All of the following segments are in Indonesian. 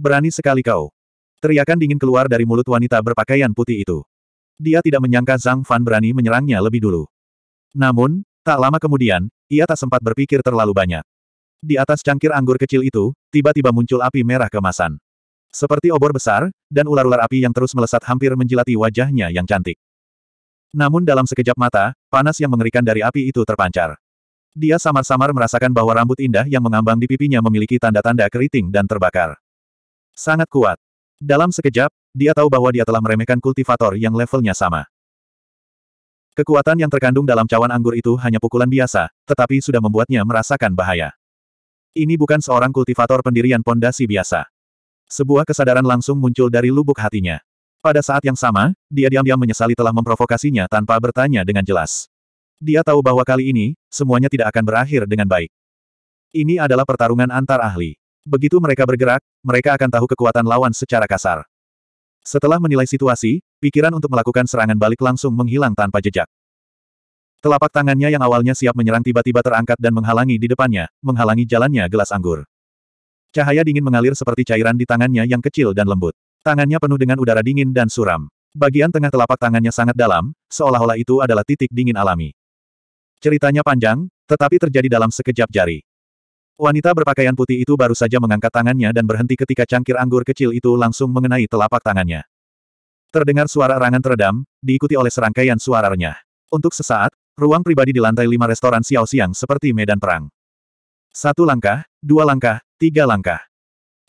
Berani sekali kau. Teriakan dingin keluar dari mulut wanita berpakaian putih itu. Dia tidak menyangka Zhang Fan berani menyerangnya lebih dulu. Namun, tak lama kemudian, ia tak sempat berpikir terlalu banyak. Di atas cangkir anggur kecil itu, tiba-tiba muncul api merah kemasan. Seperti obor besar, dan ular-ular api yang terus melesat hampir menjilati wajahnya yang cantik. Namun dalam sekejap mata, panas yang mengerikan dari api itu terpancar. Dia samar-samar merasakan bahwa rambut indah yang mengambang di pipinya memiliki tanda-tanda keriting dan terbakar. Sangat kuat. Dalam sekejap, dia tahu bahwa dia telah meremehkan kultivator yang levelnya sama. Kekuatan yang terkandung dalam cawan anggur itu hanya pukulan biasa, tetapi sudah membuatnya merasakan bahaya. Ini bukan seorang kultivator pendirian pondasi biasa. Sebuah kesadaran langsung muncul dari lubuk hatinya. Pada saat yang sama, dia diam-diam menyesali telah memprovokasinya tanpa bertanya dengan jelas. Dia tahu bahwa kali ini, semuanya tidak akan berakhir dengan baik. Ini adalah pertarungan antar ahli. Begitu mereka bergerak, mereka akan tahu kekuatan lawan secara kasar. Setelah menilai situasi, pikiran untuk melakukan serangan balik langsung menghilang tanpa jejak. Telapak tangannya yang awalnya siap menyerang tiba-tiba terangkat dan menghalangi di depannya, menghalangi jalannya gelas anggur. Cahaya dingin mengalir seperti cairan di tangannya yang kecil dan lembut. Tangannya penuh dengan udara dingin dan suram. Bagian tengah telapak tangannya sangat dalam, seolah-olah itu adalah titik dingin alami. Ceritanya panjang, tetapi terjadi dalam sekejap jari. Wanita berpakaian putih itu baru saja mengangkat tangannya dan berhenti ketika cangkir anggur kecil itu langsung mengenai telapak tangannya. Terdengar suara erangan teredam, diikuti oleh serangkaian suara renyah. Untuk sesaat, ruang pribadi di lantai lima restoran Xiao Siang seperti medan perang. Satu langkah, dua langkah, tiga langkah.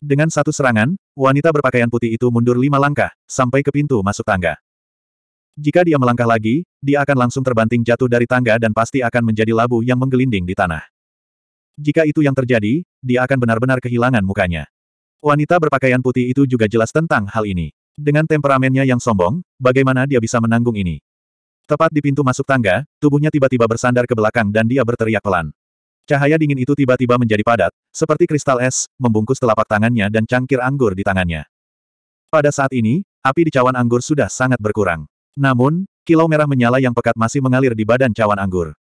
Dengan satu serangan, wanita berpakaian putih itu mundur lima langkah, sampai ke pintu masuk tangga. Jika dia melangkah lagi, dia akan langsung terbanting jatuh dari tangga dan pasti akan menjadi labu yang menggelinding di tanah. Jika itu yang terjadi, dia akan benar-benar kehilangan mukanya. Wanita berpakaian putih itu juga jelas tentang hal ini. Dengan temperamennya yang sombong, bagaimana dia bisa menanggung ini? Tepat di pintu masuk tangga, tubuhnya tiba-tiba bersandar ke belakang dan dia berteriak pelan. Cahaya dingin itu tiba-tiba menjadi padat, seperti kristal es, membungkus telapak tangannya dan cangkir anggur di tangannya. Pada saat ini, api di cawan anggur sudah sangat berkurang. Namun, kilau merah menyala yang pekat masih mengalir di badan cawan anggur.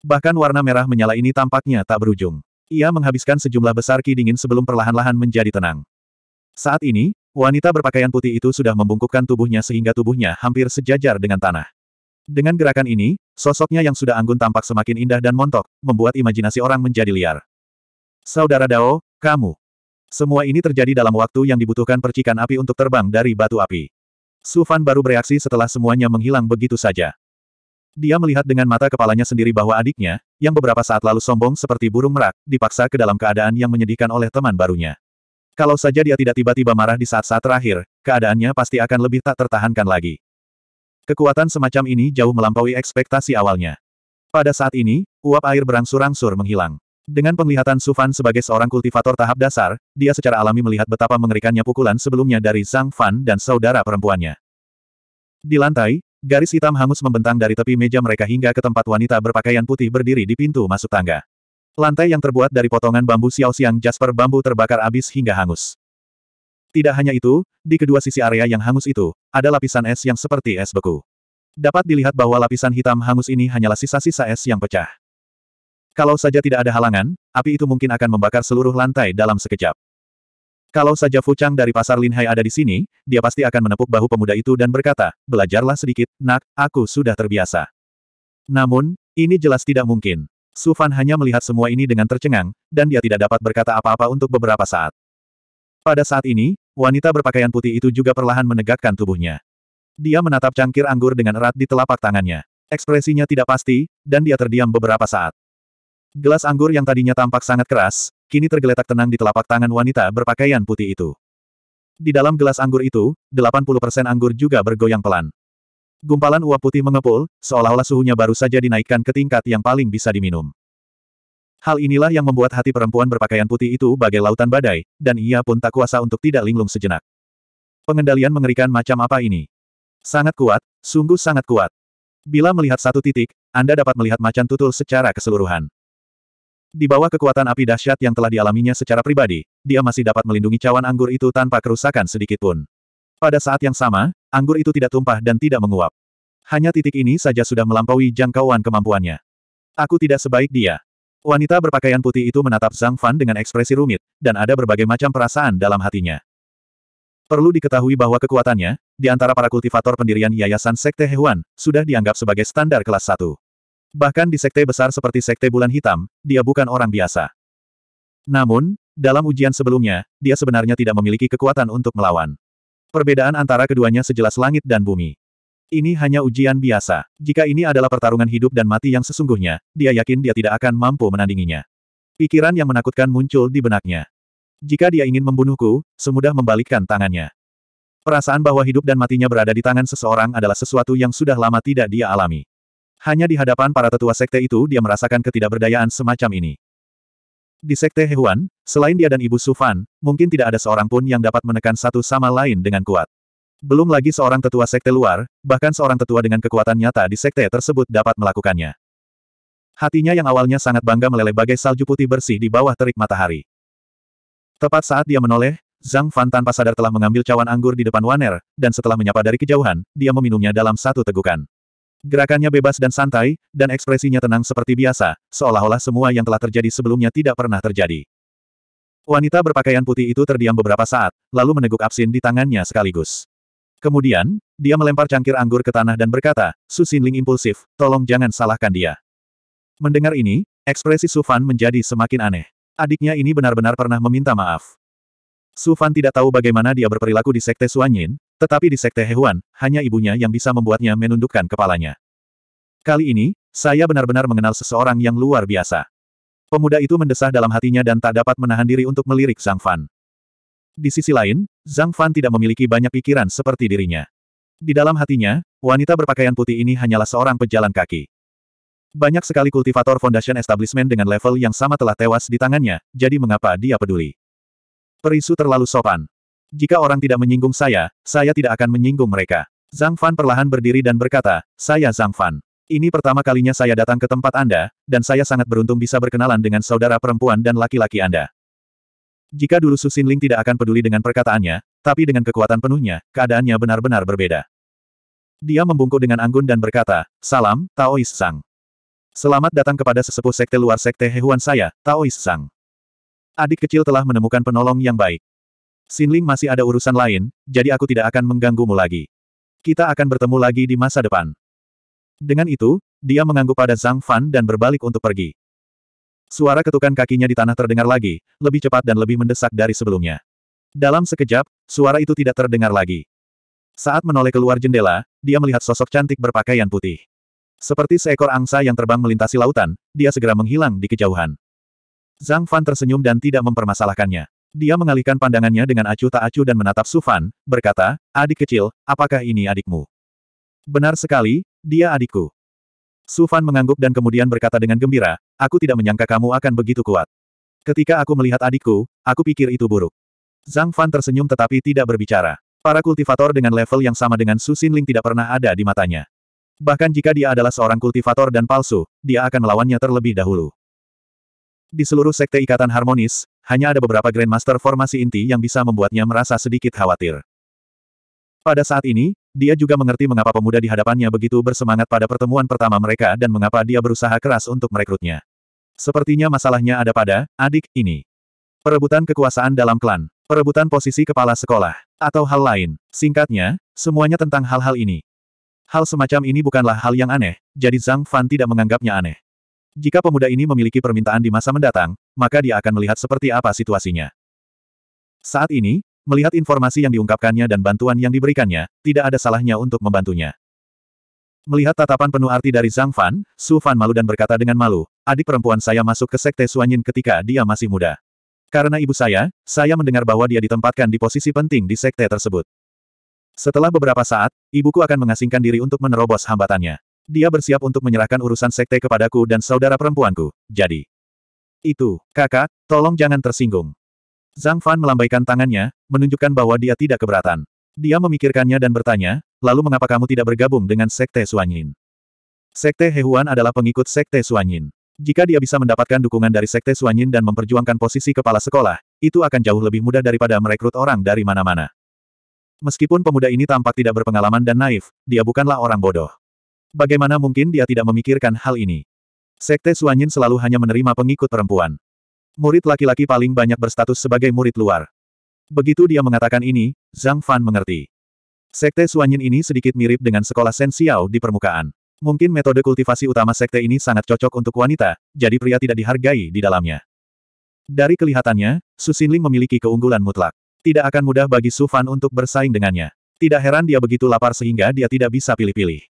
Bahkan warna merah menyala ini tampaknya tak berujung. Ia menghabiskan sejumlah besar ki dingin sebelum perlahan-lahan menjadi tenang. Saat ini, wanita berpakaian putih itu sudah membungkukkan tubuhnya sehingga tubuhnya hampir sejajar dengan tanah. Dengan gerakan ini, sosoknya yang sudah anggun tampak semakin indah dan montok, membuat imajinasi orang menjadi liar. Saudara Dao, kamu. Semua ini terjadi dalam waktu yang dibutuhkan percikan api untuk terbang dari batu api. Sufan baru bereaksi setelah semuanya menghilang begitu saja. Dia melihat dengan mata kepalanya sendiri bahwa adiknya, yang beberapa saat lalu sombong seperti burung merak, dipaksa ke dalam keadaan yang menyedihkan oleh teman barunya. Kalau saja dia tidak tiba-tiba marah di saat-saat terakhir, keadaannya pasti akan lebih tak tertahankan lagi. Kekuatan semacam ini jauh melampaui ekspektasi awalnya. Pada saat ini, uap air berangsur-angsur menghilang. Dengan penglihatan Sufan sebagai seorang kultivator tahap dasar, dia secara alami melihat betapa mengerikannya pukulan sebelumnya dari Zhang Fan dan saudara perempuannya. Di lantai, Garis hitam hangus membentang dari tepi meja mereka hingga ke tempat wanita berpakaian putih berdiri di pintu masuk tangga. Lantai yang terbuat dari potongan bambu siang jasper bambu terbakar abis hingga hangus. Tidak hanya itu, di kedua sisi area yang hangus itu, ada lapisan es yang seperti es beku. Dapat dilihat bahwa lapisan hitam hangus ini hanyalah sisa-sisa es yang pecah. Kalau saja tidak ada halangan, api itu mungkin akan membakar seluruh lantai dalam sekejap. Kalau saja Fuchang dari pasar Linhai ada di sini, dia pasti akan menepuk bahu pemuda itu dan berkata, belajarlah sedikit, nak, aku sudah terbiasa. Namun, ini jelas tidak mungkin. Su Fan hanya melihat semua ini dengan tercengang, dan dia tidak dapat berkata apa-apa untuk beberapa saat. Pada saat ini, wanita berpakaian putih itu juga perlahan menegakkan tubuhnya. Dia menatap cangkir anggur dengan erat di telapak tangannya. Ekspresinya tidak pasti, dan dia terdiam beberapa saat. Gelas anggur yang tadinya tampak sangat keras, kini tergeletak tenang di telapak tangan wanita berpakaian putih itu. Di dalam gelas anggur itu, 80% anggur juga bergoyang pelan. Gumpalan uap putih mengepul, seolah-olah suhunya baru saja dinaikkan ke tingkat yang paling bisa diminum. Hal inilah yang membuat hati perempuan berpakaian putih itu bagai lautan badai, dan ia pun tak kuasa untuk tidak linglung sejenak. Pengendalian mengerikan macam apa ini? Sangat kuat, sungguh sangat kuat. Bila melihat satu titik, Anda dapat melihat macan tutul secara keseluruhan. Di bawah kekuatan api dahsyat yang telah dialaminya secara pribadi, dia masih dapat melindungi cawan anggur itu tanpa kerusakan sedikitpun. Pada saat yang sama, anggur itu tidak tumpah dan tidak menguap. Hanya titik ini saja sudah melampaui jangkauan kemampuannya. Aku tidak sebaik dia. Wanita berpakaian putih itu menatap Zhang Fan dengan ekspresi rumit, dan ada berbagai macam perasaan dalam hatinya. Perlu diketahui bahwa kekuatannya, di antara para kultivator pendirian Yayasan Sekte Hewan, sudah dianggap sebagai standar kelas 1. Bahkan di sekte besar seperti sekte bulan hitam, dia bukan orang biasa. Namun, dalam ujian sebelumnya, dia sebenarnya tidak memiliki kekuatan untuk melawan. Perbedaan antara keduanya sejelas langit dan bumi. Ini hanya ujian biasa. Jika ini adalah pertarungan hidup dan mati yang sesungguhnya, dia yakin dia tidak akan mampu menandinginya. Pikiran yang menakutkan muncul di benaknya. Jika dia ingin membunuhku, semudah membalikkan tangannya. Perasaan bahwa hidup dan matinya berada di tangan seseorang adalah sesuatu yang sudah lama tidak dia alami. Hanya di hadapan para tetua sekte itu dia merasakan ketidakberdayaan semacam ini. Di sekte Hewan, selain dia dan ibu Sufan, mungkin tidak ada seorang pun yang dapat menekan satu sama lain dengan kuat. Belum lagi seorang tetua sekte luar, bahkan seorang tetua dengan kekuatan nyata di sekte tersebut dapat melakukannya. Hatinya yang awalnya sangat bangga meleleh bagai salju putih bersih di bawah terik matahari. Tepat saat dia menoleh, Zhang Fan tanpa sadar telah mengambil cawan anggur di depan Waner, dan setelah menyapa dari kejauhan, dia meminumnya dalam satu tegukan. Gerakannya bebas dan santai, dan ekspresinya tenang seperti biasa, seolah-olah semua yang telah terjadi sebelumnya tidak pernah terjadi. Wanita berpakaian putih itu terdiam beberapa saat, lalu meneguk absin di tangannya sekaligus. Kemudian, dia melempar cangkir anggur ke tanah dan berkata, Su Xinling impulsif, tolong jangan salahkan dia. Mendengar ini, ekspresi Su Fan menjadi semakin aneh. Adiknya ini benar-benar pernah meminta maaf. Su Fan tidak tahu bagaimana dia berperilaku di Sekte Suanyin, tetapi di sekte hewan, hanya ibunya yang bisa membuatnya menundukkan kepalanya. Kali ini, saya benar-benar mengenal seseorang yang luar biasa. Pemuda itu mendesah dalam hatinya dan tak dapat menahan diri untuk melirik Zhang Fan. Di sisi lain, Zhang Fan tidak memiliki banyak pikiran seperti dirinya. Di dalam hatinya, wanita berpakaian putih ini hanyalah seorang pejalan kaki. Banyak sekali kultivator Foundation Establishment dengan level yang sama telah tewas di tangannya, jadi mengapa dia peduli? Perisu terlalu sopan. Jika orang tidak menyinggung saya, saya tidak akan menyinggung mereka. Zhang Fan perlahan berdiri dan berkata, saya Zhang Fan. Ini pertama kalinya saya datang ke tempat Anda, dan saya sangat beruntung bisa berkenalan dengan saudara perempuan dan laki-laki Anda. Jika dulu Su Xinling tidak akan peduli dengan perkataannya, tapi dengan kekuatan penuhnya, keadaannya benar-benar berbeda. Dia membungkuk dengan anggun dan berkata, Salam, Taois Sang. Selamat datang kepada sesepuh sekte luar sekte Hehuan saya, Taois Sang. Adik kecil telah menemukan penolong yang baik. Sinling masih ada urusan lain, jadi aku tidak akan mengganggumu lagi. Kita akan bertemu lagi di masa depan. Dengan itu, dia mengangguk pada Zhang Fan dan berbalik untuk pergi. Suara ketukan kakinya di tanah terdengar lagi, lebih cepat dan lebih mendesak dari sebelumnya. Dalam sekejap, suara itu tidak terdengar lagi. Saat menoleh keluar jendela, dia melihat sosok cantik berpakaian putih. Seperti seekor angsa yang terbang melintasi lautan, dia segera menghilang di kejauhan. Zhang Fan tersenyum dan tidak mempermasalahkannya. Dia mengalihkan pandangannya dengan acuh tak acuh dan menatap Sufan, berkata, adik kecil, apakah ini adikmu? Benar sekali, dia adikku. Sufan mengangguk dan kemudian berkata dengan gembira, aku tidak menyangka kamu akan begitu kuat. Ketika aku melihat adikku, aku pikir itu buruk. Zhang Fan tersenyum tetapi tidak berbicara. Para kultivator dengan level yang sama dengan Su Xinling tidak pernah ada di matanya. Bahkan jika dia adalah seorang kultivator dan palsu, dia akan melawannya terlebih dahulu. Di seluruh sekte ikatan harmonis, hanya ada beberapa Grandmaster formasi inti yang bisa membuatnya merasa sedikit khawatir. Pada saat ini, dia juga mengerti mengapa pemuda di hadapannya begitu bersemangat pada pertemuan pertama mereka dan mengapa dia berusaha keras untuk merekrutnya. Sepertinya masalahnya ada pada adik ini. Perebutan kekuasaan dalam klan, perebutan posisi kepala sekolah, atau hal lain. Singkatnya, semuanya tentang hal-hal ini. Hal semacam ini bukanlah hal yang aneh, jadi Zhang Fan tidak menganggapnya aneh. Jika pemuda ini memiliki permintaan di masa mendatang, maka dia akan melihat seperti apa situasinya. Saat ini, melihat informasi yang diungkapkannya dan bantuan yang diberikannya, tidak ada salahnya untuk membantunya. Melihat tatapan penuh arti dari Zhang Fan, Su Fan malu dan berkata dengan malu, adik perempuan saya masuk ke sekte Suanyin ketika dia masih muda. Karena ibu saya, saya mendengar bahwa dia ditempatkan di posisi penting di sekte tersebut. Setelah beberapa saat, ibuku akan mengasingkan diri untuk menerobos hambatannya dia bersiap untuk menyerahkan urusan sekte kepadaku dan saudara perempuanku, jadi. Itu, kakak, tolong jangan tersinggung. Zhang Fan melambaikan tangannya, menunjukkan bahwa dia tidak keberatan. Dia memikirkannya dan bertanya, lalu mengapa kamu tidak bergabung dengan sekte Suanyin? Sekte Hehuan adalah pengikut sekte Suanyin. Jika dia bisa mendapatkan dukungan dari sekte Suanyin dan memperjuangkan posisi kepala sekolah, itu akan jauh lebih mudah daripada merekrut orang dari mana-mana. Meskipun pemuda ini tampak tidak berpengalaman dan naif, dia bukanlah orang bodoh. Bagaimana mungkin dia tidak memikirkan hal ini? Sekte Suanyin selalu hanya menerima pengikut perempuan. Murid laki-laki paling banyak berstatus sebagai murid luar. Begitu dia mengatakan ini, Zhang Fan mengerti. Sekte Suanyin ini sedikit mirip dengan sekolah Sen Xiao di permukaan. Mungkin metode kultivasi utama sekte ini sangat cocok untuk wanita, jadi pria tidak dihargai di dalamnya. Dari kelihatannya, Su Xinling memiliki keunggulan mutlak. Tidak akan mudah bagi Su Fan untuk bersaing dengannya. Tidak heran dia begitu lapar sehingga dia tidak bisa pilih-pilih.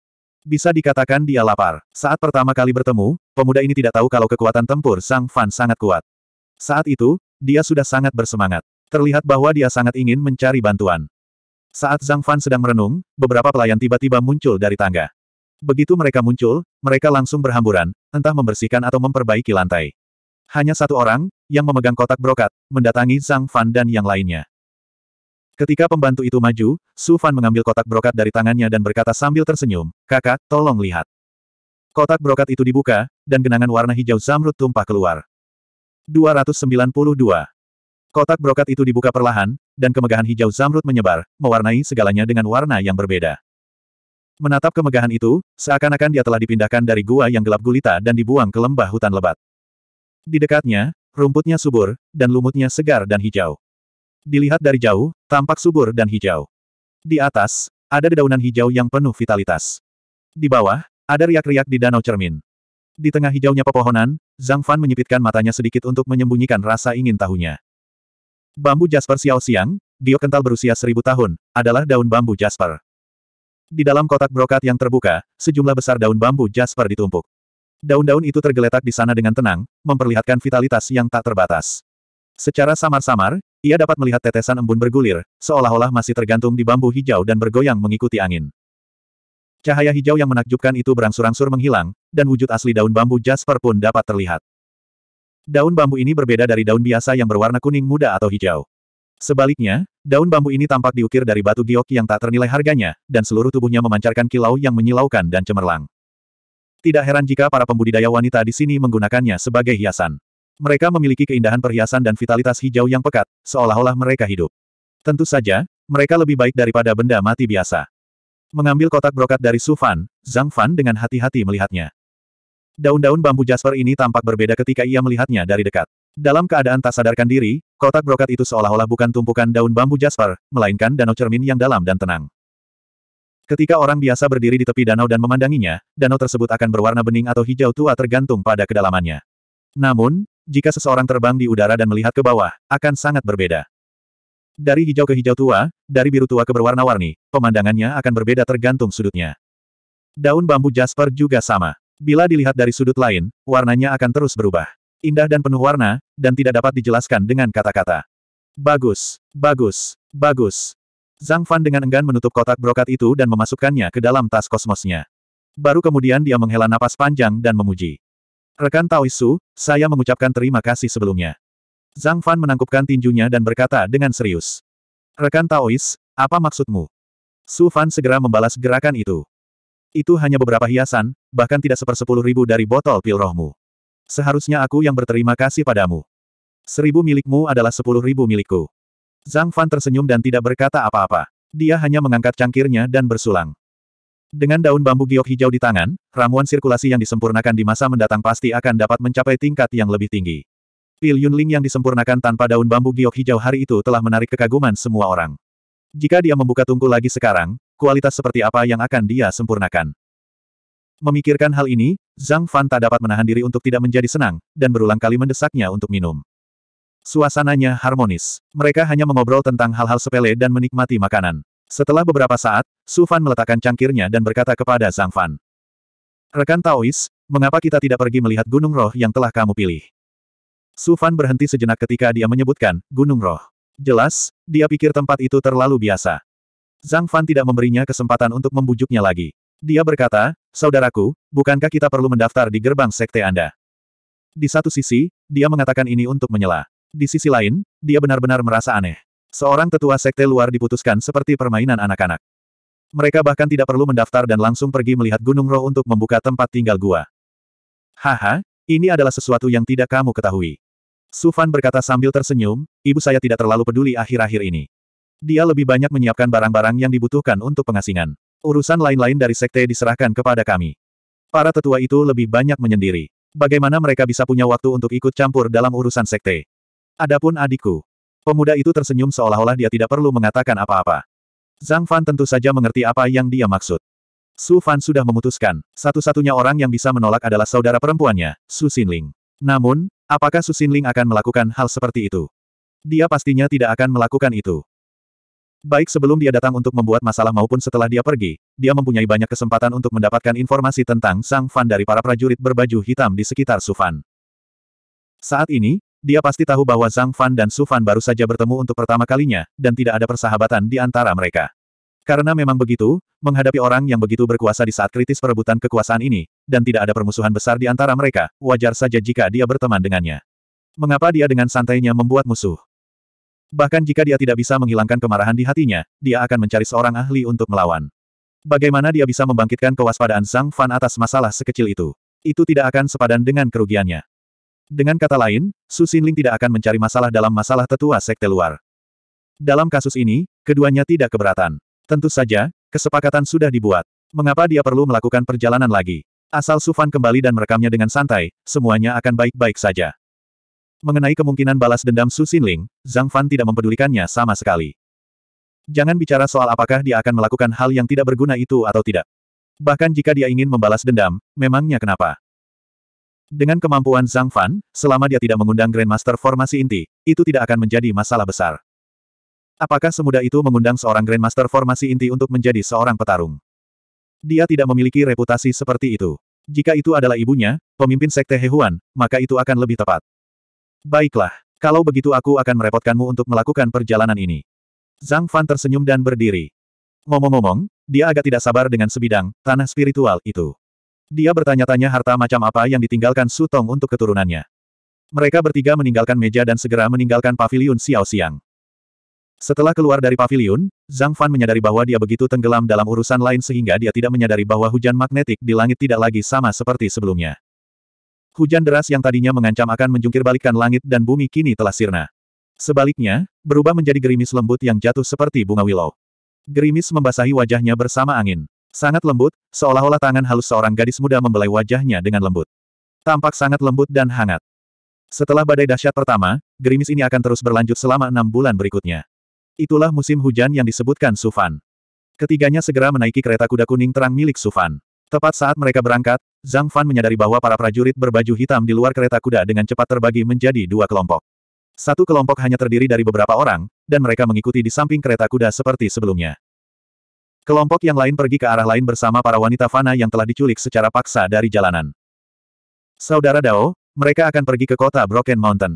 Bisa dikatakan dia lapar. Saat pertama kali bertemu, pemuda ini tidak tahu kalau kekuatan tempur Sang Fan sangat kuat. Saat itu, dia sudah sangat bersemangat. Terlihat bahwa dia sangat ingin mencari bantuan. Saat Zhang Fan sedang merenung, beberapa pelayan tiba-tiba muncul dari tangga. Begitu mereka muncul, mereka langsung berhamburan, entah membersihkan atau memperbaiki lantai. Hanya satu orang, yang memegang kotak brokat, mendatangi Zhang Fan dan yang lainnya. Ketika pembantu itu maju, Su Fan mengambil kotak brokat dari tangannya dan berkata sambil tersenyum, kakak, tolong lihat. Kotak brokat itu dibuka, dan genangan warna hijau zamrud tumpah keluar. 292. Kotak brokat itu dibuka perlahan, dan kemegahan hijau zamrud menyebar, mewarnai segalanya dengan warna yang berbeda. Menatap kemegahan itu, seakan-akan dia telah dipindahkan dari gua yang gelap gulita dan dibuang ke lembah hutan lebat. Di dekatnya, rumputnya subur, dan lumutnya segar dan hijau. Dilihat dari jauh, tampak subur dan hijau. Di atas, ada dedaunan hijau yang penuh vitalitas. Di bawah, ada riak-riak di danau cermin. Di tengah hijaunya pepohonan, Zhang Fan menyipitkan matanya sedikit untuk menyembunyikan rasa ingin tahunya. Bambu Jasper Xiao Siang, bio kental berusia seribu tahun, adalah daun bambu Jasper. Di dalam kotak brokat yang terbuka, sejumlah besar daun bambu Jasper ditumpuk. Daun-daun itu tergeletak di sana dengan tenang, memperlihatkan vitalitas yang tak terbatas. Secara samar-samar, ia dapat melihat tetesan embun bergulir, seolah-olah masih tergantung di bambu hijau dan bergoyang mengikuti angin. Cahaya hijau yang menakjubkan itu berangsur-angsur menghilang, dan wujud asli daun bambu Jasper pun dapat terlihat. Daun bambu ini berbeda dari daun biasa yang berwarna kuning muda atau hijau. Sebaliknya, daun bambu ini tampak diukir dari batu giok yang tak ternilai harganya, dan seluruh tubuhnya memancarkan kilau yang menyilaukan dan cemerlang. Tidak heran jika para pembudidaya wanita di sini menggunakannya sebagai hiasan. Mereka memiliki keindahan perhiasan dan vitalitas hijau yang pekat, seolah-olah mereka hidup. Tentu saja, mereka lebih baik daripada benda mati biasa. Mengambil kotak brokat dari Su Fan, Zhang Fan dengan hati-hati melihatnya. Daun-daun bambu Jasper ini tampak berbeda ketika ia melihatnya dari dekat. Dalam keadaan tak sadarkan diri, kotak brokat itu seolah-olah bukan tumpukan daun bambu Jasper, melainkan danau cermin yang dalam dan tenang. Ketika orang biasa berdiri di tepi danau dan memandanginya, danau tersebut akan berwarna bening atau hijau tua tergantung pada kedalamannya. Namun, jika seseorang terbang di udara dan melihat ke bawah, akan sangat berbeda. Dari hijau ke hijau tua, dari biru tua ke berwarna-warni, pemandangannya akan berbeda tergantung sudutnya. Daun bambu Jasper juga sama. Bila dilihat dari sudut lain, warnanya akan terus berubah. Indah dan penuh warna, dan tidak dapat dijelaskan dengan kata-kata. Bagus, bagus, bagus. Zhang Fan dengan enggan menutup kotak brokat itu dan memasukkannya ke dalam tas kosmosnya. Baru kemudian dia menghela napas panjang dan memuji. Rekan Taoisu, saya mengucapkan terima kasih sebelumnya. Zhang Fan menangkupkan tinjunya dan berkata dengan serius. Rekan Taois, apa maksudmu? Su Fan segera membalas gerakan itu. Itu hanya beberapa hiasan, bahkan tidak sepersepuluh ribu dari botol pil rohmu. Seharusnya aku yang berterima kasih padamu. Seribu milikmu adalah sepuluh ribu milikku. Zhang Fan tersenyum dan tidak berkata apa-apa. Dia hanya mengangkat cangkirnya dan bersulang. Dengan daun bambu giok hijau di tangan, ramuan sirkulasi yang disempurnakan di masa mendatang pasti akan dapat mencapai tingkat yang lebih tinggi. Pil Yunling yang disempurnakan tanpa daun bambu giok hijau hari itu telah menarik kekaguman semua orang. Jika dia membuka tungku lagi sekarang, kualitas seperti apa yang akan dia sempurnakan? Memikirkan hal ini, Zhang Fan tak dapat menahan diri untuk tidak menjadi senang, dan berulang kali mendesaknya untuk minum. Suasananya harmonis. Mereka hanya mengobrol tentang hal-hal sepele dan menikmati makanan. Setelah beberapa saat, Su Fan meletakkan cangkirnya dan berkata kepada Zhang Fan. Rekan Taois, mengapa kita tidak pergi melihat Gunung Roh yang telah kamu pilih? Su Fan berhenti sejenak ketika dia menyebutkan, Gunung Roh. Jelas, dia pikir tempat itu terlalu biasa. Zhang Fan tidak memberinya kesempatan untuk membujuknya lagi. Dia berkata, Saudaraku, bukankah kita perlu mendaftar di gerbang sekte Anda? Di satu sisi, dia mengatakan ini untuk menyela. Di sisi lain, dia benar-benar merasa aneh. Seorang tetua sekte luar diputuskan seperti permainan anak-anak. Mereka bahkan tidak perlu mendaftar dan langsung pergi melihat Gunung Roh untuk membuka tempat tinggal gua. Haha, ini adalah sesuatu yang tidak kamu ketahui. Sufan berkata sambil tersenyum, ibu saya tidak terlalu peduli akhir-akhir ini. Dia lebih banyak menyiapkan barang-barang yang dibutuhkan untuk pengasingan. Urusan lain-lain dari sekte diserahkan kepada kami. Para tetua itu lebih banyak menyendiri. Bagaimana mereka bisa punya waktu untuk ikut campur dalam urusan sekte? Adapun adikku, Pemuda itu tersenyum seolah-olah dia tidak perlu mengatakan apa-apa. Zhang Fan tentu saja mengerti apa yang dia maksud. Su Fan sudah memutuskan, satu-satunya orang yang bisa menolak adalah saudara perempuannya, Su Xinling. Namun, apakah Su Xinling akan melakukan hal seperti itu? Dia pastinya tidak akan melakukan itu. Baik sebelum dia datang untuk membuat masalah maupun setelah dia pergi, dia mempunyai banyak kesempatan untuk mendapatkan informasi tentang Sang Fan dari para prajurit berbaju hitam di sekitar Su Fan. Saat ini, dia pasti tahu bahwa Zhang Fan dan Su Fan baru saja bertemu untuk pertama kalinya, dan tidak ada persahabatan di antara mereka. Karena memang begitu, menghadapi orang yang begitu berkuasa di saat kritis perebutan kekuasaan ini, dan tidak ada permusuhan besar di antara mereka, wajar saja jika dia berteman dengannya. Mengapa dia dengan santainya membuat musuh? Bahkan jika dia tidak bisa menghilangkan kemarahan di hatinya, dia akan mencari seorang ahli untuk melawan. Bagaimana dia bisa membangkitkan kewaspadaan Zhang Fan atas masalah sekecil itu? Itu tidak akan sepadan dengan kerugiannya. Dengan kata lain, Su Xinling tidak akan mencari masalah dalam masalah tetua sekte luar. Dalam kasus ini, keduanya tidak keberatan. Tentu saja, kesepakatan sudah dibuat. Mengapa dia perlu melakukan perjalanan lagi? Asal Sufan kembali dan merekamnya dengan santai, semuanya akan baik-baik saja. Mengenai kemungkinan balas dendam Su Xinling, Zhang Fan tidak mempedulikannya sama sekali. Jangan bicara soal apakah dia akan melakukan hal yang tidak berguna itu atau tidak. Bahkan jika dia ingin membalas dendam, memangnya kenapa? Dengan kemampuan Zhang Fan, selama dia tidak mengundang Grandmaster formasi inti, itu tidak akan menjadi masalah besar. Apakah semudah itu mengundang seorang Grandmaster formasi inti untuk menjadi seorang petarung? Dia tidak memiliki reputasi seperti itu. Jika itu adalah ibunya, pemimpin Sekte Hehuan, maka itu akan lebih tepat. Baiklah, kalau begitu aku akan merepotkanmu untuk melakukan perjalanan ini. Zhang Fan tersenyum dan berdiri. Ngomong-ngomong, dia agak tidak sabar dengan sebidang, tanah spiritual, itu. Dia bertanya-tanya harta macam apa yang ditinggalkan Su Tong untuk keturunannya. Mereka bertiga meninggalkan meja dan segera meninggalkan pavilion Xiao Xiang. Setelah keluar dari pavilion, Zhang Fan menyadari bahwa dia begitu tenggelam dalam urusan lain sehingga dia tidak menyadari bahwa hujan magnetik di langit tidak lagi sama seperti sebelumnya. Hujan deras yang tadinya mengancam akan menjungkirbalikkan langit dan bumi kini telah sirna. Sebaliknya, berubah menjadi gerimis lembut yang jatuh seperti bunga willow. Gerimis membasahi wajahnya bersama angin. Sangat lembut, seolah-olah tangan halus seorang gadis muda membelai wajahnya dengan lembut. Tampak sangat lembut dan hangat. Setelah badai dahsyat pertama, gerimis ini akan terus berlanjut selama enam bulan berikutnya. Itulah musim hujan yang disebutkan Sufan. Ketiganya segera menaiki kereta kuda kuning terang milik Sufan. Tepat saat mereka berangkat, Zhang Fan menyadari bahwa para prajurit berbaju hitam di luar kereta kuda dengan cepat terbagi menjadi dua kelompok. Satu kelompok hanya terdiri dari beberapa orang, dan mereka mengikuti di samping kereta kuda seperti sebelumnya. Kelompok yang lain pergi ke arah lain bersama para wanita fana yang telah diculik secara paksa dari jalanan. Saudara Dao, mereka akan pergi ke kota Broken Mountain.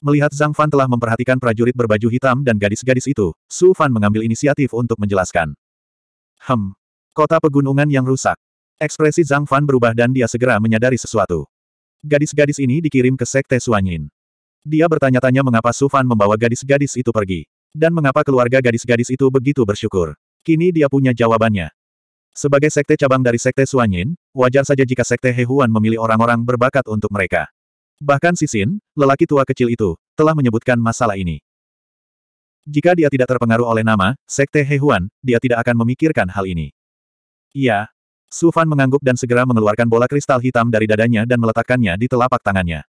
Melihat Zhang Fan telah memperhatikan prajurit berbaju hitam dan gadis-gadis itu, Su Fan mengambil inisiatif untuk menjelaskan. Hem. Kota pegunungan yang rusak. Ekspresi Zhang Fan berubah dan dia segera menyadari sesuatu. Gadis-gadis ini dikirim ke Sekte Suanyin. Dia bertanya-tanya mengapa Su Fan membawa gadis-gadis itu pergi. Dan mengapa keluarga gadis-gadis itu begitu bersyukur. Kini dia punya jawabannya. Sebagai sekte cabang dari sekte Suanyin, wajar saja jika sekte Hehuan memilih orang-orang berbakat untuk mereka. Bahkan Sisin, lelaki tua kecil itu, telah menyebutkan masalah ini. Jika dia tidak terpengaruh oleh nama, sekte Hehuan, dia tidak akan memikirkan hal ini. Iya. Su Fan mengangguk dan segera mengeluarkan bola kristal hitam dari dadanya dan meletakkannya di telapak tangannya.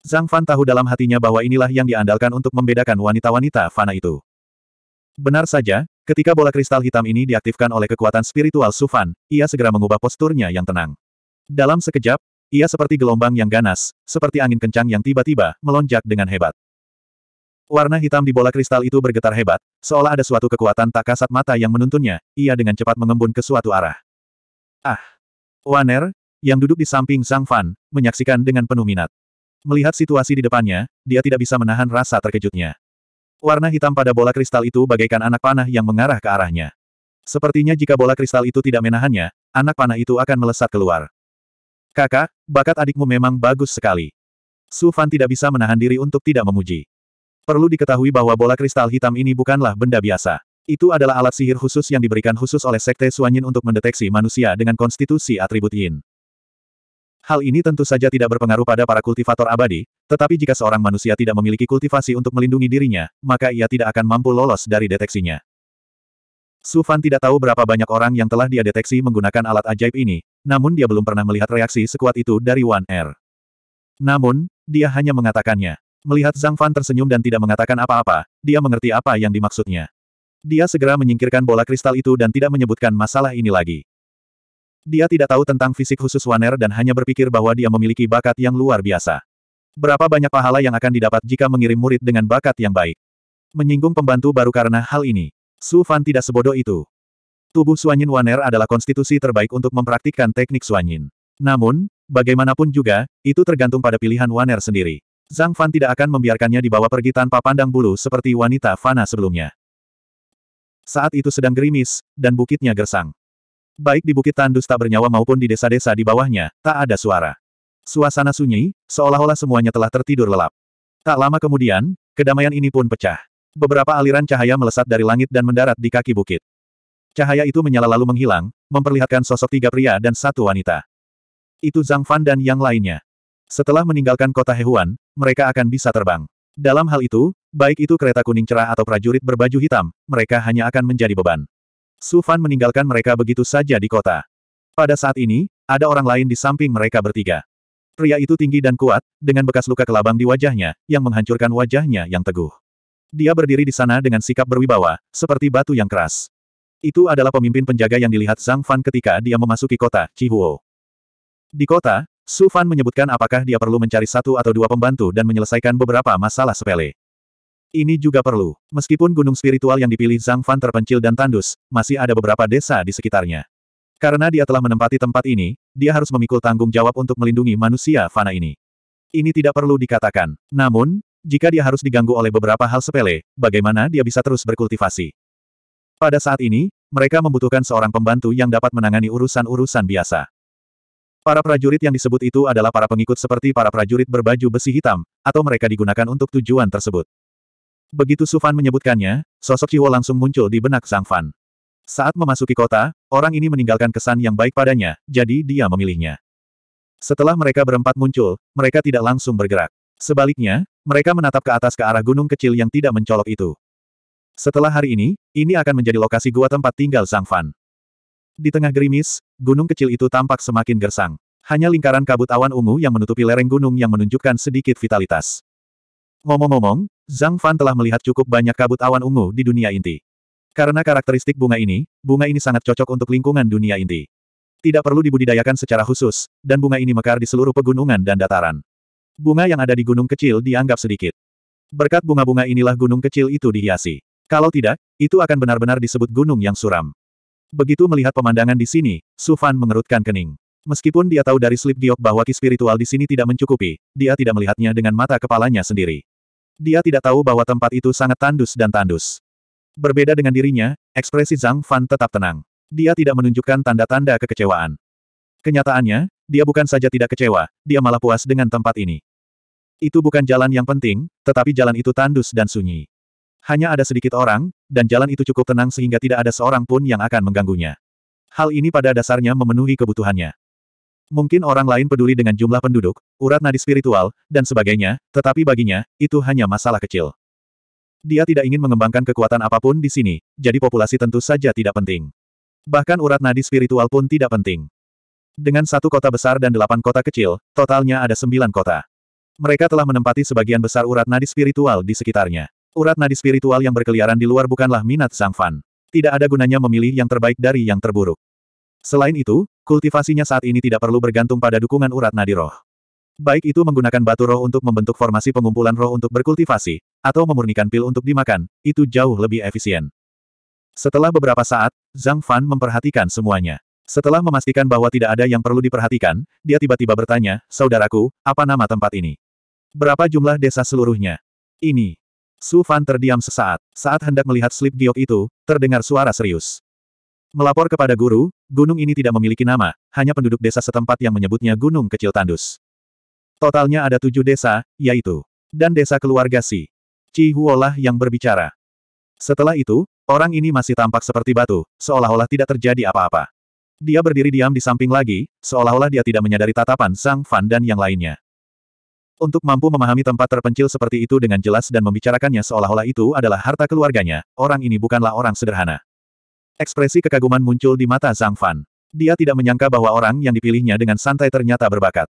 Zhang Fan tahu dalam hatinya bahwa inilah yang diandalkan untuk membedakan wanita-wanita fana itu. Benar saja, Ketika bola kristal hitam ini diaktifkan oleh kekuatan spiritual Sufan, ia segera mengubah posturnya yang tenang. Dalam sekejap, ia seperti gelombang yang ganas, seperti angin kencang yang tiba-tiba melonjak dengan hebat. Warna hitam di bola kristal itu bergetar hebat, seolah ada suatu kekuatan tak kasat mata yang menuntunnya, ia dengan cepat mengembun ke suatu arah. Ah! Waner, yang duduk di samping Sang Fan, menyaksikan dengan penuh minat. Melihat situasi di depannya, dia tidak bisa menahan rasa terkejutnya. Warna hitam pada bola kristal itu bagaikan anak panah yang mengarah ke arahnya. Sepertinya jika bola kristal itu tidak menahannya, anak panah itu akan melesat keluar. Kakak, bakat adikmu memang bagus sekali. Su Fan tidak bisa menahan diri untuk tidak memuji. Perlu diketahui bahwa bola kristal hitam ini bukanlah benda biasa. Itu adalah alat sihir khusus yang diberikan khusus oleh Sekte Suanyin untuk mendeteksi manusia dengan konstitusi atribut Yin. Hal ini tentu saja tidak berpengaruh pada para kultivator abadi, tetapi jika seorang manusia tidak memiliki kultivasi untuk melindungi dirinya, maka ia tidak akan mampu lolos dari deteksinya. Su Fan tidak tahu berapa banyak orang yang telah dia deteksi menggunakan alat ajaib ini, namun dia belum pernah melihat reaksi sekuat itu dari Wan Er. Namun, dia hanya mengatakannya. Melihat Zhang Fan tersenyum dan tidak mengatakan apa-apa, dia mengerti apa yang dimaksudnya. Dia segera menyingkirkan bola kristal itu dan tidak menyebutkan masalah ini lagi. Dia tidak tahu tentang fisik khusus Waner dan hanya berpikir bahwa dia memiliki bakat yang luar biasa. Berapa banyak pahala yang akan didapat jika mengirim murid dengan bakat yang baik? Menyinggung pembantu baru karena hal ini. Su Fan tidak sebodoh itu. Tubuh Suanyin Waner adalah konstitusi terbaik untuk mempraktikkan teknik Suanyin. Namun, bagaimanapun juga, itu tergantung pada pilihan Waner sendiri. Zhang Fan tidak akan membiarkannya dibawa pergi tanpa pandang bulu seperti wanita Fana sebelumnya. Saat itu sedang gerimis, dan bukitnya gersang. Baik di bukit tandus tak bernyawa maupun di desa-desa di bawahnya, tak ada suara. Suasana sunyi, seolah-olah semuanya telah tertidur lelap. Tak lama kemudian, kedamaian ini pun pecah. Beberapa aliran cahaya melesat dari langit dan mendarat di kaki bukit. Cahaya itu menyala lalu menghilang, memperlihatkan sosok tiga pria dan satu wanita. Itu Zhang Fan dan yang lainnya. Setelah meninggalkan kota Hehuan, mereka akan bisa terbang. Dalam hal itu, baik itu kereta kuning cerah atau prajurit berbaju hitam, mereka hanya akan menjadi beban. Su Fan meninggalkan mereka begitu saja di kota. Pada saat ini, ada orang lain di samping mereka bertiga. Pria itu tinggi dan kuat, dengan bekas luka kelabang di wajahnya, yang menghancurkan wajahnya yang teguh. Dia berdiri di sana dengan sikap berwibawa, seperti batu yang keras. Itu adalah pemimpin penjaga yang dilihat Zhang Fan ketika dia memasuki kota, Chihuo. Di kota, Su Fan menyebutkan apakah dia perlu mencari satu atau dua pembantu dan menyelesaikan beberapa masalah sepele. Ini juga perlu. Meskipun gunung spiritual yang dipilih Zhang Fan terpencil dan tandus, masih ada beberapa desa di sekitarnya. Karena dia telah menempati tempat ini, dia harus memikul tanggung jawab untuk melindungi manusia fana ini. Ini tidak perlu dikatakan. Namun, jika dia harus diganggu oleh beberapa hal sepele, bagaimana dia bisa terus berkultivasi? Pada saat ini, mereka membutuhkan seorang pembantu yang dapat menangani urusan-urusan biasa. Para prajurit yang disebut itu adalah para pengikut seperti para prajurit berbaju besi hitam, atau mereka digunakan untuk tujuan tersebut. Begitu Sufan menyebutkannya, sosok Chiwo langsung muncul di benak Zhang Fan. Saat memasuki kota, orang ini meninggalkan kesan yang baik padanya, jadi dia memilihnya. Setelah mereka berempat muncul, mereka tidak langsung bergerak. Sebaliknya, mereka menatap ke atas ke arah gunung kecil yang tidak mencolok itu. Setelah hari ini, ini akan menjadi lokasi gua tempat tinggal Zhang Fan. Di tengah gerimis, gunung kecil itu tampak semakin gersang. Hanya lingkaran kabut awan ungu yang menutupi lereng gunung yang menunjukkan sedikit vitalitas. Ngomong-ngomong, Zhang Fan telah melihat cukup banyak kabut awan ungu di dunia inti. Karena karakteristik bunga ini, bunga ini sangat cocok untuk lingkungan dunia inti. Tidak perlu dibudidayakan secara khusus, dan bunga ini mekar di seluruh pegunungan dan dataran. Bunga yang ada di gunung kecil dianggap sedikit. Berkat bunga-bunga inilah gunung kecil itu dihiasi. Kalau tidak, itu akan benar-benar disebut gunung yang suram. Begitu melihat pemandangan di sini, Sufan mengerutkan kening. Meskipun dia tahu dari Slip Giok bahwa ki spiritual di sini tidak mencukupi, dia tidak melihatnya dengan mata kepalanya sendiri. Dia tidak tahu bahwa tempat itu sangat tandus dan tandus. Berbeda dengan dirinya, ekspresi Zhang Fan tetap tenang. Dia tidak menunjukkan tanda-tanda kekecewaan. Kenyataannya, dia bukan saja tidak kecewa, dia malah puas dengan tempat ini. Itu bukan jalan yang penting, tetapi jalan itu tandus dan sunyi. Hanya ada sedikit orang, dan jalan itu cukup tenang sehingga tidak ada seorang pun yang akan mengganggunya. Hal ini pada dasarnya memenuhi kebutuhannya. Mungkin orang lain peduli dengan jumlah penduduk, urat nadi spiritual, dan sebagainya, tetapi baginya, itu hanya masalah kecil. Dia tidak ingin mengembangkan kekuatan apapun di sini, jadi populasi tentu saja tidak penting. Bahkan urat nadi spiritual pun tidak penting. Dengan satu kota besar dan delapan kota kecil, totalnya ada sembilan kota. Mereka telah menempati sebagian besar urat nadi spiritual di sekitarnya. Urat nadi spiritual yang berkeliaran di luar bukanlah minat sang Fan. Tidak ada gunanya memilih yang terbaik dari yang terburuk. Selain itu, kultivasinya saat ini tidak perlu bergantung pada dukungan urat nadi roh. Baik itu menggunakan batu roh untuk membentuk formasi pengumpulan roh untuk berkultivasi, atau memurnikan pil untuk dimakan, itu jauh lebih efisien. Setelah beberapa saat, Zhang Fan memperhatikan semuanya. Setelah memastikan bahwa tidak ada yang perlu diperhatikan, dia tiba-tiba bertanya, Saudaraku, apa nama tempat ini? Berapa jumlah desa seluruhnya? Ini. Su Fan terdiam sesaat. Saat hendak melihat slip giok itu, terdengar suara serius. Melapor kepada guru, gunung ini tidak memiliki nama, hanya penduduk desa setempat yang menyebutnya Gunung Kecil Tandus. Totalnya ada tujuh desa, yaitu dan desa keluarga Si. Ci Huolah yang berbicara. Setelah itu, orang ini masih tampak seperti batu, seolah-olah tidak terjadi apa-apa. Dia berdiri diam di samping lagi, seolah-olah dia tidak menyadari tatapan Sang Fan dan yang lainnya. Untuk mampu memahami tempat terpencil seperti itu dengan jelas dan membicarakannya seolah-olah itu adalah harta keluarganya, orang ini bukanlah orang sederhana. Ekspresi kekaguman muncul di mata Zhang Fan. Dia tidak menyangka bahwa orang yang dipilihnya dengan santai ternyata berbakat.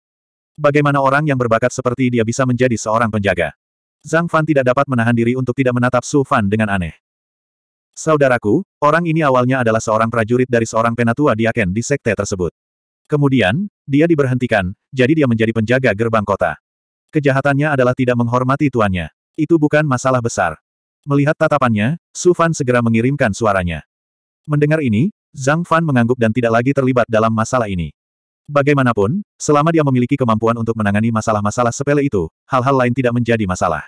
Bagaimana orang yang berbakat seperti dia bisa menjadi seorang penjaga? Zhang Fan tidak dapat menahan diri untuk tidak menatap Su Fan dengan aneh. Saudaraku, orang ini awalnya adalah seorang prajurit dari seorang penatua diaken di sekte tersebut. Kemudian, dia diberhentikan, jadi dia menjadi penjaga gerbang kota. Kejahatannya adalah tidak menghormati tuannya. Itu bukan masalah besar. Melihat tatapannya, Su Fan segera mengirimkan suaranya. Mendengar ini, Zhang Fan mengangguk dan tidak lagi terlibat dalam masalah ini. Bagaimanapun, selama dia memiliki kemampuan untuk menangani masalah-masalah sepele itu, hal-hal lain tidak menjadi masalah.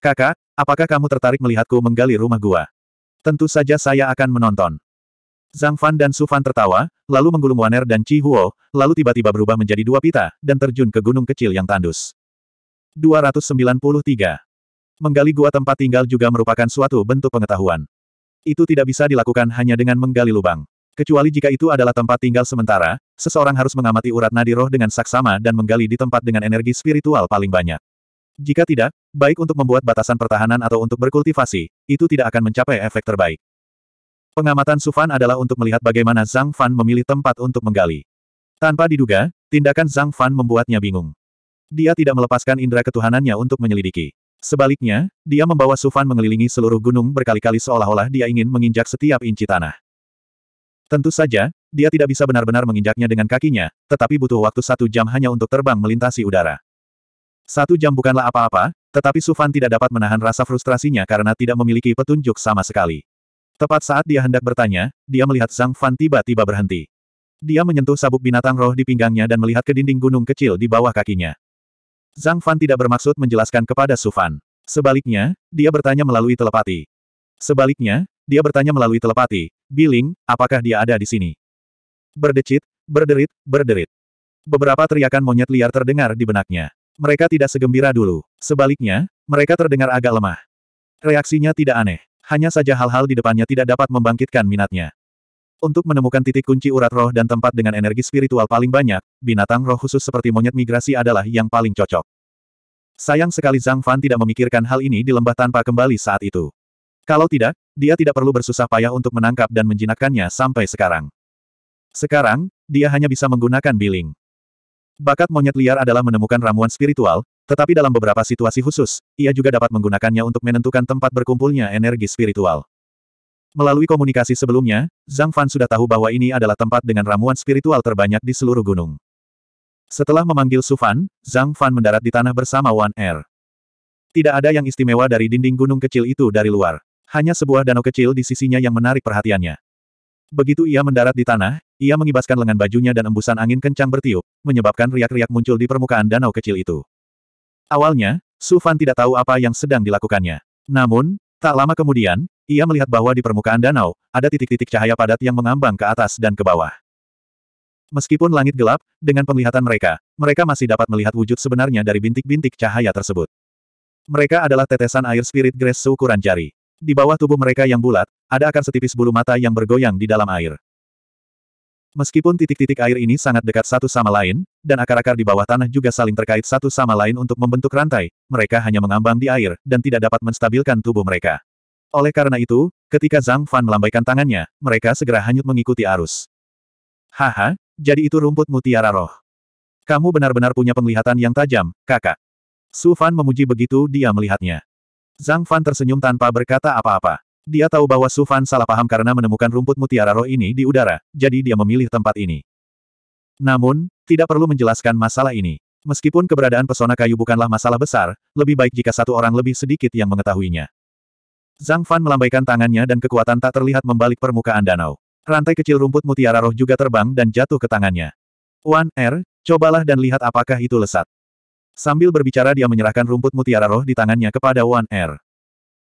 Kakak, apakah kamu tertarik melihatku menggali rumah gua? Tentu saja saya akan menonton. Zhang Fan dan Su Fan tertawa, lalu menggulung Waner dan Chi Huo, lalu tiba-tiba berubah menjadi dua pita, dan terjun ke gunung kecil yang tandus. 293. Menggali gua tempat tinggal juga merupakan suatu bentuk pengetahuan. Itu tidak bisa dilakukan hanya dengan menggali lubang. Kecuali jika itu adalah tempat tinggal sementara, seseorang harus mengamati urat nadi roh dengan saksama dan menggali di tempat dengan energi spiritual paling banyak. Jika tidak, baik untuk membuat batasan pertahanan atau untuk berkultivasi, itu tidak akan mencapai efek terbaik. Pengamatan Sufan adalah untuk melihat bagaimana Zhang Fan memilih tempat untuk menggali. Tanpa diduga, tindakan Zhang Fan membuatnya bingung. Dia tidak melepaskan indera ketuhanannya untuk menyelidiki. Sebaliknya, dia membawa Sufan mengelilingi seluruh gunung berkali-kali seolah-olah dia ingin menginjak setiap inci tanah. Tentu saja, dia tidak bisa benar-benar menginjaknya dengan kakinya, tetapi butuh waktu satu jam hanya untuk terbang melintasi udara. Satu jam bukanlah apa-apa, tetapi Sufan tidak dapat menahan rasa frustrasinya karena tidak memiliki petunjuk sama sekali. Tepat saat dia hendak bertanya, dia melihat Zhang Fan tiba-tiba berhenti. Dia menyentuh sabuk binatang roh di pinggangnya dan melihat ke dinding gunung kecil di bawah kakinya. Zhang Fan tidak bermaksud menjelaskan kepada Su Fan. Sebaliknya, dia bertanya melalui telepati. Sebaliknya, dia bertanya melalui telepati, Biling, apakah dia ada di sini? Berdecit, berderit, berderit. Beberapa teriakan monyet liar terdengar di benaknya. Mereka tidak segembira dulu. Sebaliknya, mereka terdengar agak lemah. Reaksinya tidak aneh. Hanya saja hal-hal di depannya tidak dapat membangkitkan minatnya. Untuk menemukan titik kunci urat roh dan tempat dengan energi spiritual paling banyak, binatang roh khusus seperti monyet migrasi adalah yang paling cocok. Sayang sekali Zhang Fan tidak memikirkan hal ini di lembah tanpa kembali saat itu. Kalau tidak, dia tidak perlu bersusah payah untuk menangkap dan menjinakkannya sampai sekarang. Sekarang, dia hanya bisa menggunakan billing. Bakat monyet liar adalah menemukan ramuan spiritual, tetapi dalam beberapa situasi khusus, ia juga dapat menggunakannya untuk menentukan tempat berkumpulnya energi spiritual. Melalui komunikasi sebelumnya, Zhang Fan sudah tahu bahwa ini adalah tempat dengan ramuan spiritual terbanyak di seluruh gunung. Setelah memanggil Su Fan, Zhang Fan mendarat di tanah bersama Wan Er. Tidak ada yang istimewa dari dinding gunung kecil itu dari luar. Hanya sebuah danau kecil di sisinya yang menarik perhatiannya. Begitu ia mendarat di tanah, ia mengibaskan lengan bajunya dan embusan angin kencang bertiup, menyebabkan riak-riak muncul di permukaan danau kecil itu. Awalnya, Su Fan tidak tahu apa yang sedang dilakukannya. Namun, tak lama kemudian, ia melihat bahwa di permukaan danau, ada titik-titik cahaya padat yang mengambang ke atas dan ke bawah. Meskipun langit gelap, dengan penglihatan mereka, mereka masih dapat melihat wujud sebenarnya dari bintik-bintik cahaya tersebut. Mereka adalah tetesan air spirit grace seukuran jari. Di bawah tubuh mereka yang bulat, ada akar setipis bulu mata yang bergoyang di dalam air. Meskipun titik-titik air ini sangat dekat satu sama lain, dan akar-akar di bawah tanah juga saling terkait satu sama lain untuk membentuk rantai, mereka hanya mengambang di air, dan tidak dapat menstabilkan tubuh mereka. Oleh karena itu, ketika Zhang Fan melambaikan tangannya, mereka segera hanyut mengikuti arus. Haha, jadi itu rumput mutiara roh. Kamu benar-benar punya penglihatan yang tajam, kakak. Su Fan memuji begitu dia melihatnya. Zhang Fan tersenyum tanpa berkata apa-apa. Dia tahu bahwa Su Fan salah paham karena menemukan rumput mutiara roh ini di udara, jadi dia memilih tempat ini. Namun, tidak perlu menjelaskan masalah ini. Meskipun keberadaan pesona kayu bukanlah masalah besar, lebih baik jika satu orang lebih sedikit yang mengetahuinya. Zhang Fan melambaikan tangannya dan kekuatan tak terlihat membalik permukaan danau. Rantai kecil rumput mutiara roh juga terbang dan jatuh ke tangannya. Wan Er, cobalah dan lihat apakah itu lesat. Sambil berbicara dia menyerahkan rumput mutiara roh di tangannya kepada Wan Er.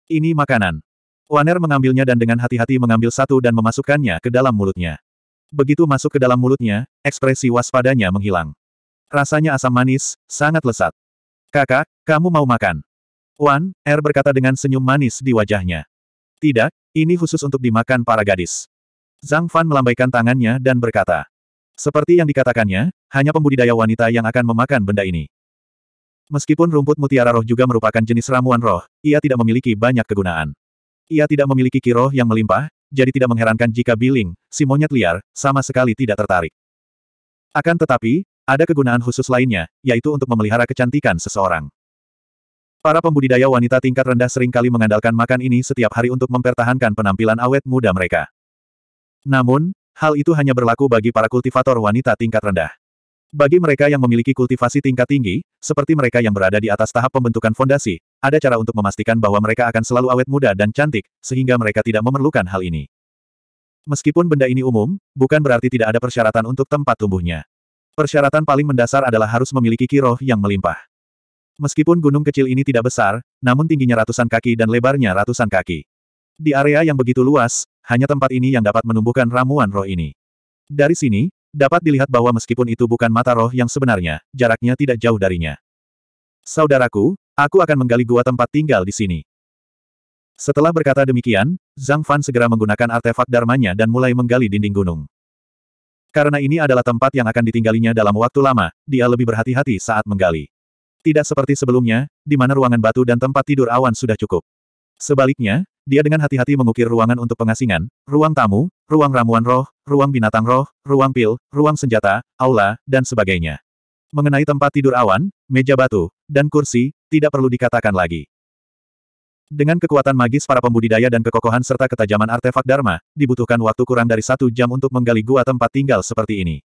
Ini makanan. Wan Er mengambilnya dan dengan hati-hati mengambil satu dan memasukkannya ke dalam mulutnya. Begitu masuk ke dalam mulutnya, ekspresi waspadanya menghilang. Rasanya asam manis, sangat lesat. Kakak, kamu mau makan? Tuan, R er berkata dengan senyum manis di wajahnya. Tidak, ini khusus untuk dimakan para gadis. Zhang Fan melambaikan tangannya dan berkata. Seperti yang dikatakannya, hanya pembudidaya wanita yang akan memakan benda ini. Meskipun rumput mutiara roh juga merupakan jenis ramuan roh, ia tidak memiliki banyak kegunaan. Ia tidak memiliki kiroh yang melimpah, jadi tidak mengherankan jika Biling, si monyet liar, sama sekali tidak tertarik. Akan tetapi, ada kegunaan khusus lainnya, yaitu untuk memelihara kecantikan seseorang. Para pembudidaya wanita tingkat rendah sering kali mengandalkan makan ini setiap hari untuk mempertahankan penampilan awet muda mereka. Namun, hal itu hanya berlaku bagi para kultivator wanita tingkat rendah. Bagi mereka yang memiliki kultivasi tingkat tinggi, seperti mereka yang berada di atas tahap pembentukan fondasi, ada cara untuk memastikan bahwa mereka akan selalu awet muda dan cantik, sehingga mereka tidak memerlukan hal ini. Meskipun benda ini umum, bukan berarti tidak ada persyaratan untuk tempat tumbuhnya. Persyaratan paling mendasar adalah harus memiliki kiroh yang melimpah. Meskipun gunung kecil ini tidak besar, namun tingginya ratusan kaki dan lebarnya ratusan kaki. Di area yang begitu luas, hanya tempat ini yang dapat menumbuhkan ramuan roh ini. Dari sini, dapat dilihat bahwa meskipun itu bukan mata roh yang sebenarnya, jaraknya tidak jauh darinya. Saudaraku, aku akan menggali gua tempat tinggal di sini. Setelah berkata demikian, Zhang Fan segera menggunakan artefak dharmanya dan mulai menggali dinding gunung. Karena ini adalah tempat yang akan ditinggalinya dalam waktu lama, dia lebih berhati-hati saat menggali. Tidak seperti sebelumnya, di mana ruangan batu dan tempat tidur awan sudah cukup. Sebaliknya, dia dengan hati-hati mengukir ruangan untuk pengasingan, ruang tamu, ruang ramuan roh, ruang binatang roh, ruang pil, ruang senjata, aula, dan sebagainya. Mengenai tempat tidur awan, meja batu, dan kursi, tidak perlu dikatakan lagi. Dengan kekuatan magis para pembudidaya dan kekokohan serta ketajaman artefak Dharma, dibutuhkan waktu kurang dari satu jam untuk menggali gua tempat tinggal seperti ini.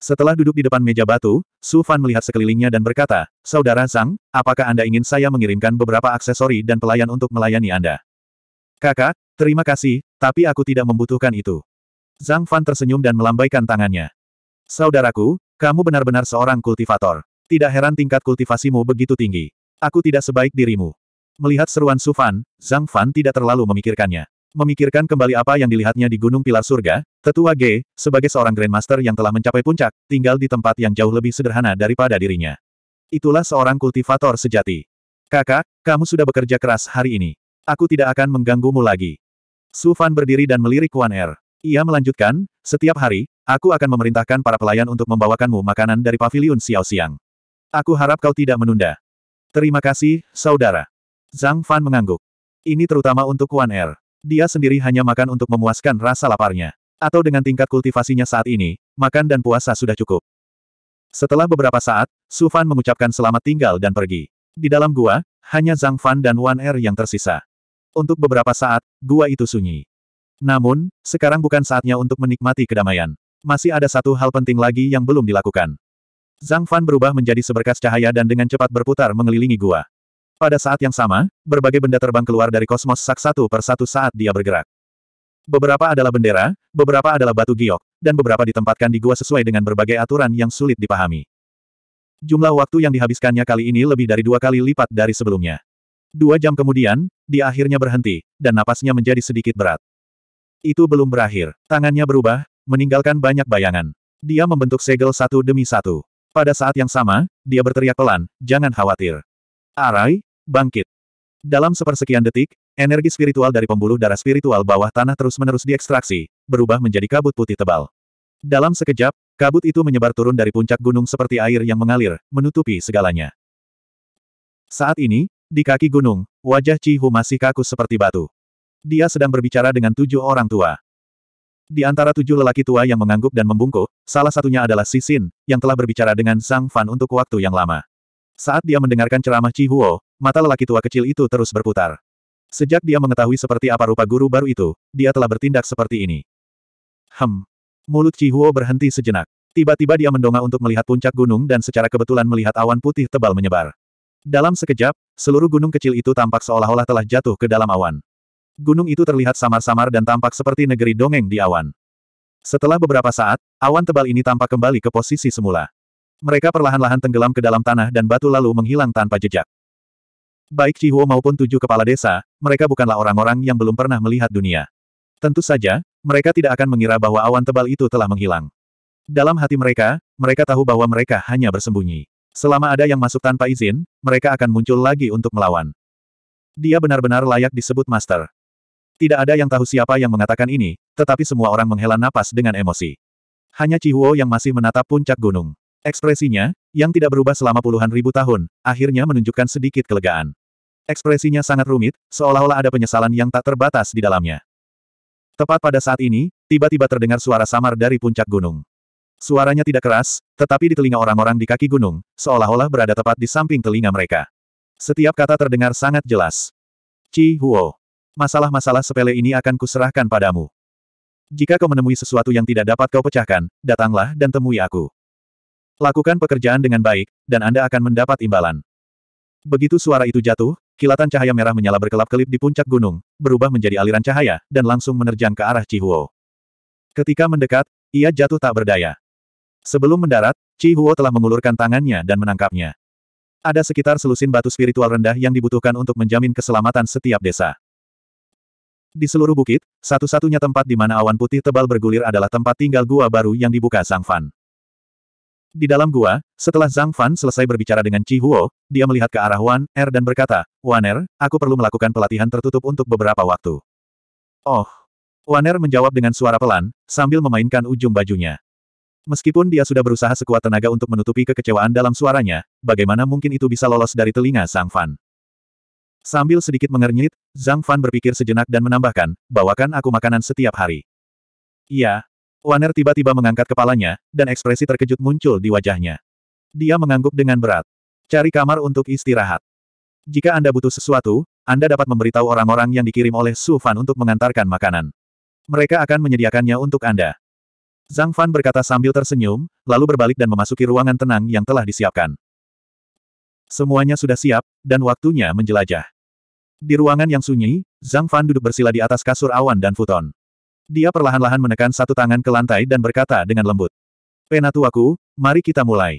Setelah duduk di depan meja batu, Su Fan melihat sekelilingnya dan berkata, Saudara Zhang, apakah Anda ingin saya mengirimkan beberapa aksesori dan pelayan untuk melayani Anda? Kakak, terima kasih, tapi aku tidak membutuhkan itu. Zhang Fan tersenyum dan melambaikan tangannya. Saudaraku, kamu benar-benar seorang kultivator. Tidak heran tingkat kultivasimu begitu tinggi. Aku tidak sebaik dirimu. Melihat seruan Su Fan, Zhang Fan tidak terlalu memikirkannya. Memikirkan kembali apa yang dilihatnya di Gunung Pilar Surga, Tetua G, sebagai seorang Grandmaster yang telah mencapai puncak, tinggal di tempat yang jauh lebih sederhana daripada dirinya. Itulah seorang kultivator sejati. Kakak, kamu sudah bekerja keras hari ini. Aku tidak akan mengganggumu lagi. Su Fan berdiri dan melirik Wan Er. Ia melanjutkan, setiap hari, aku akan memerintahkan para pelayan untuk membawakanmu makanan dari Paviliun Xiao Siang. Aku harap kau tidak menunda. Terima kasih, saudara. Zhang Fan mengangguk. Ini terutama untuk Wan Er. Dia sendiri hanya makan untuk memuaskan rasa laparnya. Atau dengan tingkat kultivasinya saat ini, makan dan puasa sudah cukup. Setelah beberapa saat, Su Fan mengucapkan selamat tinggal dan pergi. Di dalam gua, hanya Zhang Fan dan Wan Er yang tersisa. Untuk beberapa saat, gua itu sunyi. Namun, sekarang bukan saatnya untuk menikmati kedamaian. Masih ada satu hal penting lagi yang belum dilakukan. Zhang Fan berubah menjadi seberkas cahaya dan dengan cepat berputar mengelilingi gua. Pada saat yang sama, berbagai benda terbang keluar dari kosmos sak satu per satu saat dia bergerak. Beberapa adalah bendera, beberapa adalah batu giok, dan beberapa ditempatkan di gua sesuai dengan berbagai aturan yang sulit dipahami. Jumlah waktu yang dihabiskannya kali ini lebih dari dua kali lipat dari sebelumnya. Dua jam kemudian, dia akhirnya berhenti, dan napasnya menjadi sedikit berat. Itu belum berakhir. Tangannya berubah, meninggalkan banyak bayangan. Dia membentuk segel satu demi satu. Pada saat yang sama, dia berteriak pelan, jangan khawatir. Arai, Bangkit. Dalam sepersekian detik, energi spiritual dari pembuluh darah spiritual bawah tanah terus-menerus diekstraksi, berubah menjadi kabut putih tebal. Dalam sekejap, kabut itu menyebar turun dari puncak gunung seperti air yang mengalir, menutupi segalanya. Saat ini, di kaki gunung, wajah Cihu masih kaku seperti batu. Dia sedang berbicara dengan tujuh orang tua. Di antara tujuh lelaki tua yang mengangguk dan membungkuk, salah satunya adalah Sisin, yang telah berbicara dengan Sang Fan untuk waktu yang lama. Saat dia mendengarkan ceramah Chi Huo, mata lelaki tua kecil itu terus berputar. Sejak dia mengetahui seperti apa rupa guru baru itu, dia telah bertindak seperti ini. Hem. Mulut Chi Huo berhenti sejenak. Tiba-tiba dia mendongak untuk melihat puncak gunung dan secara kebetulan melihat awan putih tebal menyebar. Dalam sekejap, seluruh gunung kecil itu tampak seolah-olah telah jatuh ke dalam awan. Gunung itu terlihat samar-samar dan tampak seperti negeri dongeng di awan. Setelah beberapa saat, awan tebal ini tampak kembali ke posisi semula. Mereka perlahan-lahan tenggelam ke dalam tanah dan batu lalu menghilang tanpa jejak. Baik Cihuo maupun tujuh kepala desa, mereka bukanlah orang-orang yang belum pernah melihat dunia. Tentu saja, mereka tidak akan mengira bahwa awan tebal itu telah menghilang. Dalam hati mereka, mereka tahu bahwa mereka hanya bersembunyi. Selama ada yang masuk tanpa izin, mereka akan muncul lagi untuk melawan. Dia benar-benar layak disebut master. Tidak ada yang tahu siapa yang mengatakan ini, tetapi semua orang menghela napas dengan emosi. Hanya Cihuo yang masih menatap puncak gunung. Ekspresinya, yang tidak berubah selama puluhan ribu tahun, akhirnya menunjukkan sedikit kelegaan. Ekspresinya sangat rumit, seolah-olah ada penyesalan yang tak terbatas di dalamnya. Tepat pada saat ini, tiba-tiba terdengar suara samar dari puncak gunung. Suaranya tidak keras, tetapi di telinga orang-orang di kaki gunung, seolah-olah berada tepat di samping telinga mereka. Setiap kata terdengar sangat jelas. Ci Huo. Masalah-masalah sepele ini akan kuserahkan padamu. Jika kau menemui sesuatu yang tidak dapat kau pecahkan, datanglah dan temui aku. Lakukan pekerjaan dengan baik, dan Anda akan mendapat imbalan. Begitu suara itu jatuh, kilatan cahaya merah menyala berkelap-kelip di puncak gunung, berubah menjadi aliran cahaya, dan langsung menerjang ke arah Chihuo. Ketika mendekat, ia jatuh tak berdaya. Sebelum mendarat, Chihuo telah mengulurkan tangannya dan menangkapnya. Ada sekitar selusin batu spiritual rendah yang dibutuhkan untuk menjamin keselamatan setiap desa. Di seluruh bukit, satu-satunya tempat di mana awan putih tebal bergulir adalah tempat tinggal gua baru yang dibuka Sang Fan. Di dalam gua, setelah Zhang Fan selesai berbicara dengan Chi Huo, dia melihat ke arah Wan Er dan berkata, Wan Er, aku perlu melakukan pelatihan tertutup untuk beberapa waktu. Oh. Wan Er menjawab dengan suara pelan, sambil memainkan ujung bajunya. Meskipun dia sudah berusaha sekuat tenaga untuk menutupi kekecewaan dalam suaranya, bagaimana mungkin itu bisa lolos dari telinga Zhang Fan? Sambil sedikit mengernyit, Zhang Fan berpikir sejenak dan menambahkan, bawakan aku makanan setiap hari. Iya, Waner tiba-tiba mengangkat kepalanya, dan ekspresi terkejut muncul di wajahnya. Dia mengangguk dengan berat. Cari kamar untuk istirahat. Jika Anda butuh sesuatu, Anda dapat memberitahu orang-orang yang dikirim oleh Su Fan untuk mengantarkan makanan. Mereka akan menyediakannya untuk Anda. Zhang Fan berkata sambil tersenyum, lalu berbalik dan memasuki ruangan tenang yang telah disiapkan. Semuanya sudah siap, dan waktunya menjelajah. Di ruangan yang sunyi, Zhang Fan duduk bersila di atas kasur awan dan futon. Dia perlahan-lahan menekan satu tangan ke lantai dan berkata dengan lembut. Penatuaku, mari kita mulai.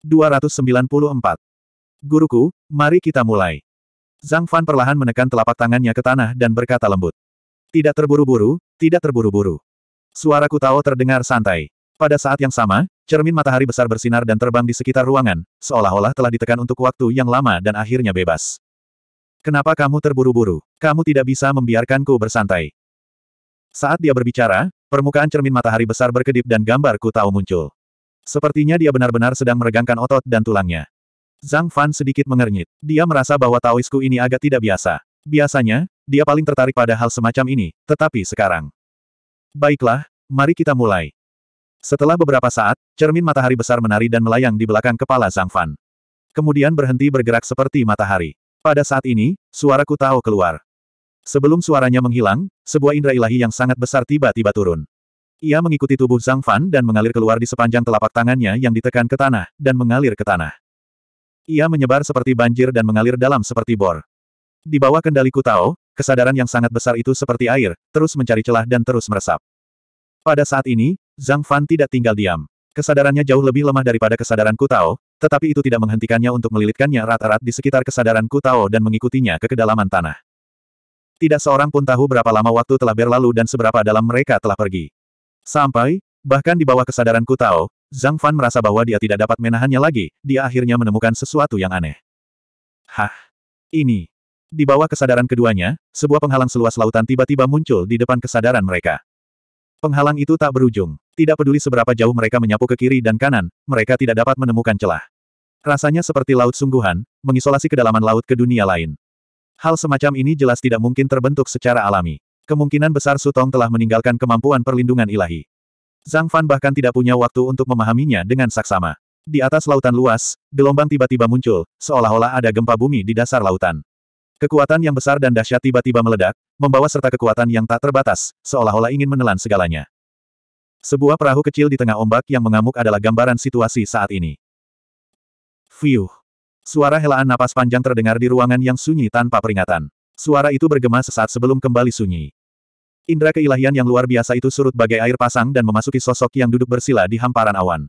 294. Guruku, mari kita mulai. Zhang Fan perlahan menekan telapak tangannya ke tanah dan berkata lembut. Tidak terburu-buru, tidak terburu-buru. Suaraku tahu terdengar santai. Pada saat yang sama, cermin matahari besar bersinar dan terbang di sekitar ruangan, seolah-olah telah ditekan untuk waktu yang lama dan akhirnya bebas. Kenapa kamu terburu-buru? Kamu tidak bisa membiarkanku bersantai. Saat dia berbicara, permukaan cermin matahari besar berkedip dan gambar Ku tahu muncul. Sepertinya dia benar-benar sedang meregangkan otot dan tulangnya. Zhang Fan sedikit mengernyit. Dia merasa bahwa Taoisku ini agak tidak biasa. Biasanya, dia paling tertarik pada hal semacam ini, tetapi sekarang. Baiklah, mari kita mulai. Setelah beberapa saat, cermin matahari besar menari dan melayang di belakang kepala Zhang Fan. Kemudian berhenti bergerak seperti matahari. Pada saat ini, suara Ku tahu keluar. Sebelum suaranya menghilang, sebuah indera ilahi yang sangat besar tiba-tiba turun. Ia mengikuti tubuh Zhang Fan dan mengalir keluar di sepanjang telapak tangannya yang ditekan ke tanah, dan mengalir ke tanah. Ia menyebar seperti banjir dan mengalir dalam seperti bor. Di bawah kendali Kutao, kesadaran yang sangat besar itu seperti air, terus mencari celah dan terus meresap. Pada saat ini, Zhang Fan tidak tinggal diam. Kesadarannya jauh lebih lemah daripada kesadaran Kutao, tetapi itu tidak menghentikannya untuk melilitkannya rata-rata di sekitar kesadaran Kutao dan mengikutinya ke kedalaman tanah. Tidak seorang pun tahu berapa lama waktu telah berlalu dan seberapa dalam mereka telah pergi. Sampai, bahkan di bawah kesadaran Tao, Zhang Fan merasa bahwa dia tidak dapat menahannya lagi, dia akhirnya menemukan sesuatu yang aneh. Hah? Ini. Di bawah kesadaran keduanya, sebuah penghalang seluas lautan tiba-tiba muncul di depan kesadaran mereka. Penghalang itu tak berujung. Tidak peduli seberapa jauh mereka menyapu ke kiri dan kanan, mereka tidak dapat menemukan celah. Rasanya seperti laut sungguhan, mengisolasi kedalaman laut ke dunia lain. Hal semacam ini jelas tidak mungkin terbentuk secara alami. Kemungkinan besar Sutong telah meninggalkan kemampuan perlindungan ilahi. Zhang Fan bahkan tidak punya waktu untuk memahaminya dengan saksama. Di atas lautan luas, gelombang tiba-tiba muncul, seolah-olah ada gempa bumi di dasar lautan. Kekuatan yang besar dan dahsyat tiba-tiba meledak, membawa serta kekuatan yang tak terbatas, seolah-olah ingin menelan segalanya. Sebuah perahu kecil di tengah ombak yang mengamuk adalah gambaran situasi saat ini. Fiuh! Suara helaan napas panjang terdengar di ruangan yang sunyi tanpa peringatan. Suara itu bergema sesaat sebelum kembali sunyi. Indra keilahian yang luar biasa itu surut bagai air pasang dan memasuki sosok yang duduk bersila di hamparan awan.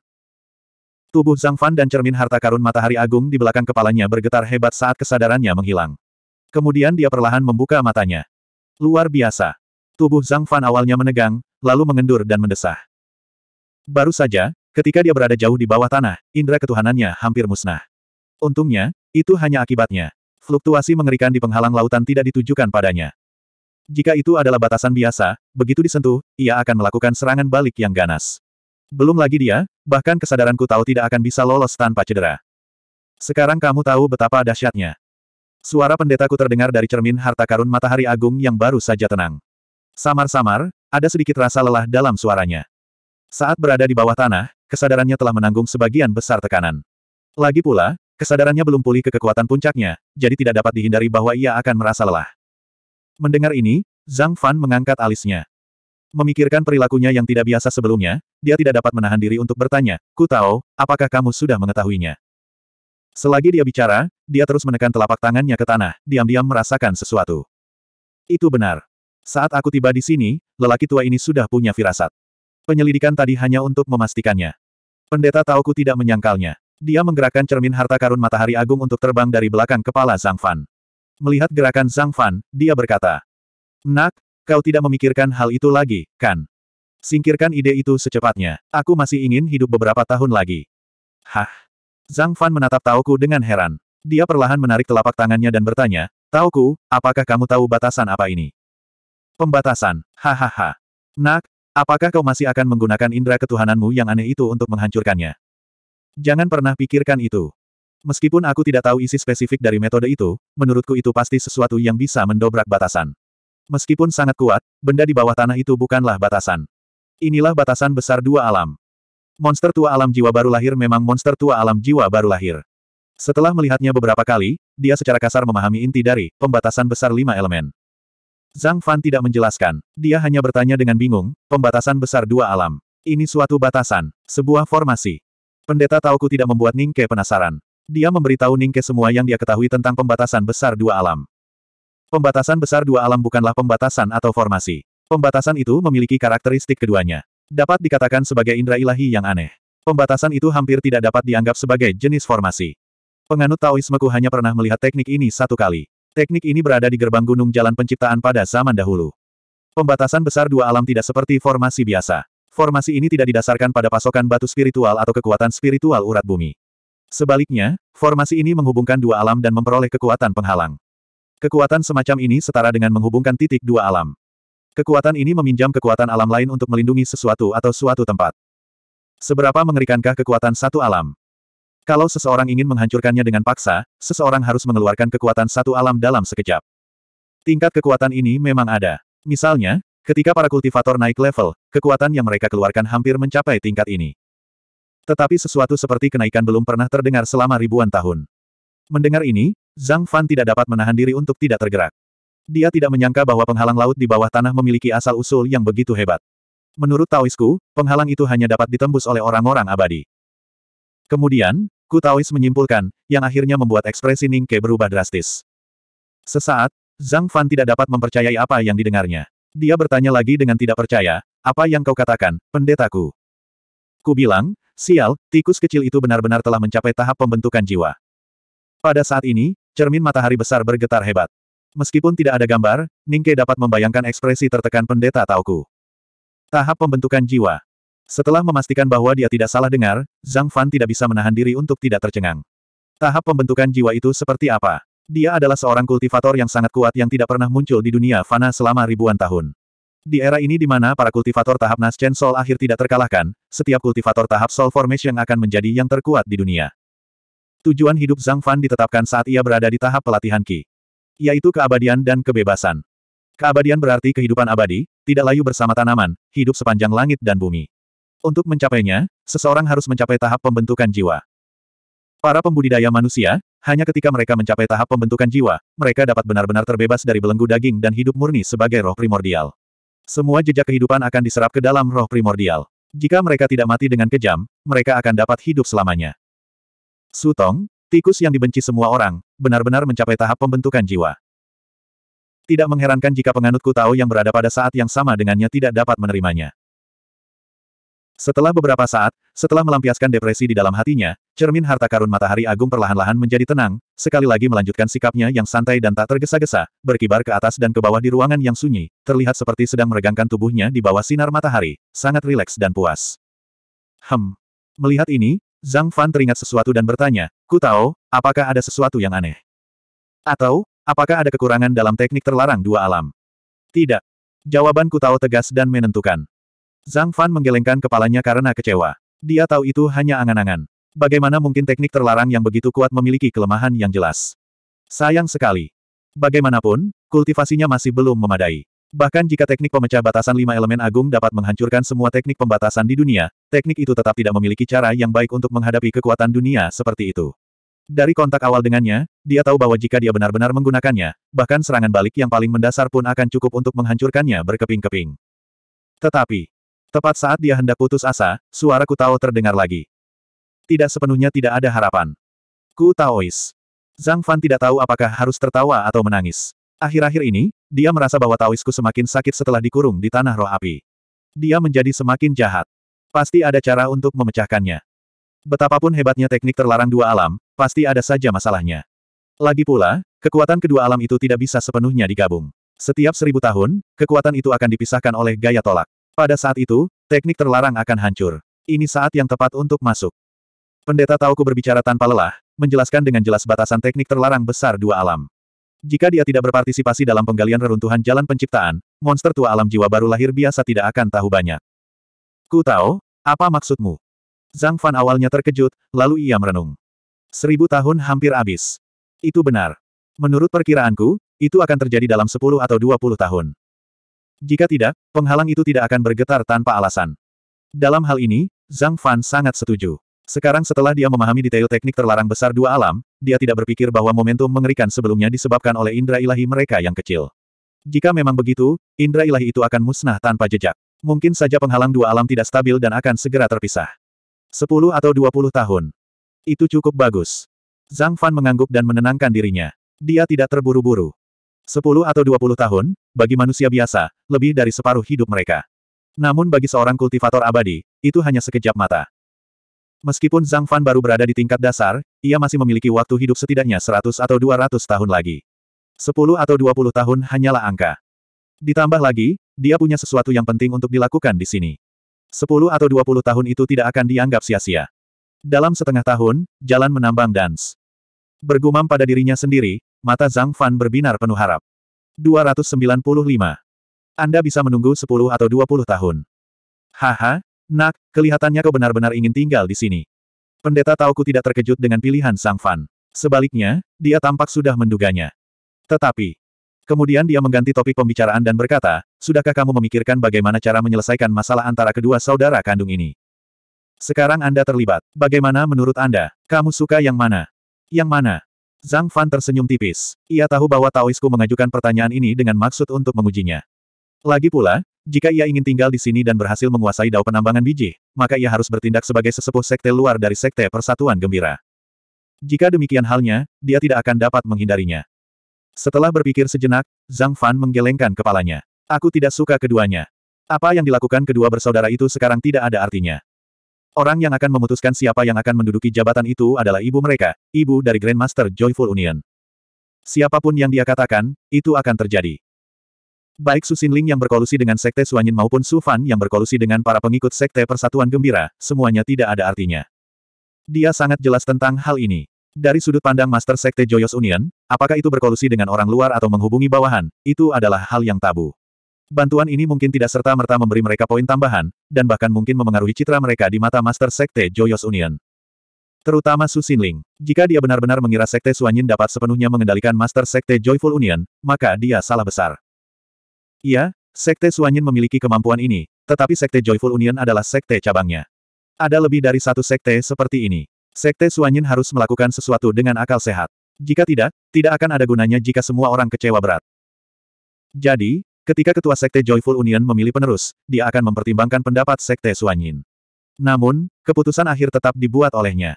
Tubuh Zhang Fan dan cermin harta karun matahari agung di belakang kepalanya bergetar hebat saat kesadarannya menghilang. Kemudian dia perlahan membuka matanya. Luar biasa. Tubuh Zhang Fan awalnya menegang, lalu mengendur dan mendesah. Baru saja, ketika dia berada jauh di bawah tanah, indra ketuhanannya hampir musnah. Untungnya, itu hanya akibatnya. Fluktuasi mengerikan di penghalang lautan tidak ditujukan padanya. Jika itu adalah batasan biasa, begitu disentuh, ia akan melakukan serangan balik yang ganas. Belum lagi dia, bahkan kesadaranku tahu tidak akan bisa lolos tanpa cedera. Sekarang kamu tahu betapa dahsyatnya. Suara pendetaku terdengar dari cermin harta karun matahari agung yang baru saja tenang. Samar-samar, ada sedikit rasa lelah dalam suaranya. Saat berada di bawah tanah, kesadarannya telah menanggung sebagian besar tekanan. Lagi pula, Kesadarannya belum pulih ke kekuatan puncaknya, jadi tidak dapat dihindari bahwa ia akan merasa lelah. Mendengar ini, Zhang Fan mengangkat alisnya. Memikirkan perilakunya yang tidak biasa sebelumnya, dia tidak dapat menahan diri untuk bertanya, Ku tahu, apakah kamu sudah mengetahuinya? Selagi dia bicara, dia terus menekan telapak tangannya ke tanah, diam-diam merasakan sesuatu. Itu benar. Saat aku tiba di sini, lelaki tua ini sudah punya firasat. Penyelidikan tadi hanya untuk memastikannya. Pendeta ku tidak menyangkalnya. Dia menggerakkan cermin harta karun matahari agung untuk terbang dari belakang kepala Zhang Fan. Melihat gerakan Zhang Fan, dia berkata, Nak, kau tidak memikirkan hal itu lagi, kan? Singkirkan ide itu secepatnya. Aku masih ingin hidup beberapa tahun lagi. Hah? Zhang Fan menatap Taoku dengan heran. Dia perlahan menarik telapak tangannya dan bertanya, Taoku, apakah kamu tahu batasan apa ini? Pembatasan, hahaha. Nak, apakah kau masih akan menggunakan indera ketuhananmu yang aneh itu untuk menghancurkannya? Jangan pernah pikirkan itu. Meskipun aku tidak tahu isi spesifik dari metode itu, menurutku itu pasti sesuatu yang bisa mendobrak batasan. Meskipun sangat kuat, benda di bawah tanah itu bukanlah batasan. Inilah batasan besar dua alam. Monster tua alam jiwa baru lahir memang monster tua alam jiwa baru lahir. Setelah melihatnya beberapa kali, dia secara kasar memahami inti dari pembatasan besar lima elemen. Zhang Fan tidak menjelaskan. Dia hanya bertanya dengan bingung, pembatasan besar dua alam. Ini suatu batasan, sebuah formasi. Pendeta Tauku tidak membuat Ningke penasaran. Dia memberitahu Ningke semua yang dia ketahui tentang pembatasan besar dua alam. Pembatasan besar dua alam bukanlah pembatasan atau formasi. Pembatasan itu memiliki karakteristik keduanya. Dapat dikatakan sebagai indera ilahi yang aneh. Pembatasan itu hampir tidak dapat dianggap sebagai jenis formasi. Penganut Taoismeku hanya pernah melihat teknik ini satu kali. Teknik ini berada di gerbang gunung jalan penciptaan pada zaman dahulu. Pembatasan besar dua alam tidak seperti formasi biasa formasi ini tidak didasarkan pada pasokan batu spiritual atau kekuatan spiritual urat bumi. Sebaliknya, formasi ini menghubungkan dua alam dan memperoleh kekuatan penghalang. Kekuatan semacam ini setara dengan menghubungkan titik dua alam. Kekuatan ini meminjam kekuatan alam lain untuk melindungi sesuatu atau suatu tempat. Seberapa mengerikankah kekuatan satu alam? Kalau seseorang ingin menghancurkannya dengan paksa, seseorang harus mengeluarkan kekuatan satu alam dalam sekejap. Tingkat kekuatan ini memang ada. Misalnya, Ketika para kultivator naik level, kekuatan yang mereka keluarkan hampir mencapai tingkat ini. Tetapi sesuatu seperti kenaikan belum pernah terdengar selama ribuan tahun. Mendengar ini, Zhang Fan tidak dapat menahan diri untuk tidak tergerak. Dia tidak menyangka bahwa penghalang laut di bawah tanah memiliki asal-usul yang begitu hebat. Menurut Taoisku, penghalang itu hanya dapat ditembus oleh orang-orang abadi. Kemudian, Ku Taois menyimpulkan, yang akhirnya membuat ekspresi Ningke berubah drastis. Sesaat, Zhang Fan tidak dapat mempercayai apa yang didengarnya. Dia bertanya lagi dengan tidak percaya, apa yang kau katakan, pendetaku? Ku bilang, sial, tikus kecil itu benar-benar telah mencapai tahap pembentukan jiwa. Pada saat ini, cermin matahari besar bergetar hebat. Meskipun tidak ada gambar, Ningke dapat membayangkan ekspresi tertekan pendeta Tauku. Tahap pembentukan jiwa. Setelah memastikan bahwa dia tidak salah dengar, Zhang Fan tidak bisa menahan diri untuk tidak tercengang. Tahap pembentukan jiwa itu seperti apa? Dia adalah seorang kultivator yang sangat kuat yang tidak pernah muncul di dunia fana selama ribuan tahun. Di era ini di mana para kultivator tahap Nascent sol akhir tidak terkalahkan, setiap kultivator tahap Soul Formation akan menjadi yang terkuat di dunia. Tujuan hidup Zhang Fan ditetapkan saat ia berada di tahap pelatihan Qi. Yaitu keabadian dan kebebasan. Keabadian berarti kehidupan abadi, tidak layu bersama tanaman, hidup sepanjang langit dan bumi. Untuk mencapainya, seseorang harus mencapai tahap pembentukan jiwa. Para pembudidaya manusia, hanya ketika mereka mencapai tahap pembentukan jiwa, mereka dapat benar-benar terbebas dari belenggu daging dan hidup murni sebagai roh primordial. Semua jejak kehidupan akan diserap ke dalam roh primordial. Jika mereka tidak mati dengan kejam, mereka akan dapat hidup selamanya. Sutong, tikus yang dibenci semua orang, benar-benar mencapai tahap pembentukan jiwa. Tidak mengherankan jika penganutku tahu yang berada pada saat yang sama dengannya tidak dapat menerimanya. Setelah beberapa saat, setelah melampiaskan depresi di dalam hatinya, cermin harta karun matahari agung perlahan-lahan menjadi tenang, sekali lagi melanjutkan sikapnya yang santai dan tak tergesa-gesa, berkibar ke atas dan ke bawah di ruangan yang sunyi, terlihat seperti sedang meregangkan tubuhnya di bawah sinar matahari, sangat rileks dan puas. Hem. Melihat ini, Zhang Fan teringat sesuatu dan bertanya, Ku tahu, apakah ada sesuatu yang aneh? Atau, apakah ada kekurangan dalam teknik terlarang dua alam? Tidak. Jawaban Ku tahu tegas dan menentukan. Zhang Fan menggelengkan kepalanya karena kecewa. Dia tahu itu hanya angan-angan. Bagaimana mungkin teknik terlarang yang begitu kuat memiliki kelemahan yang jelas? Sayang sekali. Bagaimanapun, kultivasinya masih belum memadai. Bahkan jika teknik pemecah batasan lima elemen agung dapat menghancurkan semua teknik pembatasan di dunia, teknik itu tetap tidak memiliki cara yang baik untuk menghadapi kekuatan dunia seperti itu. Dari kontak awal dengannya, dia tahu bahwa jika dia benar-benar menggunakannya, bahkan serangan balik yang paling mendasar pun akan cukup untuk menghancurkannya berkeping-keping. Tetapi, Tepat saat dia hendak putus asa, suara Ku Tao terdengar lagi. Tidak sepenuhnya tidak ada harapan. Ku Taois. Zhang Fan tidak tahu apakah harus tertawa atau menangis. Akhir-akhir ini, dia merasa bahwa Taoisku semakin sakit setelah dikurung di tanah roh api. Dia menjadi semakin jahat. Pasti ada cara untuk memecahkannya. Betapapun hebatnya teknik terlarang dua alam, pasti ada saja masalahnya. Lagi pula, kekuatan kedua alam itu tidak bisa sepenuhnya digabung. Setiap seribu tahun, kekuatan itu akan dipisahkan oleh gaya tolak. Pada saat itu, teknik terlarang akan hancur. Ini saat yang tepat untuk masuk. Pendeta Tauku berbicara tanpa lelah, menjelaskan dengan jelas batasan teknik terlarang besar dua alam. Jika dia tidak berpartisipasi dalam penggalian reruntuhan jalan penciptaan, monster tua alam jiwa baru lahir biasa tidak akan tahu banyak. Ku tahu, apa maksudmu? Zhang Fan awalnya terkejut, lalu ia merenung. Seribu tahun hampir habis. Itu benar. Menurut perkiraanku, itu akan terjadi dalam sepuluh atau dua puluh tahun. Jika tidak, penghalang itu tidak akan bergetar tanpa alasan. Dalam hal ini, Zhang Fan sangat setuju. Sekarang setelah dia memahami detail teknik terlarang besar dua alam, dia tidak berpikir bahwa momentum mengerikan sebelumnya disebabkan oleh indera ilahi mereka yang kecil. Jika memang begitu, indera ilahi itu akan musnah tanpa jejak. Mungkin saja penghalang dua alam tidak stabil dan akan segera terpisah. 10 atau 20 tahun. Itu cukup bagus. Zhang Fan mengangguk dan menenangkan dirinya. Dia tidak terburu-buru. 10 atau 20 tahun, bagi manusia biasa, lebih dari separuh hidup mereka. Namun bagi seorang kultivator abadi, itu hanya sekejap mata. Meskipun Zhang Fan baru berada di tingkat dasar, ia masih memiliki waktu hidup setidaknya 100 atau 200 tahun lagi. 10 atau 20 tahun hanyalah angka. Ditambah lagi, dia punya sesuatu yang penting untuk dilakukan di sini. 10 atau 20 tahun itu tidak akan dianggap sia-sia. Dalam setengah tahun, jalan menambang dance. Bergumam pada dirinya sendiri, Mata Zhang Fan berbinar penuh harap. 295. Anda bisa menunggu 10 atau 20 tahun. Haha, nak, kelihatannya kau benar-benar ingin tinggal di sini. Pendeta Tauku tidak terkejut dengan pilihan Zhang Fan. Sebaliknya, dia tampak sudah menduganya. Tetapi, kemudian dia mengganti topik pembicaraan dan berkata, Sudahkah kamu memikirkan bagaimana cara menyelesaikan masalah antara kedua saudara kandung ini? Sekarang Anda terlibat. Bagaimana menurut Anda? Kamu suka yang mana? Yang mana? Zhang Fan tersenyum tipis. Ia tahu bahwa Taoisku mengajukan pertanyaan ini dengan maksud untuk mengujinya. Lagi pula, jika ia ingin tinggal di sini dan berhasil menguasai dao penambangan biji, maka ia harus bertindak sebagai sesepuh sekte luar dari sekte persatuan gembira. Jika demikian halnya, dia tidak akan dapat menghindarinya. Setelah berpikir sejenak, Zhang Fan menggelengkan kepalanya. Aku tidak suka keduanya. Apa yang dilakukan kedua bersaudara itu sekarang tidak ada artinya. Orang yang akan memutuskan siapa yang akan menduduki jabatan itu adalah ibu mereka, ibu dari Grandmaster Joyful Union. Siapapun yang dia katakan, itu akan terjadi. Baik Su Ling yang berkolusi dengan Sekte Suanyin maupun Su Fan yang berkolusi dengan para pengikut Sekte Persatuan Gembira, semuanya tidak ada artinya. Dia sangat jelas tentang hal ini. Dari sudut pandang Master Sekte Joyous Union, apakah itu berkolusi dengan orang luar atau menghubungi bawahan, itu adalah hal yang tabu. Bantuan ini mungkin tidak serta-merta memberi mereka poin tambahan, dan bahkan mungkin memengaruhi citra mereka di mata Master Sekte Joyous Union. Terutama Su Xinling. Jika dia benar-benar mengira Sekte Suanyin dapat sepenuhnya mengendalikan Master Sekte Joyful Union, maka dia salah besar. Iya, Sekte Suanyin memiliki kemampuan ini, tetapi Sekte Joyful Union adalah sekte cabangnya. Ada lebih dari satu sekte seperti ini. Sekte Suanyin harus melakukan sesuatu dengan akal sehat. Jika tidak, tidak akan ada gunanya jika semua orang kecewa berat. Jadi, Ketika ketua Sekte Joyful Union memilih penerus, dia akan mempertimbangkan pendapat Sekte Suanyin. Namun, keputusan akhir tetap dibuat olehnya.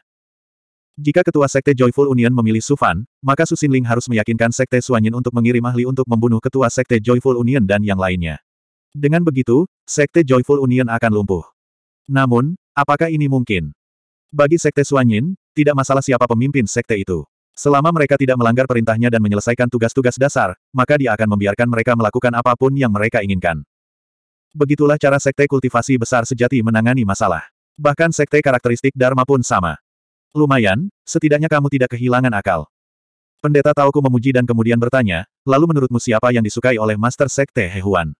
Jika ketua Sekte Joyful Union memilih Sufan, maka Susinling harus meyakinkan Sekte Suanyin untuk mengirim ahli untuk membunuh ketua Sekte Joyful Union dan yang lainnya. Dengan begitu, Sekte Joyful Union akan lumpuh. Namun, apakah ini mungkin? Bagi Sekte Suanyin, tidak masalah siapa pemimpin Sekte itu. Selama mereka tidak melanggar perintahnya dan menyelesaikan tugas-tugas dasar, maka dia akan membiarkan mereka melakukan apapun yang mereka inginkan. Begitulah cara sekte kultivasi besar sejati menangani masalah. Bahkan sekte karakteristik Dharma pun sama. Lumayan, setidaknya kamu tidak kehilangan akal. Pendeta Tauku memuji dan kemudian bertanya, lalu menurutmu siapa yang disukai oleh Master Sekte Hehuan?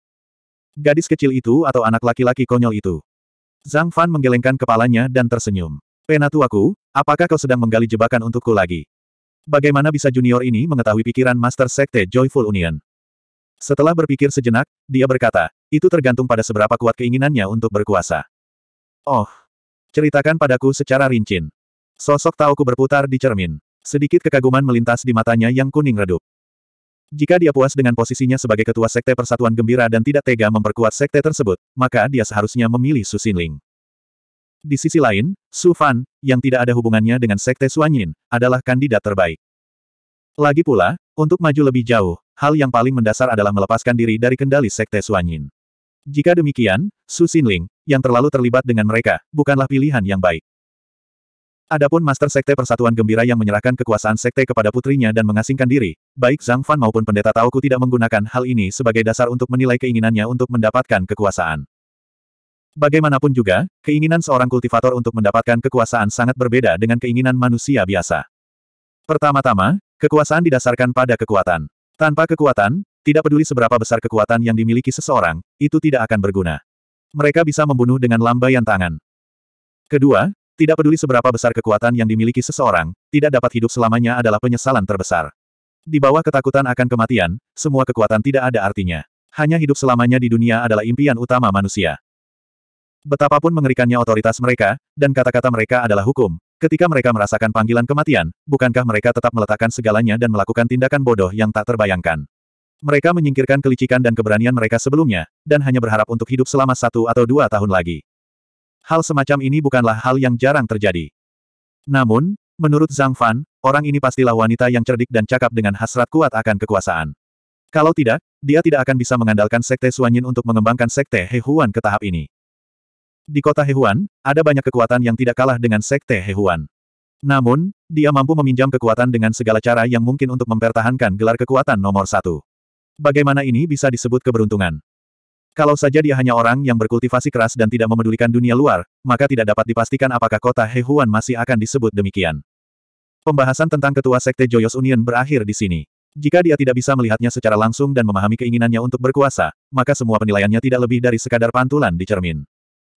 Gadis kecil itu atau anak laki-laki konyol itu? Zhang Fan menggelengkan kepalanya dan tersenyum. Penatuaku, apakah kau sedang menggali jebakan untukku lagi? Bagaimana bisa junior ini mengetahui pikiran Master Sekte Joyful Union? Setelah berpikir sejenak, dia berkata, itu tergantung pada seberapa kuat keinginannya untuk berkuasa. Oh, ceritakan padaku secara rinci. Sosok Tauku berputar di cermin. Sedikit kekaguman melintas di matanya yang kuning redup. Jika dia puas dengan posisinya sebagai ketua Sekte Persatuan Gembira dan tidak tega memperkuat Sekte tersebut, maka dia seharusnya memilih Susinling. Di sisi lain, Su Fan, yang tidak ada hubungannya dengan Sekte Suanyin, adalah kandidat terbaik. Lagi pula, untuk maju lebih jauh, hal yang paling mendasar adalah melepaskan diri dari kendali Sekte Suanyin. Jika demikian, Su Xinling, yang terlalu terlibat dengan mereka, bukanlah pilihan yang baik. Adapun Master Sekte Persatuan Gembira yang menyerahkan kekuasaan Sekte kepada putrinya dan mengasingkan diri, baik Zhang Fan maupun Pendeta Taoku tidak menggunakan hal ini sebagai dasar untuk menilai keinginannya untuk mendapatkan kekuasaan. Bagaimanapun juga, keinginan seorang kultivator untuk mendapatkan kekuasaan sangat berbeda dengan keinginan manusia biasa. Pertama-tama, kekuasaan didasarkan pada kekuatan. Tanpa kekuatan, tidak peduli seberapa besar kekuatan yang dimiliki seseorang, itu tidak akan berguna. Mereka bisa membunuh dengan lambaian tangan. Kedua, tidak peduli seberapa besar kekuatan yang dimiliki seseorang, tidak dapat hidup selamanya adalah penyesalan terbesar. Di bawah ketakutan akan kematian, semua kekuatan tidak ada artinya. Hanya hidup selamanya di dunia adalah impian utama manusia. Betapapun mengerikannya otoritas mereka, dan kata-kata mereka adalah hukum. Ketika mereka merasakan panggilan kematian, bukankah mereka tetap meletakkan segalanya dan melakukan tindakan bodoh yang tak terbayangkan? Mereka menyingkirkan kelicikan dan keberanian mereka sebelumnya, dan hanya berharap untuk hidup selama satu atau dua tahun lagi. Hal semacam ini bukanlah hal yang jarang terjadi. Namun, menurut Zhang Fan, orang ini pastilah wanita yang cerdik dan cakap dengan hasrat kuat akan kekuasaan. Kalau tidak, dia tidak akan bisa mengandalkan Sekte Suanyin untuk mengembangkan Sekte Hehuan ke tahap ini. Di kota Hehuan, ada banyak kekuatan yang tidak kalah dengan sekte Hehuan. Namun, dia mampu meminjam kekuatan dengan segala cara yang mungkin untuk mempertahankan gelar kekuatan nomor satu. Bagaimana ini bisa disebut keberuntungan? Kalau saja dia hanya orang yang berkultivasi keras dan tidak memedulikan dunia luar, maka tidak dapat dipastikan apakah kota Hehuan masih akan disebut demikian. Pembahasan tentang ketua sekte Joyous Union berakhir di sini. Jika dia tidak bisa melihatnya secara langsung dan memahami keinginannya untuk berkuasa, maka semua penilaiannya tidak lebih dari sekadar pantulan di cermin.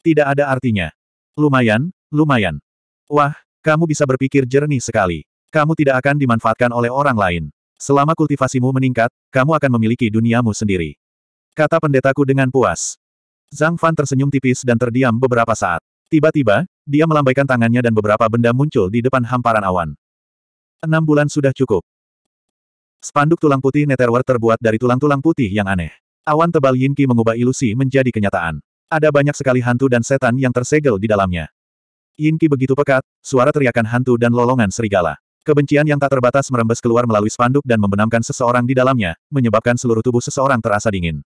Tidak ada artinya. Lumayan, lumayan. Wah, kamu bisa berpikir jernih sekali. Kamu tidak akan dimanfaatkan oleh orang lain. Selama kultivasimu meningkat, kamu akan memiliki duniamu sendiri. Kata pendetaku dengan puas. Zhang Fan tersenyum tipis dan terdiam beberapa saat. Tiba-tiba, dia melambaikan tangannya dan beberapa benda muncul di depan hamparan awan. Enam bulan sudah cukup. Spanduk tulang putih Netherworld terbuat dari tulang-tulang putih yang aneh. Awan tebal Yinki mengubah ilusi menjadi kenyataan. Ada banyak sekali hantu dan setan yang tersegel di dalamnya. Yinki begitu pekat, suara teriakan hantu dan lolongan serigala. Kebencian yang tak terbatas merembes keluar melalui spanduk dan membenamkan seseorang di dalamnya, menyebabkan seluruh tubuh seseorang terasa dingin.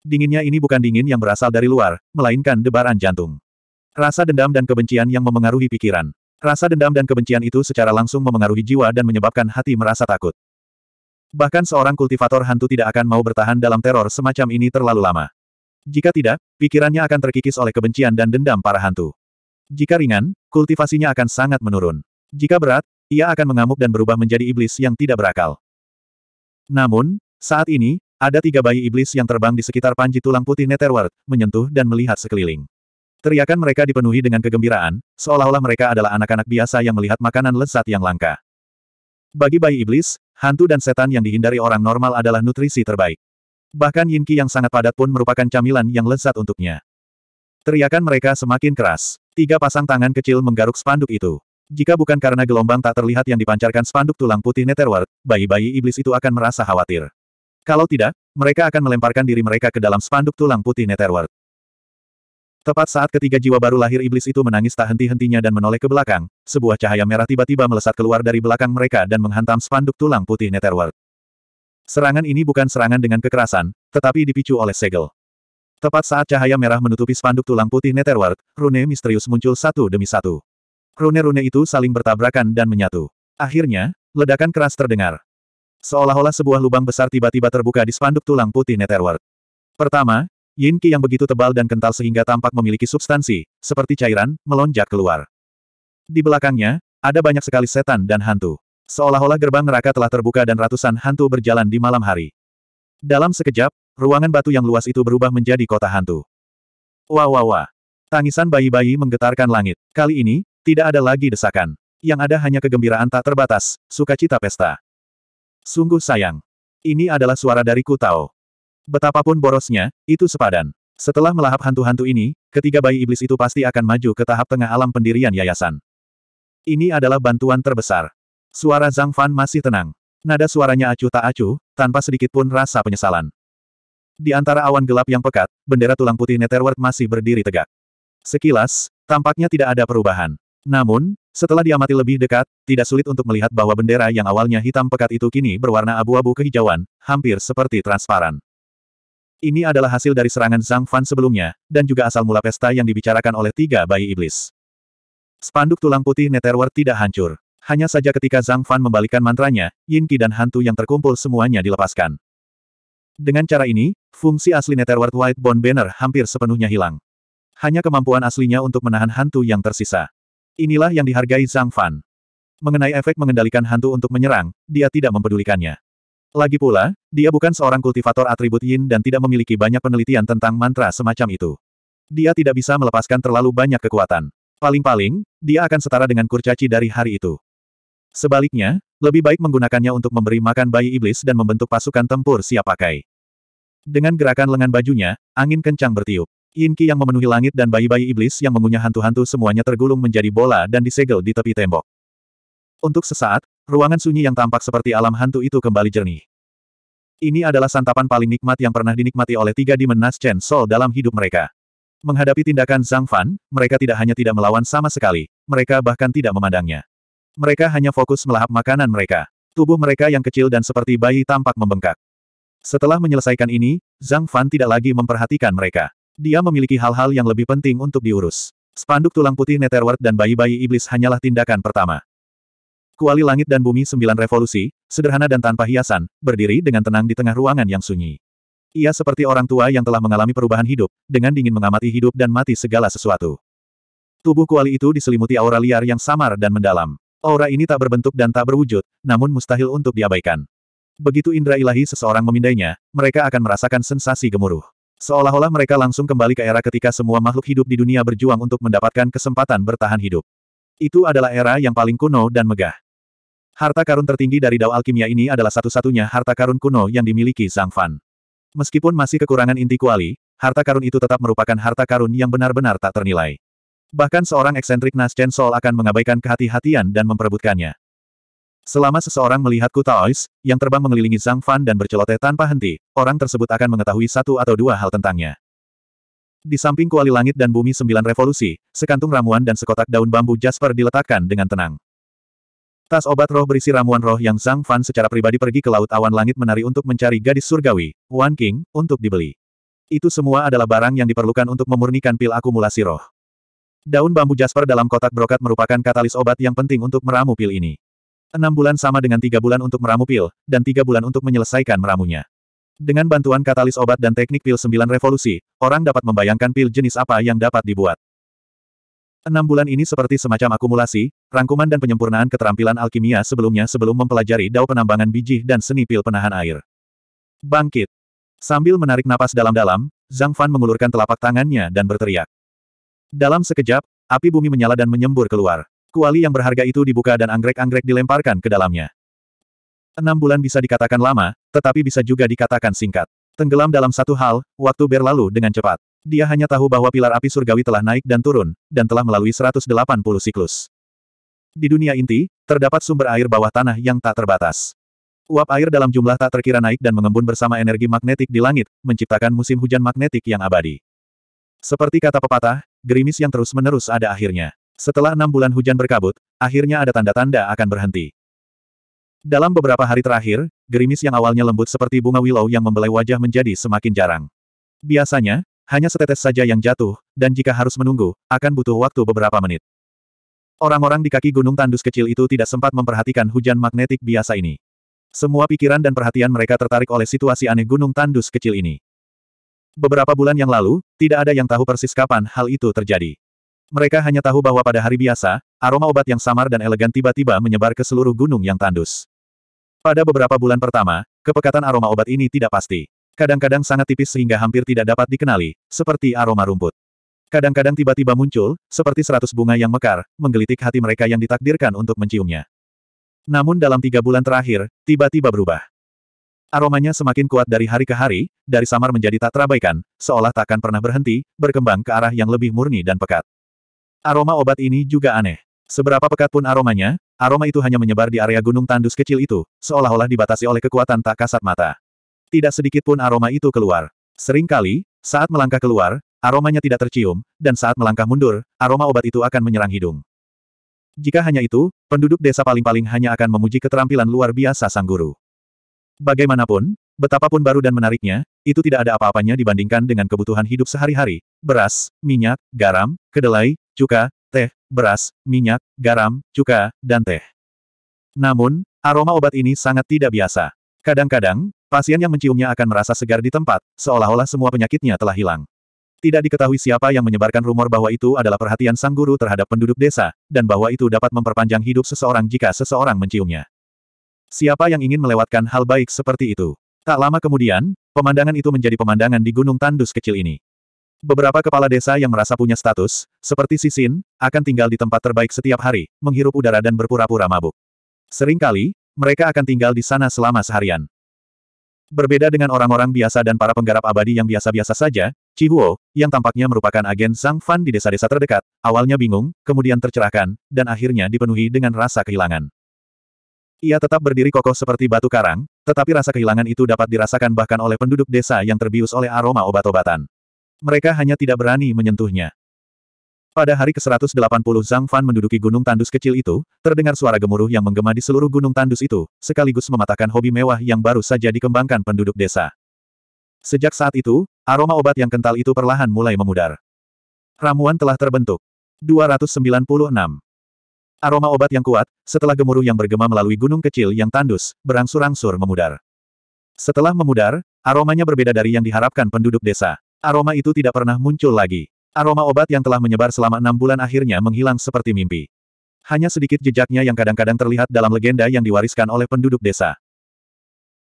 Dinginnya ini bukan dingin yang berasal dari luar, melainkan debaran jantung. Rasa dendam dan kebencian yang memengaruhi pikiran. Rasa dendam dan kebencian itu secara langsung memengaruhi jiwa dan menyebabkan hati merasa takut. Bahkan seorang kultivator hantu tidak akan mau bertahan dalam teror semacam ini terlalu lama. Jika tidak, pikirannya akan terkikis oleh kebencian dan dendam para hantu. Jika ringan, kultivasinya akan sangat menurun. Jika berat, ia akan mengamuk dan berubah menjadi iblis yang tidak berakal. Namun, saat ini, ada tiga bayi iblis yang terbang di sekitar panji tulang putih Netherworld, menyentuh dan melihat sekeliling. Teriakan mereka dipenuhi dengan kegembiraan, seolah-olah mereka adalah anak-anak biasa yang melihat makanan lezat yang langka. Bagi bayi iblis, hantu dan setan yang dihindari orang normal adalah nutrisi terbaik. Bahkan yinki yang sangat padat pun merupakan camilan yang lezat untuknya. Teriakan mereka semakin keras. Tiga pasang tangan kecil menggaruk spanduk itu. Jika bukan karena gelombang tak terlihat yang dipancarkan spanduk tulang putih Netherworld, bayi-bayi iblis itu akan merasa khawatir. Kalau tidak, mereka akan melemparkan diri mereka ke dalam spanduk tulang putih Netherworld. Tepat saat ketiga jiwa baru lahir iblis itu menangis tak henti-hentinya dan menoleh ke belakang, sebuah cahaya merah tiba-tiba melesat keluar dari belakang mereka dan menghantam spanduk tulang putih Netherworld. Serangan ini bukan serangan dengan kekerasan, tetapi dipicu oleh segel. Tepat saat cahaya merah menutupi spanduk tulang putih Netherworld, rune misterius muncul satu demi satu. Rune-rune itu saling bertabrakan dan menyatu. Akhirnya, ledakan keras terdengar. Seolah-olah sebuah lubang besar tiba-tiba terbuka di spanduk tulang putih Netherworld. Pertama, yin qi yang begitu tebal dan kental sehingga tampak memiliki substansi, seperti cairan, melonjak keluar. Di belakangnya, ada banyak sekali setan dan hantu. Seolah-olah gerbang neraka telah terbuka dan ratusan hantu berjalan di malam hari. Dalam sekejap, ruangan batu yang luas itu berubah menjadi kota hantu. Wah wah wah. Tangisan bayi-bayi menggetarkan langit. Kali ini, tidak ada lagi desakan. Yang ada hanya kegembiraan tak terbatas, sukacita pesta. Sungguh sayang. Ini adalah suara dari Kutao. Betapapun borosnya, itu sepadan. Setelah melahap hantu-hantu ini, ketiga bayi iblis itu pasti akan maju ke tahap tengah alam pendirian yayasan. Ini adalah bantuan terbesar. Suara Zhang Fan masih tenang. Nada suaranya acuh tak acuh, tanpa sedikit pun rasa penyesalan. Di antara awan gelap yang pekat, bendera tulang putih Netherworld masih berdiri tegak. Sekilas, tampaknya tidak ada perubahan. Namun, setelah diamati lebih dekat, tidak sulit untuk melihat bahwa bendera yang awalnya hitam pekat itu kini berwarna abu-abu kehijauan, hampir seperti transparan. Ini adalah hasil dari serangan Zhang Fan sebelumnya, dan juga asal mula pesta yang dibicarakan oleh tiga bayi iblis. Spanduk tulang putih Netherworld tidak hancur. Hanya saja ketika Zhang Fan membalikkan mantranya, Yin Qi dan hantu yang terkumpul semuanya dilepaskan. Dengan cara ini, fungsi asli Netherworld White Bone Banner hampir sepenuhnya hilang. Hanya kemampuan aslinya untuk menahan hantu yang tersisa. Inilah yang dihargai Zhang Fan. Mengenai efek mengendalikan hantu untuk menyerang, dia tidak mempedulikannya. Lagi pula, dia bukan seorang kultivator atribut Yin dan tidak memiliki banyak penelitian tentang mantra semacam itu. Dia tidak bisa melepaskan terlalu banyak kekuatan. Paling-paling, dia akan setara dengan kurcaci dari hari itu. Sebaliknya, lebih baik menggunakannya untuk memberi makan bayi iblis dan membentuk pasukan tempur siap pakai. Dengan gerakan lengan bajunya, angin kencang bertiup. Inki yang memenuhi langit dan bayi-bayi iblis yang mengunyah hantu-hantu semuanya tergulung menjadi bola dan disegel di tepi tembok. Untuk sesaat, ruangan sunyi yang tampak seperti alam hantu itu kembali jernih. Ini adalah santapan paling nikmat yang pernah dinikmati oleh tiga dimenas Chen Sol dalam hidup mereka. Menghadapi tindakan Zhang Fan, mereka tidak hanya tidak melawan sama sekali, mereka bahkan tidak memandangnya. Mereka hanya fokus melahap makanan mereka. Tubuh mereka yang kecil dan seperti bayi tampak membengkak. Setelah menyelesaikan ini, Zhang Fan tidak lagi memperhatikan mereka. Dia memiliki hal-hal yang lebih penting untuk diurus. Spanduk tulang putih Netherworld dan bayi-bayi iblis hanyalah tindakan pertama. Kuali langit dan bumi sembilan revolusi, sederhana dan tanpa hiasan, berdiri dengan tenang di tengah ruangan yang sunyi. Ia seperti orang tua yang telah mengalami perubahan hidup, dengan dingin mengamati hidup dan mati segala sesuatu. Tubuh kuali itu diselimuti aura liar yang samar dan mendalam. Aura ini tak berbentuk dan tak berwujud, namun mustahil untuk diabaikan. Begitu indera ilahi seseorang memindainya, mereka akan merasakan sensasi gemuruh. Seolah-olah mereka langsung kembali ke era ketika semua makhluk hidup di dunia berjuang untuk mendapatkan kesempatan bertahan hidup. Itu adalah era yang paling kuno dan megah. Harta karun tertinggi dari Dao Alkimia ini adalah satu-satunya harta karun kuno yang dimiliki Zhang Fan. Meskipun masih kekurangan inti kuali, harta karun itu tetap merupakan harta karun yang benar-benar tak ternilai. Bahkan seorang eksentrik Chen Sol akan mengabaikan kehati-hatian dan memperebutkannya. Selama seseorang melihat Kutaois, yang terbang mengelilingi Zhang Fan dan berceloteh tanpa henti, orang tersebut akan mengetahui satu atau dua hal tentangnya. Di samping kuali langit dan bumi sembilan revolusi, sekantung ramuan dan sekotak daun bambu Jasper diletakkan dengan tenang. Tas obat roh berisi ramuan roh yang Zhang Fan secara pribadi pergi ke Laut Awan Langit menari untuk mencari gadis surgawi, Wan King, untuk dibeli. Itu semua adalah barang yang diperlukan untuk memurnikan pil akumulasi roh. Daun bambu Jasper dalam kotak brokat merupakan katalis obat yang penting untuk meramu pil ini. Enam bulan sama dengan tiga bulan untuk meramu pil, dan tiga bulan untuk menyelesaikan meramunya. Dengan bantuan katalis obat dan teknik pil sembilan revolusi, orang dapat membayangkan pil jenis apa yang dapat dibuat. Enam bulan ini seperti semacam akumulasi, rangkuman dan penyempurnaan keterampilan alkimia sebelumnya sebelum mempelajari dao penambangan biji dan seni pil penahan air. Bangkit! Sambil menarik napas dalam-dalam, Zhang Fan mengulurkan telapak tangannya dan berteriak. Dalam sekejap, api bumi menyala dan menyembur keluar. Kuali yang berharga itu dibuka dan anggrek-anggrek dilemparkan ke dalamnya. Enam bulan bisa dikatakan lama, tetapi bisa juga dikatakan singkat. Tenggelam dalam satu hal, waktu berlalu dengan cepat. Dia hanya tahu bahwa pilar api surgawi telah naik dan turun, dan telah melalui 180 siklus. Di dunia inti, terdapat sumber air bawah tanah yang tak terbatas. Uap air dalam jumlah tak terkira naik dan mengembun bersama energi magnetik di langit, menciptakan musim hujan magnetik yang abadi. Seperti kata pepatah, gerimis yang terus-menerus ada akhirnya. Setelah enam bulan hujan berkabut, akhirnya ada tanda-tanda akan berhenti. Dalam beberapa hari terakhir, gerimis yang awalnya lembut seperti bunga willow yang membelai wajah menjadi semakin jarang. Biasanya, hanya setetes saja yang jatuh, dan jika harus menunggu, akan butuh waktu beberapa menit. Orang-orang di kaki gunung tandus kecil itu tidak sempat memperhatikan hujan magnetik biasa ini. Semua pikiran dan perhatian mereka tertarik oleh situasi aneh gunung tandus kecil ini. Beberapa bulan yang lalu, tidak ada yang tahu persis kapan hal itu terjadi. Mereka hanya tahu bahwa pada hari biasa, aroma obat yang samar dan elegan tiba-tiba menyebar ke seluruh gunung yang tandus. Pada beberapa bulan pertama, kepekatan aroma obat ini tidak pasti. Kadang-kadang sangat tipis sehingga hampir tidak dapat dikenali, seperti aroma rumput. Kadang-kadang tiba-tiba muncul, seperti seratus bunga yang mekar, menggelitik hati mereka yang ditakdirkan untuk menciumnya. Namun dalam tiga bulan terakhir, tiba-tiba berubah. Aromanya semakin kuat dari hari ke hari, dari samar menjadi tak terabaikan, seolah takkan pernah berhenti, berkembang ke arah yang lebih murni dan pekat. Aroma obat ini juga aneh. Seberapa pekat pun aromanya, aroma itu hanya menyebar di area gunung tandus kecil itu, seolah-olah dibatasi oleh kekuatan tak kasat mata. Tidak sedikit pun aroma itu keluar. Seringkali, saat melangkah keluar, aromanya tidak tercium, dan saat melangkah mundur, aroma obat itu akan menyerang hidung. Jika hanya itu, penduduk desa paling-paling hanya akan memuji keterampilan luar biasa sang guru. Bagaimanapun, betapapun baru dan menariknya, itu tidak ada apa-apanya dibandingkan dengan kebutuhan hidup sehari-hari, beras, minyak, garam, kedelai, cuka, teh, beras, minyak, garam, cuka, dan teh. Namun, aroma obat ini sangat tidak biasa. Kadang-kadang, pasien yang menciumnya akan merasa segar di tempat, seolah-olah semua penyakitnya telah hilang. Tidak diketahui siapa yang menyebarkan rumor bahwa itu adalah perhatian sang guru terhadap penduduk desa, dan bahwa itu dapat memperpanjang hidup seseorang jika seseorang menciumnya. Siapa yang ingin melewatkan hal baik seperti itu? Tak lama kemudian, pemandangan itu menjadi pemandangan di Gunung Tandus kecil ini. Beberapa kepala desa yang merasa punya status, seperti Sisin, akan tinggal di tempat terbaik setiap hari, menghirup udara dan berpura-pura mabuk. Seringkali, mereka akan tinggal di sana selama seharian. Berbeda dengan orang-orang biasa dan para penggarap abadi yang biasa-biasa saja, Cihuo, yang tampaknya merupakan agen Sang Fan di desa-desa terdekat, awalnya bingung, kemudian tercerahkan, dan akhirnya dipenuhi dengan rasa kehilangan. Ia tetap berdiri kokoh seperti batu karang, tetapi rasa kehilangan itu dapat dirasakan bahkan oleh penduduk desa yang terbius oleh aroma obat-obatan. Mereka hanya tidak berani menyentuhnya. Pada hari ke-180 Zhang Fan menduduki gunung tandus kecil itu, terdengar suara gemuruh yang menggema di seluruh gunung tandus itu, sekaligus mematahkan hobi mewah yang baru saja dikembangkan penduduk desa. Sejak saat itu, aroma obat yang kental itu perlahan mulai memudar. Ramuan telah terbentuk. 296. Aroma obat yang kuat, setelah gemuruh yang bergema melalui gunung kecil yang tandus, berangsur-angsur memudar. Setelah memudar, aromanya berbeda dari yang diharapkan penduduk desa. Aroma itu tidak pernah muncul lagi. Aroma obat yang telah menyebar selama enam bulan akhirnya menghilang seperti mimpi. Hanya sedikit jejaknya yang kadang-kadang terlihat dalam legenda yang diwariskan oleh penduduk desa.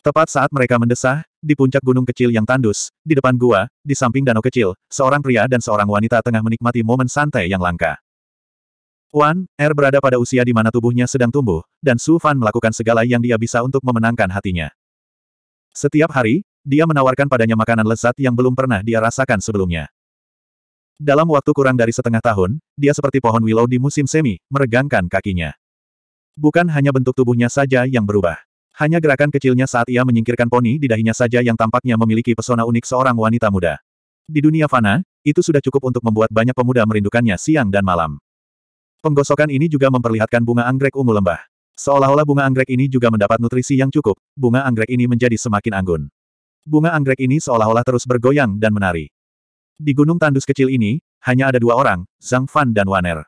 Tepat saat mereka mendesah, di puncak gunung kecil yang tandus, di depan gua, di samping danau kecil, seorang pria dan seorang wanita tengah menikmati momen santai yang langka. Wan, Er berada pada usia di mana tubuhnya sedang tumbuh, dan Su Fan melakukan segala yang dia bisa untuk memenangkan hatinya. Setiap hari, dia menawarkan padanya makanan lezat yang belum pernah dia rasakan sebelumnya. Dalam waktu kurang dari setengah tahun, dia seperti pohon willow di musim semi, meregangkan kakinya. Bukan hanya bentuk tubuhnya saja yang berubah. Hanya gerakan kecilnya saat ia menyingkirkan poni di dahinya saja yang tampaknya memiliki pesona unik seorang wanita muda. Di dunia fana, itu sudah cukup untuk membuat banyak pemuda merindukannya siang dan malam. Penggosokan ini juga memperlihatkan bunga anggrek ungu lembah. Seolah-olah bunga anggrek ini juga mendapat nutrisi yang cukup, bunga anggrek ini menjadi semakin anggun. Bunga anggrek ini seolah-olah terus bergoyang dan menari. Di gunung tandus kecil ini, hanya ada dua orang, Zhang Fan dan Waner.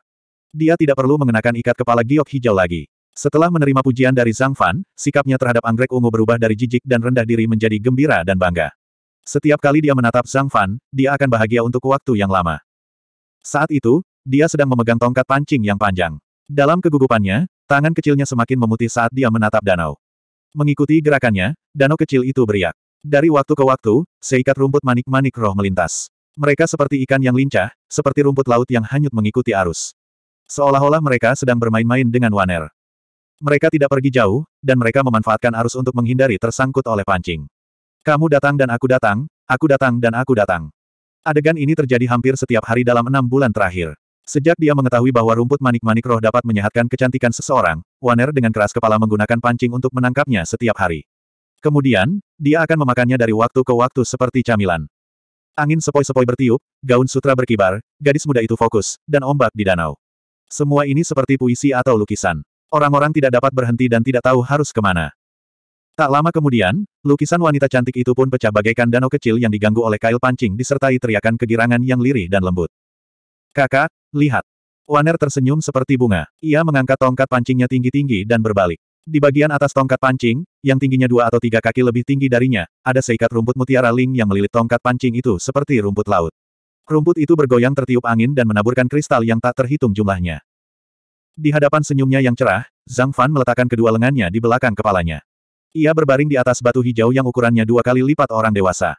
Dia tidak perlu mengenakan ikat kepala giok hijau lagi. Setelah menerima pujian dari Zhang Fan, sikapnya terhadap anggrek ungu berubah dari jijik dan rendah diri menjadi gembira dan bangga. Setiap kali dia menatap Zhang Fan, dia akan bahagia untuk waktu yang lama. Saat itu, dia sedang memegang tongkat pancing yang panjang. Dalam kegugupannya, tangan kecilnya semakin memutih saat dia menatap danau. Mengikuti gerakannya, danau kecil itu beriak. Dari waktu ke waktu, seikat rumput manik-manik roh melintas. Mereka seperti ikan yang lincah, seperti rumput laut yang hanyut mengikuti arus. Seolah-olah mereka sedang bermain-main dengan waner. Mereka tidak pergi jauh, dan mereka memanfaatkan arus untuk menghindari tersangkut oleh pancing. Kamu datang dan aku datang, aku datang dan aku datang. Adegan ini terjadi hampir setiap hari dalam enam bulan terakhir. Sejak dia mengetahui bahwa rumput manik-manik roh dapat menyehatkan kecantikan seseorang, Waner dengan keras kepala menggunakan pancing untuk menangkapnya setiap hari. Kemudian, dia akan memakannya dari waktu ke waktu seperti camilan. Angin sepoi-sepoi bertiup, gaun sutra berkibar, gadis muda itu fokus, dan ombak di danau. Semua ini seperti puisi atau lukisan. Orang-orang tidak dapat berhenti dan tidak tahu harus kemana. Tak lama kemudian, lukisan wanita cantik itu pun pecah bagaikan danau kecil yang diganggu oleh kail pancing disertai teriakan kegirangan yang lirih dan lembut. Kakak, Lihat. Waner tersenyum seperti bunga. Ia mengangkat tongkat pancingnya tinggi-tinggi dan berbalik. Di bagian atas tongkat pancing, yang tingginya dua atau tiga kaki lebih tinggi darinya, ada seikat rumput mutiara ling yang melilit tongkat pancing itu seperti rumput laut. Rumput itu bergoyang tertiup angin dan menaburkan kristal yang tak terhitung jumlahnya. Di hadapan senyumnya yang cerah, Zhang Fan meletakkan kedua lengannya di belakang kepalanya. Ia berbaring di atas batu hijau yang ukurannya dua kali lipat orang dewasa.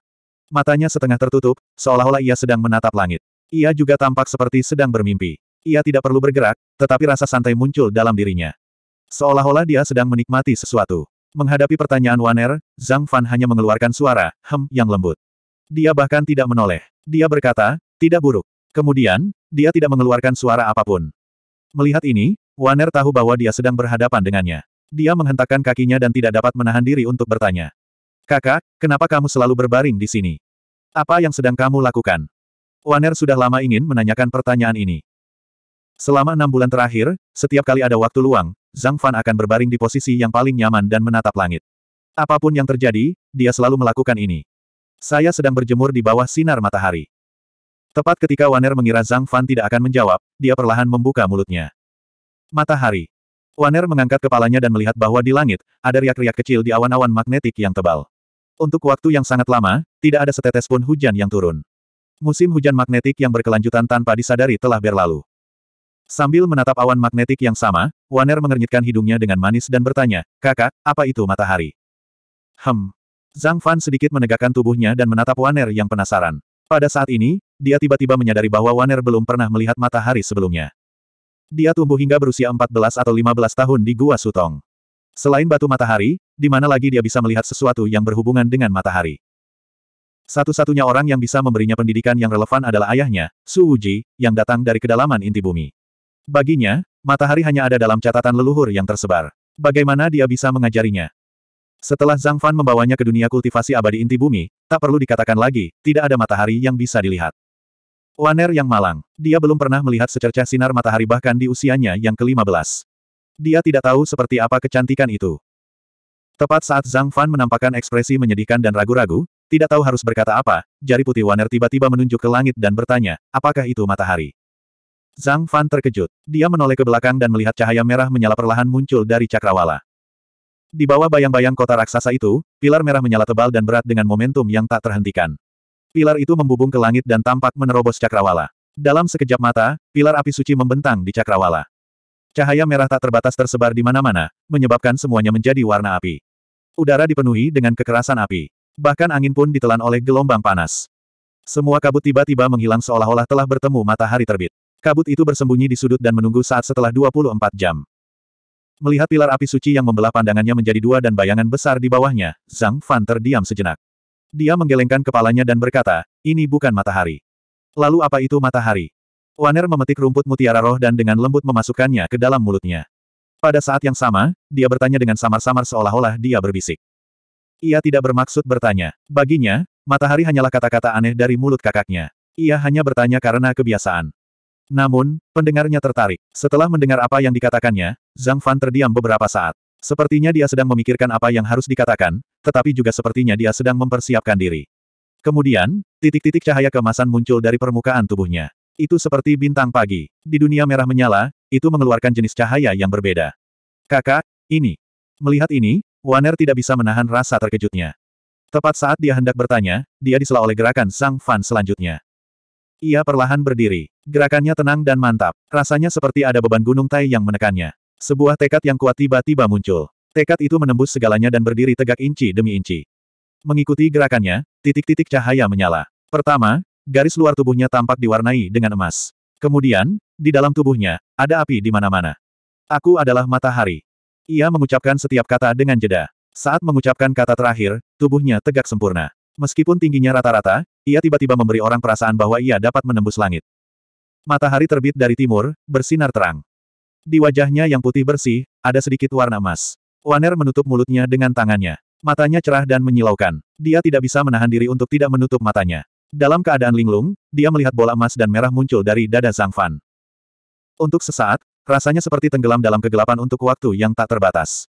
Matanya setengah tertutup, seolah-olah ia sedang menatap langit. Ia juga tampak seperti sedang bermimpi. Ia tidak perlu bergerak, tetapi rasa santai muncul dalam dirinya. Seolah-olah dia sedang menikmati sesuatu. Menghadapi pertanyaan Waner, Zhang Fan hanya mengeluarkan suara, hem, yang lembut. Dia bahkan tidak menoleh. Dia berkata, tidak buruk. Kemudian, dia tidak mengeluarkan suara apapun. Melihat ini, Waner tahu bahwa dia sedang berhadapan dengannya. Dia menghentakkan kakinya dan tidak dapat menahan diri untuk bertanya. Kakak, kenapa kamu selalu berbaring di sini? Apa yang sedang kamu lakukan? Waner sudah lama ingin menanyakan pertanyaan ini. Selama enam bulan terakhir, setiap kali ada waktu luang, Zhang Fan akan berbaring di posisi yang paling nyaman dan menatap langit. Apapun yang terjadi, dia selalu melakukan ini. Saya sedang berjemur di bawah sinar matahari. Tepat ketika Waner mengira Zhang Fan tidak akan menjawab, dia perlahan membuka mulutnya. Matahari. Waner mengangkat kepalanya dan melihat bahwa di langit, ada riak-riak kecil di awan-awan magnetik yang tebal. Untuk waktu yang sangat lama, tidak ada setetes pun hujan yang turun. Musim hujan magnetik yang berkelanjutan tanpa disadari telah berlalu. Sambil menatap awan magnetik yang sama, Waner mengernyitkan hidungnya dengan manis dan bertanya, Kakak, apa itu matahari? Hem. Zhang Fan sedikit menegakkan tubuhnya dan menatap Waner yang penasaran. Pada saat ini, dia tiba-tiba menyadari bahwa Waner belum pernah melihat matahari sebelumnya. Dia tumbuh hingga berusia 14 atau 15 tahun di Gua Sutong. Selain batu matahari, di mana lagi dia bisa melihat sesuatu yang berhubungan dengan matahari? Satu-satunya orang yang bisa memberinya pendidikan yang relevan adalah ayahnya, Su Wuji, yang datang dari kedalaman inti bumi. Baginya, matahari hanya ada dalam catatan leluhur yang tersebar. Bagaimana dia bisa mengajarinya? Setelah Zhang Fan membawanya ke dunia kultivasi abadi inti bumi, tak perlu dikatakan lagi, tidak ada matahari yang bisa dilihat. Waner yang malang, dia belum pernah melihat secercah sinar matahari bahkan di usianya yang ke-15. Dia tidak tahu seperti apa kecantikan itu. Tepat saat Zhang Fan menampakkan ekspresi menyedihkan dan ragu-ragu, tidak tahu harus berkata apa, jari putih Waner tiba-tiba menunjuk ke langit dan bertanya, apakah itu matahari? Zhang Fan terkejut. Dia menoleh ke belakang dan melihat cahaya merah menyala perlahan muncul dari cakrawala. Di bawah bayang-bayang kota raksasa itu, pilar merah menyala tebal dan berat dengan momentum yang tak terhentikan. Pilar itu membubung ke langit dan tampak menerobos cakrawala. Dalam sekejap mata, pilar api suci membentang di cakrawala. Cahaya merah tak terbatas tersebar di mana-mana, menyebabkan semuanya menjadi warna api. Udara dipenuhi dengan kekerasan api. Bahkan angin pun ditelan oleh gelombang panas. Semua kabut tiba-tiba menghilang seolah-olah telah bertemu matahari terbit. Kabut itu bersembunyi di sudut dan menunggu saat setelah 24 jam. Melihat pilar api suci yang membelah pandangannya menjadi dua dan bayangan besar di bawahnya, Zhang Fan terdiam sejenak. Dia menggelengkan kepalanya dan berkata, ini bukan matahari. Lalu apa itu matahari? Waner memetik rumput mutiara roh dan dengan lembut memasukkannya ke dalam mulutnya. Pada saat yang sama, dia bertanya dengan samar-samar seolah-olah dia berbisik. Ia tidak bermaksud bertanya. Baginya, matahari hanyalah kata-kata aneh dari mulut kakaknya. Ia hanya bertanya karena kebiasaan. Namun, pendengarnya tertarik. Setelah mendengar apa yang dikatakannya, Zhang Fan terdiam beberapa saat. Sepertinya dia sedang memikirkan apa yang harus dikatakan, tetapi juga sepertinya dia sedang mempersiapkan diri. Kemudian, titik-titik cahaya kemasan muncul dari permukaan tubuhnya. Itu seperti bintang pagi. Di dunia merah menyala, itu mengeluarkan jenis cahaya yang berbeda. Kakak, ini. Melihat ini, Waner tidak bisa menahan rasa terkejutnya. Tepat saat dia hendak bertanya, dia disela oleh gerakan Sang Fan selanjutnya. Ia perlahan berdiri. Gerakannya tenang dan mantap. Rasanya seperti ada beban gunung Tai yang menekannya. Sebuah tekad yang kuat tiba-tiba muncul. Tekad itu menembus segalanya dan berdiri tegak inci demi inci. Mengikuti gerakannya, titik-titik cahaya menyala. Pertama, garis luar tubuhnya tampak diwarnai dengan emas. Kemudian, di dalam tubuhnya, ada api di mana-mana. Aku adalah matahari. Ia mengucapkan setiap kata dengan jeda. Saat mengucapkan kata terakhir, tubuhnya tegak sempurna. Meskipun tingginya rata-rata, ia tiba-tiba memberi orang perasaan bahwa ia dapat menembus langit. Matahari terbit dari timur, bersinar terang. Di wajahnya yang putih bersih, ada sedikit warna emas. Waner menutup mulutnya dengan tangannya. Matanya cerah dan menyilaukan. Dia tidak bisa menahan diri untuk tidak menutup matanya. Dalam keadaan linglung, dia melihat bola emas dan merah muncul dari dada Zhang Fan. Untuk sesaat, Rasanya seperti tenggelam dalam kegelapan untuk waktu yang tak terbatas.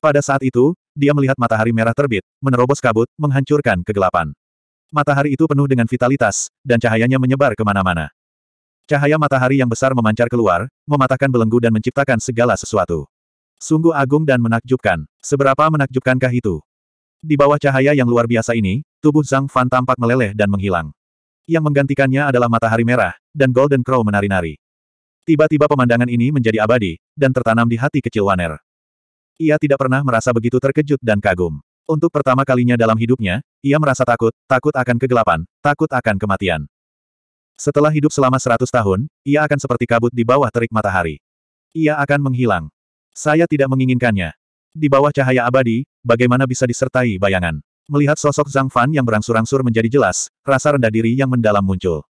Pada saat itu, dia melihat matahari merah terbit, menerobos kabut, menghancurkan kegelapan. Matahari itu penuh dengan vitalitas, dan cahayanya menyebar kemana-mana. Cahaya matahari yang besar memancar keluar, mematahkan belenggu dan menciptakan segala sesuatu. Sungguh agung dan menakjubkan. Seberapa menakjubkankah itu? Di bawah cahaya yang luar biasa ini, tubuh Zhang Fan tampak meleleh dan menghilang. Yang menggantikannya adalah matahari merah, dan Golden Crow menari-nari. Tiba-tiba pemandangan ini menjadi abadi, dan tertanam di hati kecil Waner. Ia tidak pernah merasa begitu terkejut dan kagum. Untuk pertama kalinya dalam hidupnya, ia merasa takut, takut akan kegelapan, takut akan kematian. Setelah hidup selama seratus tahun, ia akan seperti kabut di bawah terik matahari. Ia akan menghilang. Saya tidak menginginkannya. Di bawah cahaya abadi, bagaimana bisa disertai bayangan? Melihat sosok Zhang Fan yang berangsur-angsur menjadi jelas, rasa rendah diri yang mendalam muncul.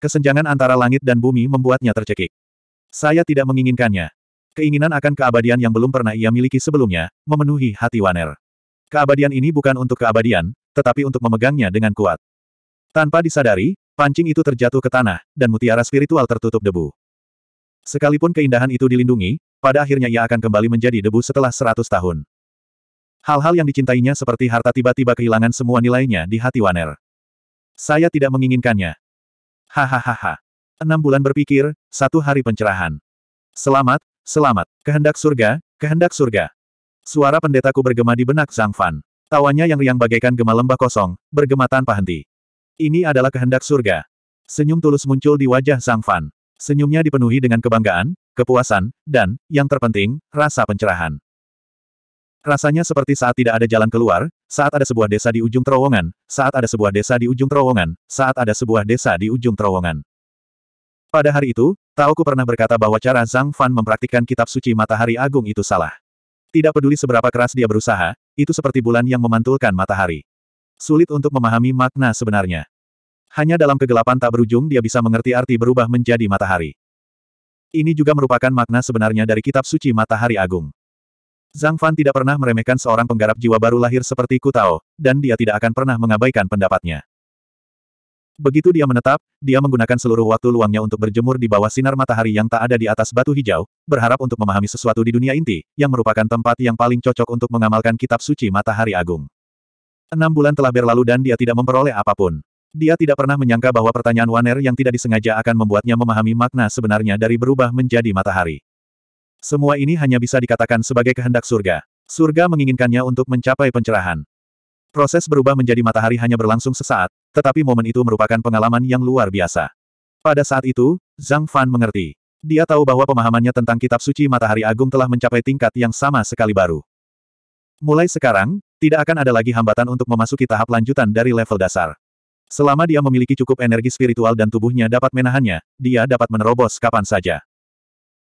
Kesenjangan antara langit dan bumi membuatnya tercekik. Saya tidak menginginkannya. Keinginan akan keabadian yang belum pernah ia miliki sebelumnya, memenuhi hati Waner. Keabadian ini bukan untuk keabadian, tetapi untuk memegangnya dengan kuat. Tanpa disadari, pancing itu terjatuh ke tanah, dan mutiara spiritual tertutup debu. Sekalipun keindahan itu dilindungi, pada akhirnya ia akan kembali menjadi debu setelah seratus tahun. Hal-hal yang dicintainya seperti harta tiba-tiba kehilangan semua nilainya di hati Waner. Saya tidak menginginkannya. Hahaha enam bulan berpikir, satu hari pencerahan. Selamat, selamat, kehendak surga, kehendak surga. Suara pendetaku bergema di benak Zhang Fan. Tawanya yang riang bagaikan gema lembah kosong, bergema tanpa henti. Ini adalah kehendak surga. Senyum tulus muncul di wajah Zhang Fan. Senyumnya dipenuhi dengan kebanggaan, kepuasan, dan, yang terpenting, rasa pencerahan. Rasanya seperti saat tidak ada jalan keluar, saat ada sebuah desa di ujung terowongan, saat ada sebuah desa di ujung terowongan, saat ada sebuah desa di ujung terowongan. Pada hari itu, Taoku pernah berkata bahwa cara Zhang Fan mempraktikkan kitab suci matahari agung itu salah. Tidak peduli seberapa keras dia berusaha, itu seperti bulan yang memantulkan matahari. Sulit untuk memahami makna sebenarnya. Hanya dalam kegelapan tak berujung dia bisa mengerti arti berubah menjadi matahari. Ini juga merupakan makna sebenarnya dari kitab suci matahari agung. Zhang Fan tidak pernah meremehkan seorang penggarap jiwa baru lahir seperti Kutao, dan dia tidak akan pernah mengabaikan pendapatnya. Begitu dia menetap, dia menggunakan seluruh waktu luangnya untuk berjemur di bawah sinar matahari yang tak ada di atas batu hijau, berharap untuk memahami sesuatu di dunia inti, yang merupakan tempat yang paling cocok untuk mengamalkan kitab suci matahari agung. Enam bulan telah berlalu dan dia tidak memperoleh apapun. Dia tidak pernah menyangka bahwa pertanyaan Waner yang tidak disengaja akan membuatnya memahami makna sebenarnya dari berubah menjadi matahari. Semua ini hanya bisa dikatakan sebagai kehendak surga. Surga menginginkannya untuk mencapai pencerahan. Proses berubah menjadi matahari hanya berlangsung sesaat, tetapi momen itu merupakan pengalaman yang luar biasa. Pada saat itu, Zhang Fan mengerti. Dia tahu bahwa pemahamannya tentang kitab suci matahari agung telah mencapai tingkat yang sama sekali baru. Mulai sekarang, tidak akan ada lagi hambatan untuk memasuki tahap lanjutan dari level dasar. Selama dia memiliki cukup energi spiritual dan tubuhnya dapat menahannya, dia dapat menerobos kapan saja.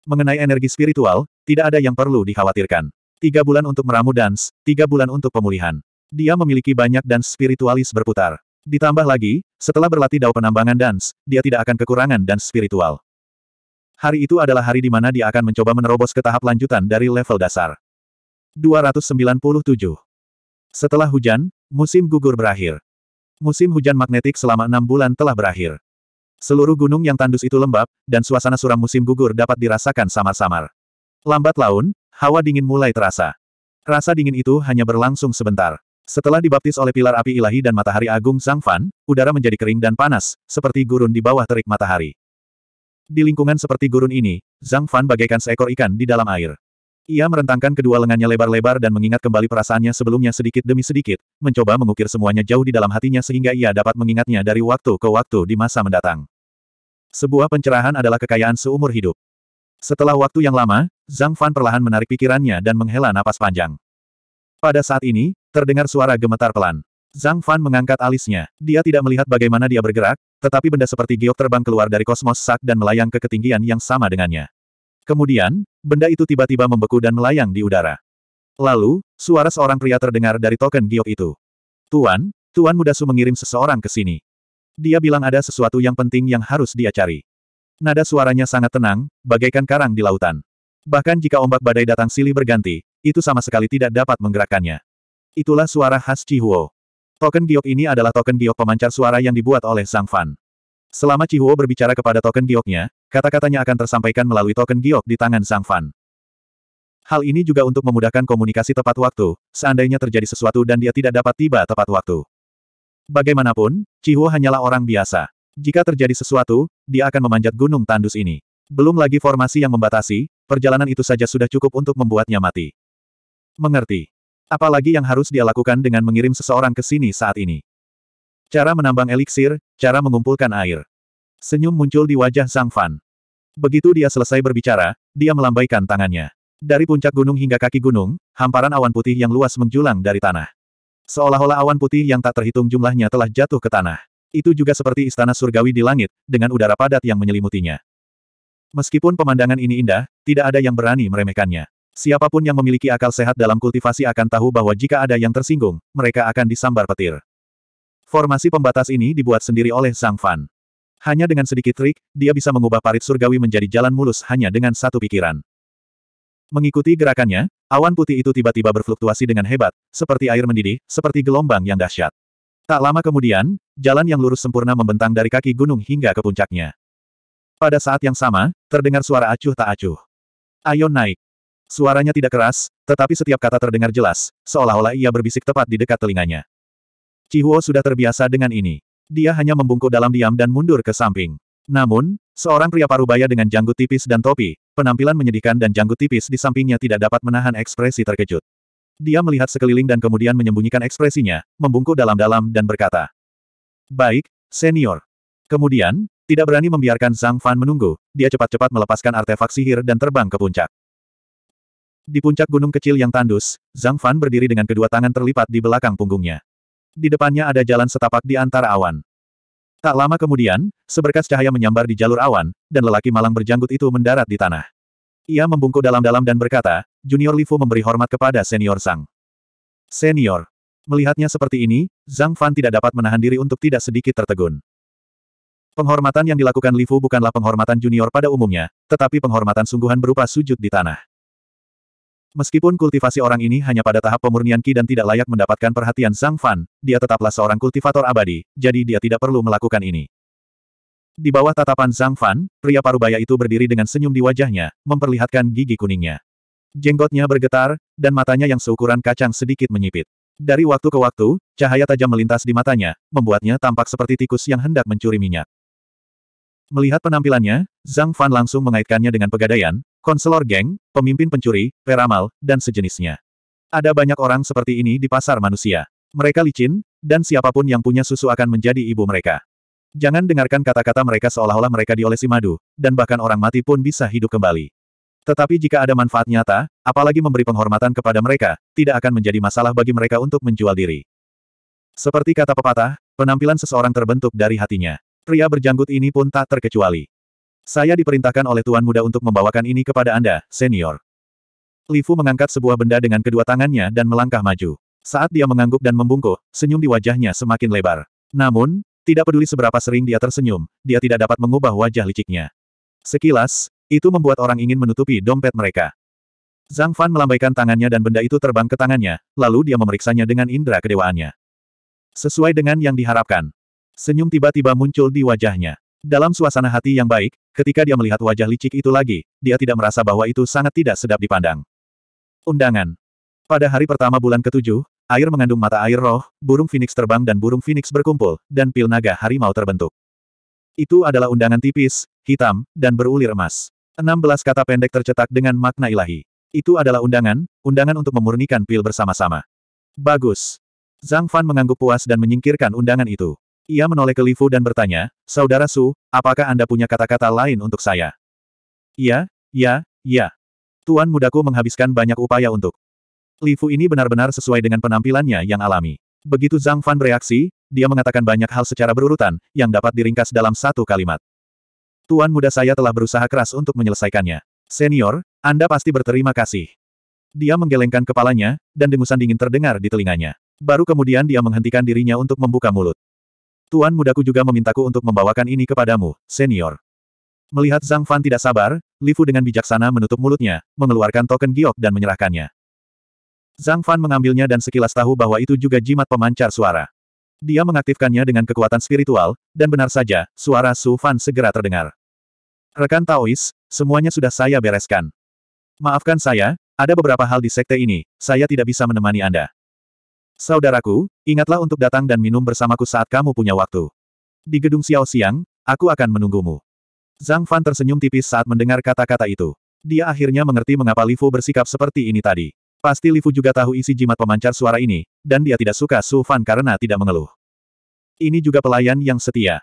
Mengenai energi spiritual, tidak ada yang perlu dikhawatirkan. Tiga bulan untuk meramu dance, tiga bulan untuk pemulihan. Dia memiliki banyak dan spiritualis berputar. Ditambah lagi, setelah berlatih dao penambangan dance, dia tidak akan kekurangan dance spiritual. Hari itu adalah hari di mana dia akan mencoba menerobos ke tahap lanjutan dari level dasar. 297. Setelah hujan, musim gugur berakhir. Musim hujan magnetik selama enam bulan telah berakhir. Seluruh gunung yang tandus itu lembab, dan suasana suram musim gugur dapat dirasakan samar-samar. Lambat laun, hawa dingin mulai terasa. Rasa dingin itu hanya berlangsung sebentar. Setelah dibaptis oleh pilar api ilahi dan matahari agung Zhang Fan, udara menjadi kering dan panas, seperti gurun di bawah terik matahari. Di lingkungan seperti gurun ini, Zhang Fan bagaikan seekor ikan di dalam air. Ia merentangkan kedua lengannya lebar-lebar dan mengingat kembali perasaannya sebelumnya sedikit demi sedikit, mencoba mengukir semuanya jauh di dalam hatinya sehingga ia dapat mengingatnya dari waktu ke waktu di masa mendatang. Sebuah pencerahan adalah kekayaan seumur hidup. Setelah waktu yang lama, Zhang Fan perlahan menarik pikirannya dan menghela napas panjang. Pada saat ini, Terdengar suara gemetar pelan. Zhang Fan mengangkat alisnya. Dia tidak melihat bagaimana dia bergerak, tetapi benda seperti giok terbang keluar dari kosmos sak dan melayang ke ketinggian yang sama dengannya. Kemudian, benda itu tiba-tiba membeku dan melayang di udara. Lalu, suara seorang pria terdengar dari token giok itu. Tuan, Tuan Mudasu mengirim seseorang ke sini. Dia bilang ada sesuatu yang penting yang harus dia cari. Nada suaranya sangat tenang, bagaikan karang di lautan. Bahkan jika ombak badai datang silih berganti, itu sama sekali tidak dapat menggerakkannya. Itulah suara khas Cihuo. Token giok ini adalah token giok pemancar suara yang dibuat oleh Sang Fan. Selama Cihuo berbicara kepada token gioknya, kata-katanya akan tersampaikan melalui token giok di tangan Sang Fan. Hal ini juga untuk memudahkan komunikasi tepat waktu, seandainya terjadi sesuatu dan dia tidak dapat tiba tepat waktu. Bagaimanapun, Cihuo hanyalah orang biasa. Jika terjadi sesuatu, dia akan memanjat gunung tandus ini. Belum lagi formasi yang membatasi, perjalanan itu saja sudah cukup untuk membuatnya mati. Mengerti. Apalagi yang harus dia lakukan dengan mengirim seseorang ke sini saat ini. Cara menambang eliksir, cara mengumpulkan air. Senyum muncul di wajah Zhang Fan. Begitu dia selesai berbicara, dia melambaikan tangannya. Dari puncak gunung hingga kaki gunung, hamparan awan putih yang luas menjulang dari tanah. Seolah-olah awan putih yang tak terhitung jumlahnya telah jatuh ke tanah. Itu juga seperti istana surgawi di langit, dengan udara padat yang menyelimutinya. Meskipun pemandangan ini indah, tidak ada yang berani meremehkannya. Siapapun yang memiliki akal sehat dalam kultivasi akan tahu bahwa jika ada yang tersinggung, mereka akan disambar petir. Formasi pembatas ini dibuat sendiri oleh Zhang Fan. Hanya dengan sedikit trik, dia bisa mengubah parit surgawi menjadi jalan mulus hanya dengan satu pikiran. Mengikuti gerakannya, awan putih itu tiba-tiba berfluktuasi dengan hebat, seperti air mendidih, seperti gelombang yang dahsyat. Tak lama kemudian, jalan yang lurus sempurna membentang dari kaki gunung hingga ke puncaknya. Pada saat yang sama, terdengar suara acuh tak acuh. Ayo naik. Suaranya tidak keras, tetapi setiap kata terdengar jelas, seolah-olah ia berbisik tepat di dekat telinganya. Cihuo sudah terbiasa dengan ini. Dia hanya membungkuk dalam diam dan mundur ke samping. Namun, seorang pria parubaya dengan janggut tipis dan topi, penampilan menyedihkan dan janggut tipis di sampingnya tidak dapat menahan ekspresi terkejut. Dia melihat sekeliling dan kemudian menyembunyikan ekspresinya, membungkuk dalam-dalam dan berkata, Baik, senior. Kemudian, tidak berani membiarkan Zhang Fan menunggu, dia cepat-cepat melepaskan artefak sihir dan terbang ke puncak. Di puncak gunung kecil yang tandus, Zhang Fan berdiri dengan kedua tangan terlipat di belakang punggungnya. Di depannya ada jalan setapak di antara awan. Tak lama kemudian, seberkas cahaya menyambar di jalur awan, dan lelaki malang berjanggut itu mendarat di tanah. Ia membungkuk dalam-dalam dan berkata, Junior Li Fu memberi hormat kepada Senior Zhang. Senior. Melihatnya seperti ini, Zhang Fan tidak dapat menahan diri untuk tidak sedikit tertegun. Penghormatan yang dilakukan Li Fu bukanlah penghormatan junior pada umumnya, tetapi penghormatan sungguhan berupa sujud di tanah. Meskipun kultivasi orang ini hanya pada tahap pemurnian Ki dan tidak layak mendapatkan perhatian Zhang Fan, dia tetaplah seorang kultivator abadi, jadi dia tidak perlu melakukan ini. Di bawah tatapan Zhang Fan, pria parubaya itu berdiri dengan senyum di wajahnya, memperlihatkan gigi kuningnya. Jenggotnya bergetar, dan matanya yang seukuran kacang sedikit menyipit. Dari waktu ke waktu, cahaya tajam melintas di matanya, membuatnya tampak seperti tikus yang hendak mencuri minyak. Melihat penampilannya, Zhang Fan langsung mengaitkannya dengan pegadaian, konselor geng, pemimpin pencuri, peramal, dan sejenisnya. Ada banyak orang seperti ini di pasar manusia. Mereka licin, dan siapapun yang punya susu akan menjadi ibu mereka. Jangan dengarkan kata-kata mereka seolah-olah mereka diolesi madu, dan bahkan orang mati pun bisa hidup kembali. Tetapi jika ada manfaat nyata, apalagi memberi penghormatan kepada mereka, tidak akan menjadi masalah bagi mereka untuk menjual diri. Seperti kata pepatah, penampilan seseorang terbentuk dari hatinya. Pria berjanggut ini pun tak terkecuali. Saya diperintahkan oleh Tuan Muda untuk membawakan ini kepada Anda, senior. Li Fu mengangkat sebuah benda dengan kedua tangannya dan melangkah maju. Saat dia mengangguk dan membungkuk, senyum di wajahnya semakin lebar. Namun, tidak peduli seberapa sering dia tersenyum, dia tidak dapat mengubah wajah liciknya. Sekilas, itu membuat orang ingin menutupi dompet mereka. Zhang Fan melambaikan tangannya dan benda itu terbang ke tangannya, lalu dia memeriksanya dengan indera kedewaannya. Sesuai dengan yang diharapkan. Senyum tiba-tiba muncul di wajahnya. Dalam suasana hati yang baik, Ketika dia melihat wajah licik itu lagi, dia tidak merasa bahwa itu sangat tidak sedap dipandang. Undangan. Pada hari pertama bulan ketujuh, air mengandung mata air roh, burung phoenix terbang dan burung phoenix berkumpul, dan pil naga harimau terbentuk. Itu adalah undangan tipis, hitam, dan berulir emas. 16 kata pendek tercetak dengan makna ilahi. Itu adalah undangan, undangan untuk memurnikan pil bersama-sama. Bagus. Zhang Fan mengangguk puas dan menyingkirkan undangan itu. Ia menoleh ke Lifu dan bertanya, Saudara Su, apakah Anda punya kata-kata lain untuk saya? Iya, ya, ya. Tuan mudaku menghabiskan banyak upaya untuk. Lifu ini benar-benar sesuai dengan penampilannya yang alami. Begitu Zhang Fan bereaksi, dia mengatakan banyak hal secara berurutan, yang dapat diringkas dalam satu kalimat. Tuan muda saya telah berusaha keras untuk menyelesaikannya. Senior, Anda pasti berterima kasih. Dia menggelengkan kepalanya, dan dengusan dingin terdengar di telinganya. Baru kemudian dia menghentikan dirinya untuk membuka mulut. Tuan mudaku juga memintaku untuk membawakan ini kepadamu, senior. Melihat Zhang Fan tidak sabar, Li Fu dengan bijaksana menutup mulutnya, mengeluarkan token giok dan menyerahkannya. Zhang Fan mengambilnya dan sekilas tahu bahwa itu juga jimat pemancar suara. Dia mengaktifkannya dengan kekuatan spiritual, dan benar saja, suara Su Fan segera terdengar. Rekan Taois, semuanya sudah saya bereskan. Maafkan saya, ada beberapa hal di sekte ini, saya tidak bisa menemani Anda. Saudaraku, ingatlah untuk datang dan minum bersamaku saat kamu punya waktu. Di gedung Xiao Xiang, aku akan menunggumu. Zhang Fan tersenyum tipis saat mendengar kata-kata itu. Dia akhirnya mengerti mengapa Li Fu bersikap seperti ini tadi. Pasti Li Fu juga tahu isi jimat pemancar suara ini, dan dia tidak suka Su Fan karena tidak mengeluh. Ini juga pelayan yang setia.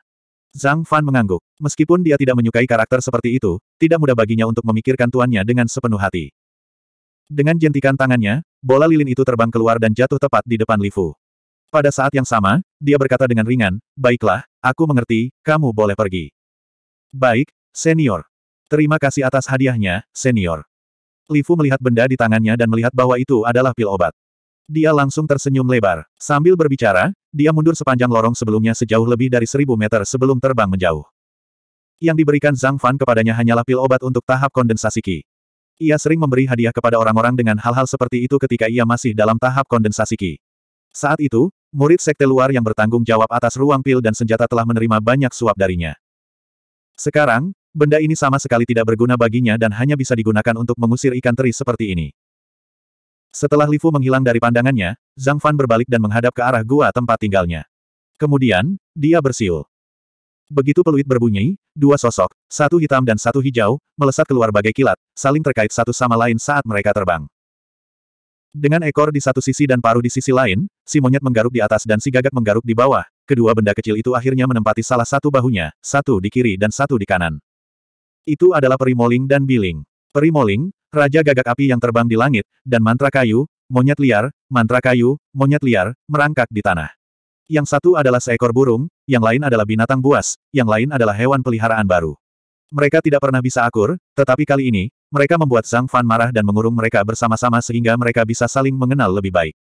Zhang Fan mengangguk. Meskipun dia tidak menyukai karakter seperti itu, tidak mudah baginya untuk memikirkan tuannya dengan sepenuh hati. Dengan jentikan tangannya, bola lilin itu terbang keluar dan jatuh tepat di depan Li Fu. Pada saat yang sama, dia berkata dengan ringan, Baiklah, aku mengerti, kamu boleh pergi. Baik, senior. Terima kasih atas hadiahnya, senior. Li Fu melihat benda di tangannya dan melihat bahwa itu adalah pil obat. Dia langsung tersenyum lebar. Sambil berbicara, dia mundur sepanjang lorong sebelumnya sejauh lebih dari seribu meter sebelum terbang menjauh. Yang diberikan Zhang Fan kepadanya hanyalah pil obat untuk tahap kondensasi Qi. Ia sering memberi hadiah kepada orang-orang dengan hal-hal seperti itu ketika ia masih dalam tahap kondensasi Ki. Saat itu, murid sekte luar yang bertanggung jawab atas ruang pil dan senjata telah menerima banyak suap darinya. Sekarang, benda ini sama sekali tidak berguna baginya dan hanya bisa digunakan untuk mengusir ikan teri seperti ini. Setelah Lifu menghilang dari pandangannya, Zhang Fan berbalik dan menghadap ke arah gua tempat tinggalnya. Kemudian, dia bersiul. Begitu peluit berbunyi, dua sosok, satu hitam dan satu hijau, melesat keluar bagai kilat, saling terkait satu sama lain saat mereka terbang. Dengan ekor di satu sisi dan paruh di sisi lain, si monyet menggaruk di atas dan si gagak menggaruk di bawah, kedua benda kecil itu akhirnya menempati salah satu bahunya, satu di kiri dan satu di kanan. Itu adalah peri perimoling dan biling. Perimoling, raja gagak api yang terbang di langit, dan mantra kayu, monyet liar, mantra kayu, monyet liar, merangkak di tanah. Yang satu adalah seekor burung, yang lain adalah binatang buas, yang lain adalah hewan peliharaan baru. Mereka tidak pernah bisa akur, tetapi kali ini, mereka membuat Zhang Fan marah dan mengurung mereka bersama-sama sehingga mereka bisa saling mengenal lebih baik.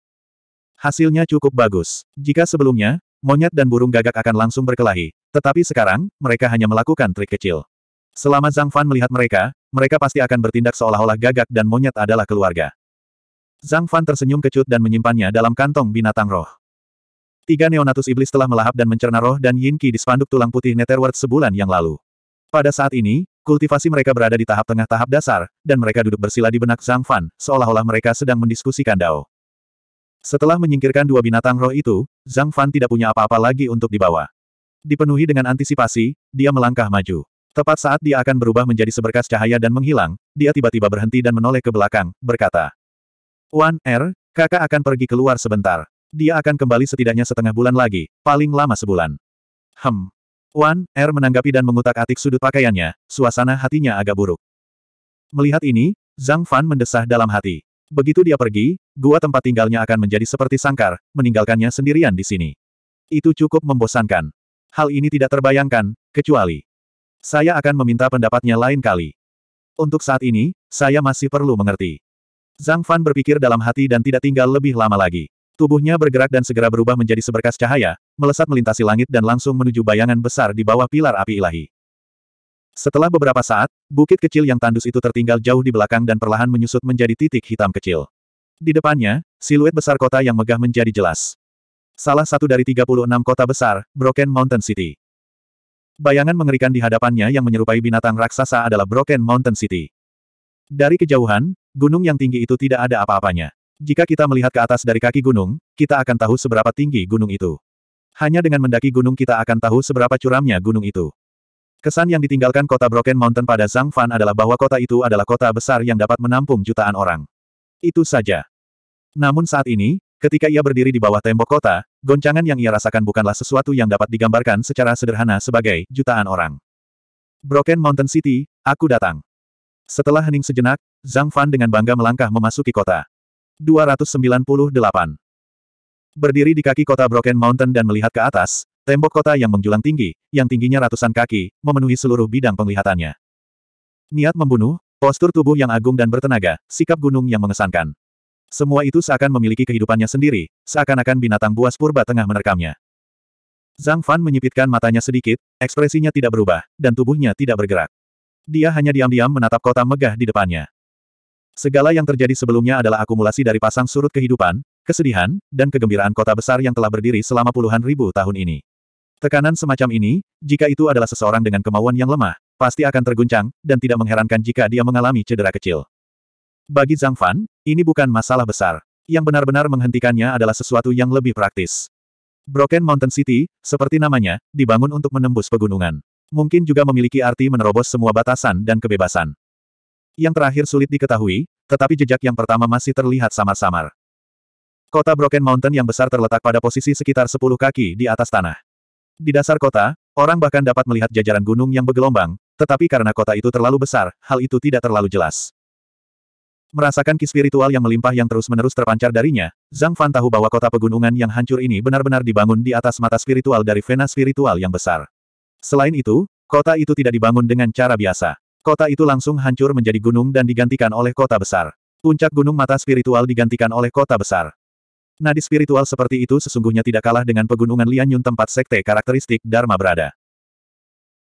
Hasilnya cukup bagus. Jika sebelumnya, monyet dan burung gagak akan langsung berkelahi, tetapi sekarang, mereka hanya melakukan trik kecil. Selama Zhang Fan melihat mereka, mereka pasti akan bertindak seolah-olah gagak dan monyet adalah keluarga. Zhang Fan tersenyum kecut dan menyimpannya dalam kantong binatang roh. Tiga neonatus iblis telah melahap dan mencerna roh dan yin Qi di spanduk tulang putih Netherworld sebulan yang lalu. Pada saat ini, kultivasi mereka berada di tahap tengah tahap dasar, dan mereka duduk bersila di benak Zhang Fan, seolah-olah mereka sedang mendiskusikan Dao. Setelah menyingkirkan dua binatang roh itu, Zhang Fan tidak punya apa-apa lagi untuk dibawa. Dipenuhi dengan antisipasi, dia melangkah maju. Tepat saat dia akan berubah menjadi seberkas cahaya dan menghilang, dia tiba-tiba berhenti dan menoleh ke belakang, berkata. Wan Er, kakak akan pergi keluar sebentar. Dia akan kembali setidaknya setengah bulan lagi, paling lama sebulan. Hem. Wan, Er menanggapi dan mengutak-atik sudut pakaiannya, suasana hatinya agak buruk. Melihat ini, Zhang Fan mendesah dalam hati. Begitu dia pergi, gua tempat tinggalnya akan menjadi seperti sangkar, meninggalkannya sendirian di sini. Itu cukup membosankan. Hal ini tidak terbayangkan, kecuali saya akan meminta pendapatnya lain kali. Untuk saat ini, saya masih perlu mengerti. Zhang Fan berpikir dalam hati dan tidak tinggal lebih lama lagi. Tubuhnya bergerak dan segera berubah menjadi seberkas cahaya, melesat melintasi langit dan langsung menuju bayangan besar di bawah pilar api ilahi. Setelah beberapa saat, bukit kecil yang tandus itu tertinggal jauh di belakang dan perlahan menyusut menjadi titik hitam kecil. Di depannya, siluet besar kota yang megah menjadi jelas. Salah satu dari 36 kota besar, Broken Mountain City. Bayangan mengerikan di hadapannya yang menyerupai binatang raksasa adalah Broken Mountain City. Dari kejauhan, gunung yang tinggi itu tidak ada apa-apanya. Jika kita melihat ke atas dari kaki gunung, kita akan tahu seberapa tinggi gunung itu. Hanya dengan mendaki gunung kita akan tahu seberapa curamnya gunung itu. Kesan yang ditinggalkan kota Broken Mountain pada Zhang Fan adalah bahwa kota itu adalah kota besar yang dapat menampung jutaan orang. Itu saja. Namun saat ini, ketika ia berdiri di bawah tembok kota, goncangan yang ia rasakan bukanlah sesuatu yang dapat digambarkan secara sederhana sebagai jutaan orang. Broken Mountain City, aku datang. Setelah hening sejenak, Zhang Fan dengan bangga melangkah memasuki kota. 298. Berdiri di kaki kota Broken Mountain dan melihat ke atas, tembok kota yang menjulang tinggi, yang tingginya ratusan kaki, memenuhi seluruh bidang penglihatannya. Niat membunuh, postur tubuh yang agung dan bertenaga, sikap gunung yang mengesankan. Semua itu seakan memiliki kehidupannya sendiri, seakan-akan binatang buas purba tengah menerkamnya. Zhang Fan menyipitkan matanya sedikit, ekspresinya tidak berubah, dan tubuhnya tidak bergerak. Dia hanya diam-diam menatap kota megah di depannya. Segala yang terjadi sebelumnya adalah akumulasi dari pasang surut kehidupan, kesedihan, dan kegembiraan kota besar yang telah berdiri selama puluhan ribu tahun ini. Tekanan semacam ini, jika itu adalah seseorang dengan kemauan yang lemah, pasti akan terguncang, dan tidak mengherankan jika dia mengalami cedera kecil. Bagi Zhang Fan, ini bukan masalah besar. Yang benar-benar menghentikannya adalah sesuatu yang lebih praktis. Broken Mountain City, seperti namanya, dibangun untuk menembus pegunungan. Mungkin juga memiliki arti menerobos semua batasan dan kebebasan. Yang terakhir sulit diketahui, tetapi jejak yang pertama masih terlihat samar-samar. Kota Broken Mountain yang besar terletak pada posisi sekitar 10 kaki di atas tanah. Di dasar kota, orang bahkan dapat melihat jajaran gunung yang bergelombang, tetapi karena kota itu terlalu besar, hal itu tidak terlalu jelas. Merasakan ki spiritual yang melimpah yang terus-menerus terpancar darinya, Zhang Fan tahu bahwa kota pegunungan yang hancur ini benar-benar dibangun di atas mata spiritual dari vena spiritual yang besar. Selain itu, kota itu tidak dibangun dengan cara biasa. Kota itu langsung hancur menjadi gunung dan digantikan oleh kota besar. Puncak gunung mata spiritual digantikan oleh kota besar. Nadi spiritual seperti itu sesungguhnya tidak kalah dengan pegunungan Lianyun tempat sekte karakteristik Dharma berada.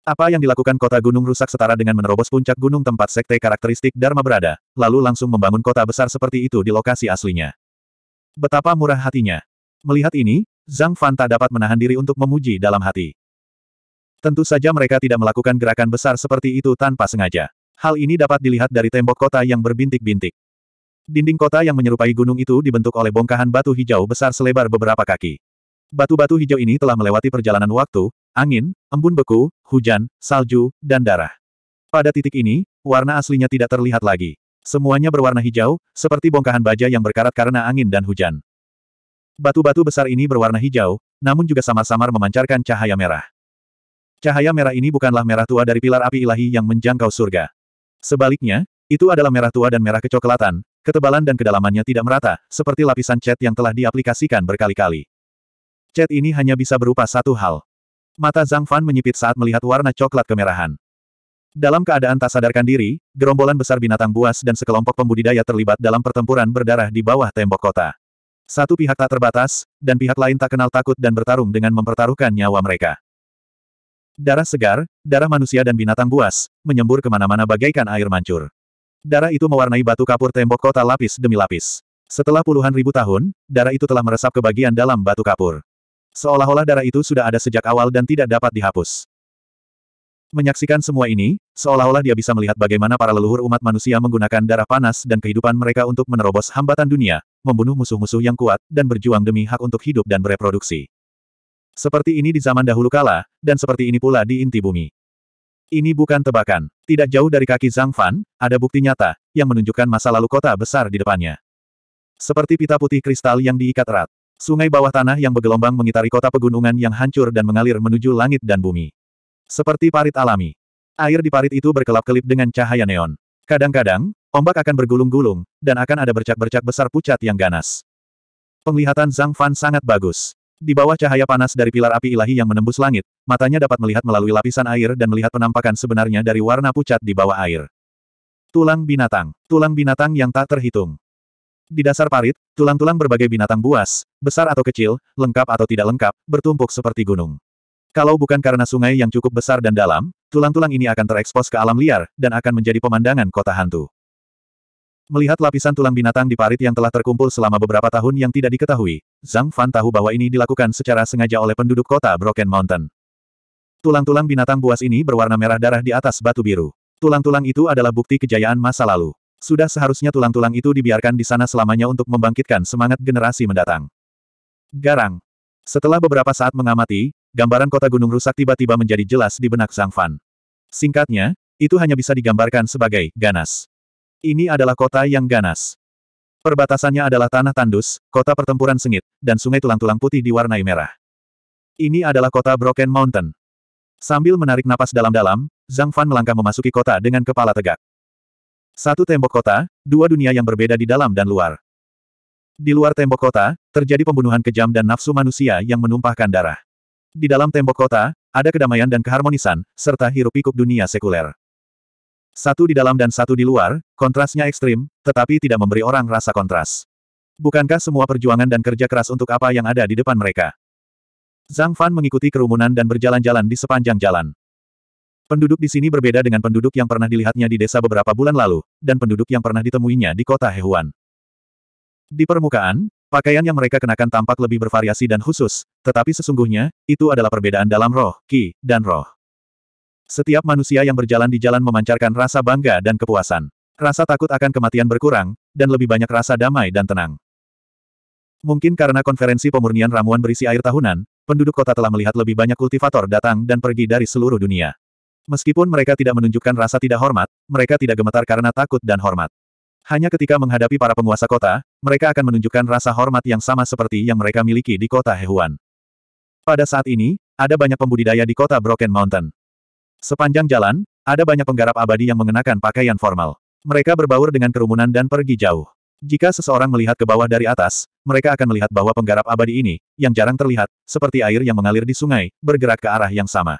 Apa yang dilakukan kota gunung rusak setara dengan menerobos puncak gunung tempat sekte karakteristik Dharma berada, lalu langsung membangun kota besar seperti itu di lokasi aslinya. Betapa murah hatinya. Melihat ini, Zhang Fan tak dapat menahan diri untuk memuji dalam hati. Tentu saja mereka tidak melakukan gerakan besar seperti itu tanpa sengaja. Hal ini dapat dilihat dari tembok kota yang berbintik-bintik. Dinding kota yang menyerupai gunung itu dibentuk oleh bongkahan batu hijau besar selebar beberapa kaki. Batu-batu hijau ini telah melewati perjalanan waktu, angin, embun beku, hujan, salju, dan darah. Pada titik ini, warna aslinya tidak terlihat lagi. Semuanya berwarna hijau, seperti bongkahan baja yang berkarat karena angin dan hujan. Batu-batu besar ini berwarna hijau, namun juga samar-samar memancarkan cahaya merah. Cahaya merah ini bukanlah merah tua dari pilar api ilahi yang menjangkau surga. Sebaliknya, itu adalah merah tua dan merah kecoklatan, ketebalan dan kedalamannya tidak merata, seperti lapisan cat yang telah diaplikasikan berkali-kali. Cat ini hanya bisa berupa satu hal. Mata Zhang Fan menyipit saat melihat warna coklat kemerahan. Dalam keadaan tak sadarkan diri, gerombolan besar binatang buas dan sekelompok pembudidaya terlibat dalam pertempuran berdarah di bawah tembok kota. Satu pihak tak terbatas, dan pihak lain tak kenal takut dan bertarung dengan mempertaruhkan nyawa mereka. Darah segar, darah manusia dan binatang buas, menyembur kemana-mana bagaikan air mancur. Darah itu mewarnai batu kapur tembok kota lapis demi lapis. Setelah puluhan ribu tahun, darah itu telah meresap ke bagian dalam batu kapur. Seolah-olah darah itu sudah ada sejak awal dan tidak dapat dihapus. Menyaksikan semua ini, seolah-olah dia bisa melihat bagaimana para leluhur umat manusia menggunakan darah panas dan kehidupan mereka untuk menerobos hambatan dunia, membunuh musuh-musuh yang kuat, dan berjuang demi hak untuk hidup dan bereproduksi. Seperti ini di zaman dahulu kala, dan seperti ini pula di inti bumi. Ini bukan tebakan. Tidak jauh dari kaki Zhang Fan, ada bukti nyata, yang menunjukkan masa lalu kota besar di depannya. Seperti pita putih kristal yang diikat erat. Sungai bawah tanah yang bergelombang mengitari kota pegunungan yang hancur dan mengalir menuju langit dan bumi. Seperti parit alami. Air di parit itu berkelap-kelip dengan cahaya neon. Kadang-kadang, ombak akan bergulung-gulung, dan akan ada bercak-bercak besar pucat yang ganas. Penglihatan Zhang Fan sangat bagus. Di bawah cahaya panas dari pilar api ilahi yang menembus langit, matanya dapat melihat melalui lapisan air dan melihat penampakan sebenarnya dari warna pucat di bawah air. Tulang binatang. Tulang binatang yang tak terhitung. Di dasar parit, tulang-tulang berbagai binatang buas, besar atau kecil, lengkap atau tidak lengkap, bertumpuk seperti gunung. Kalau bukan karena sungai yang cukup besar dan dalam, tulang-tulang ini akan terekspos ke alam liar, dan akan menjadi pemandangan kota hantu. Melihat lapisan tulang binatang di parit yang telah terkumpul selama beberapa tahun yang tidak diketahui, Zhang Fan tahu bahwa ini dilakukan secara sengaja oleh penduduk kota Broken Mountain. Tulang-tulang binatang buas ini berwarna merah darah di atas batu biru. Tulang-tulang itu adalah bukti kejayaan masa lalu. Sudah seharusnya tulang-tulang itu dibiarkan di sana selamanya untuk membangkitkan semangat generasi mendatang. Garang. Setelah beberapa saat mengamati, gambaran kota gunung rusak tiba-tiba menjadi jelas di benak Zhang Fan. Singkatnya, itu hanya bisa digambarkan sebagai ganas. Ini adalah kota yang ganas. Perbatasannya adalah tanah tandus, kota pertempuran sengit, dan sungai tulang-tulang putih diwarnai merah. Ini adalah kota Broken Mountain. Sambil menarik napas dalam-dalam, Zhang Fan melangkah memasuki kota dengan kepala tegak. Satu tembok kota, dua dunia yang berbeda di dalam dan luar. Di luar tembok kota, terjadi pembunuhan kejam dan nafsu manusia yang menumpahkan darah. Di dalam tembok kota, ada kedamaian dan keharmonisan, serta hirup-pikuk dunia sekuler. Satu di dalam dan satu di luar, kontrasnya ekstrim, tetapi tidak memberi orang rasa kontras. Bukankah semua perjuangan dan kerja keras untuk apa yang ada di depan mereka? Zhang Fan mengikuti kerumunan dan berjalan-jalan di sepanjang jalan. Penduduk di sini berbeda dengan penduduk yang pernah dilihatnya di desa beberapa bulan lalu, dan penduduk yang pernah ditemuinya di kota Hehuan. Di permukaan, pakaian yang mereka kenakan tampak lebih bervariasi dan khusus, tetapi sesungguhnya, itu adalah perbedaan dalam roh, ki, dan roh. Setiap manusia yang berjalan di jalan memancarkan rasa bangga dan kepuasan. Rasa takut akan kematian berkurang, dan lebih banyak rasa damai dan tenang. Mungkin karena konferensi pemurnian ramuan berisi air tahunan, penduduk kota telah melihat lebih banyak kultivator datang dan pergi dari seluruh dunia. Meskipun mereka tidak menunjukkan rasa tidak hormat, mereka tidak gemetar karena takut dan hormat. Hanya ketika menghadapi para penguasa kota, mereka akan menunjukkan rasa hormat yang sama seperti yang mereka miliki di kota Hewan. Pada saat ini, ada banyak pembudidaya di kota Broken Mountain. Sepanjang jalan, ada banyak penggarap abadi yang mengenakan pakaian formal. Mereka berbaur dengan kerumunan dan pergi jauh. Jika seseorang melihat ke bawah dari atas, mereka akan melihat bahwa penggarap abadi ini, yang jarang terlihat, seperti air yang mengalir di sungai, bergerak ke arah yang sama.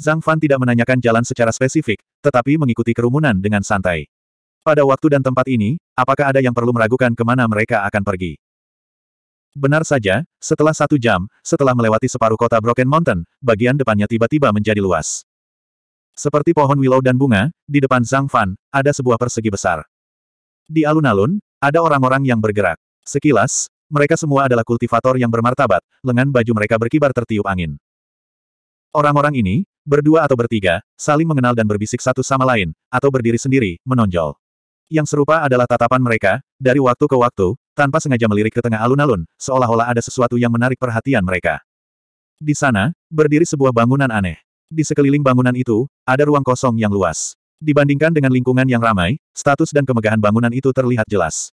Zhang Fan tidak menanyakan jalan secara spesifik, tetapi mengikuti kerumunan dengan santai. Pada waktu dan tempat ini, apakah ada yang perlu meragukan kemana mereka akan pergi? Benar saja, setelah satu jam, setelah melewati separuh kota Broken Mountain, bagian depannya tiba-tiba menjadi luas. Seperti pohon willow dan bunga, di depan Zhang Fan, ada sebuah persegi besar. Di alun-alun, ada orang-orang yang bergerak. Sekilas, mereka semua adalah kultivator yang bermartabat, lengan baju mereka berkibar tertiup angin. Orang-orang ini, berdua atau bertiga, saling mengenal dan berbisik satu sama lain, atau berdiri sendiri, menonjol. Yang serupa adalah tatapan mereka, dari waktu ke waktu, tanpa sengaja melirik ke tengah alun-alun, seolah-olah ada sesuatu yang menarik perhatian mereka. Di sana, berdiri sebuah bangunan aneh. Di sekeliling bangunan itu, ada ruang kosong yang luas. Dibandingkan dengan lingkungan yang ramai, status dan kemegahan bangunan itu terlihat jelas.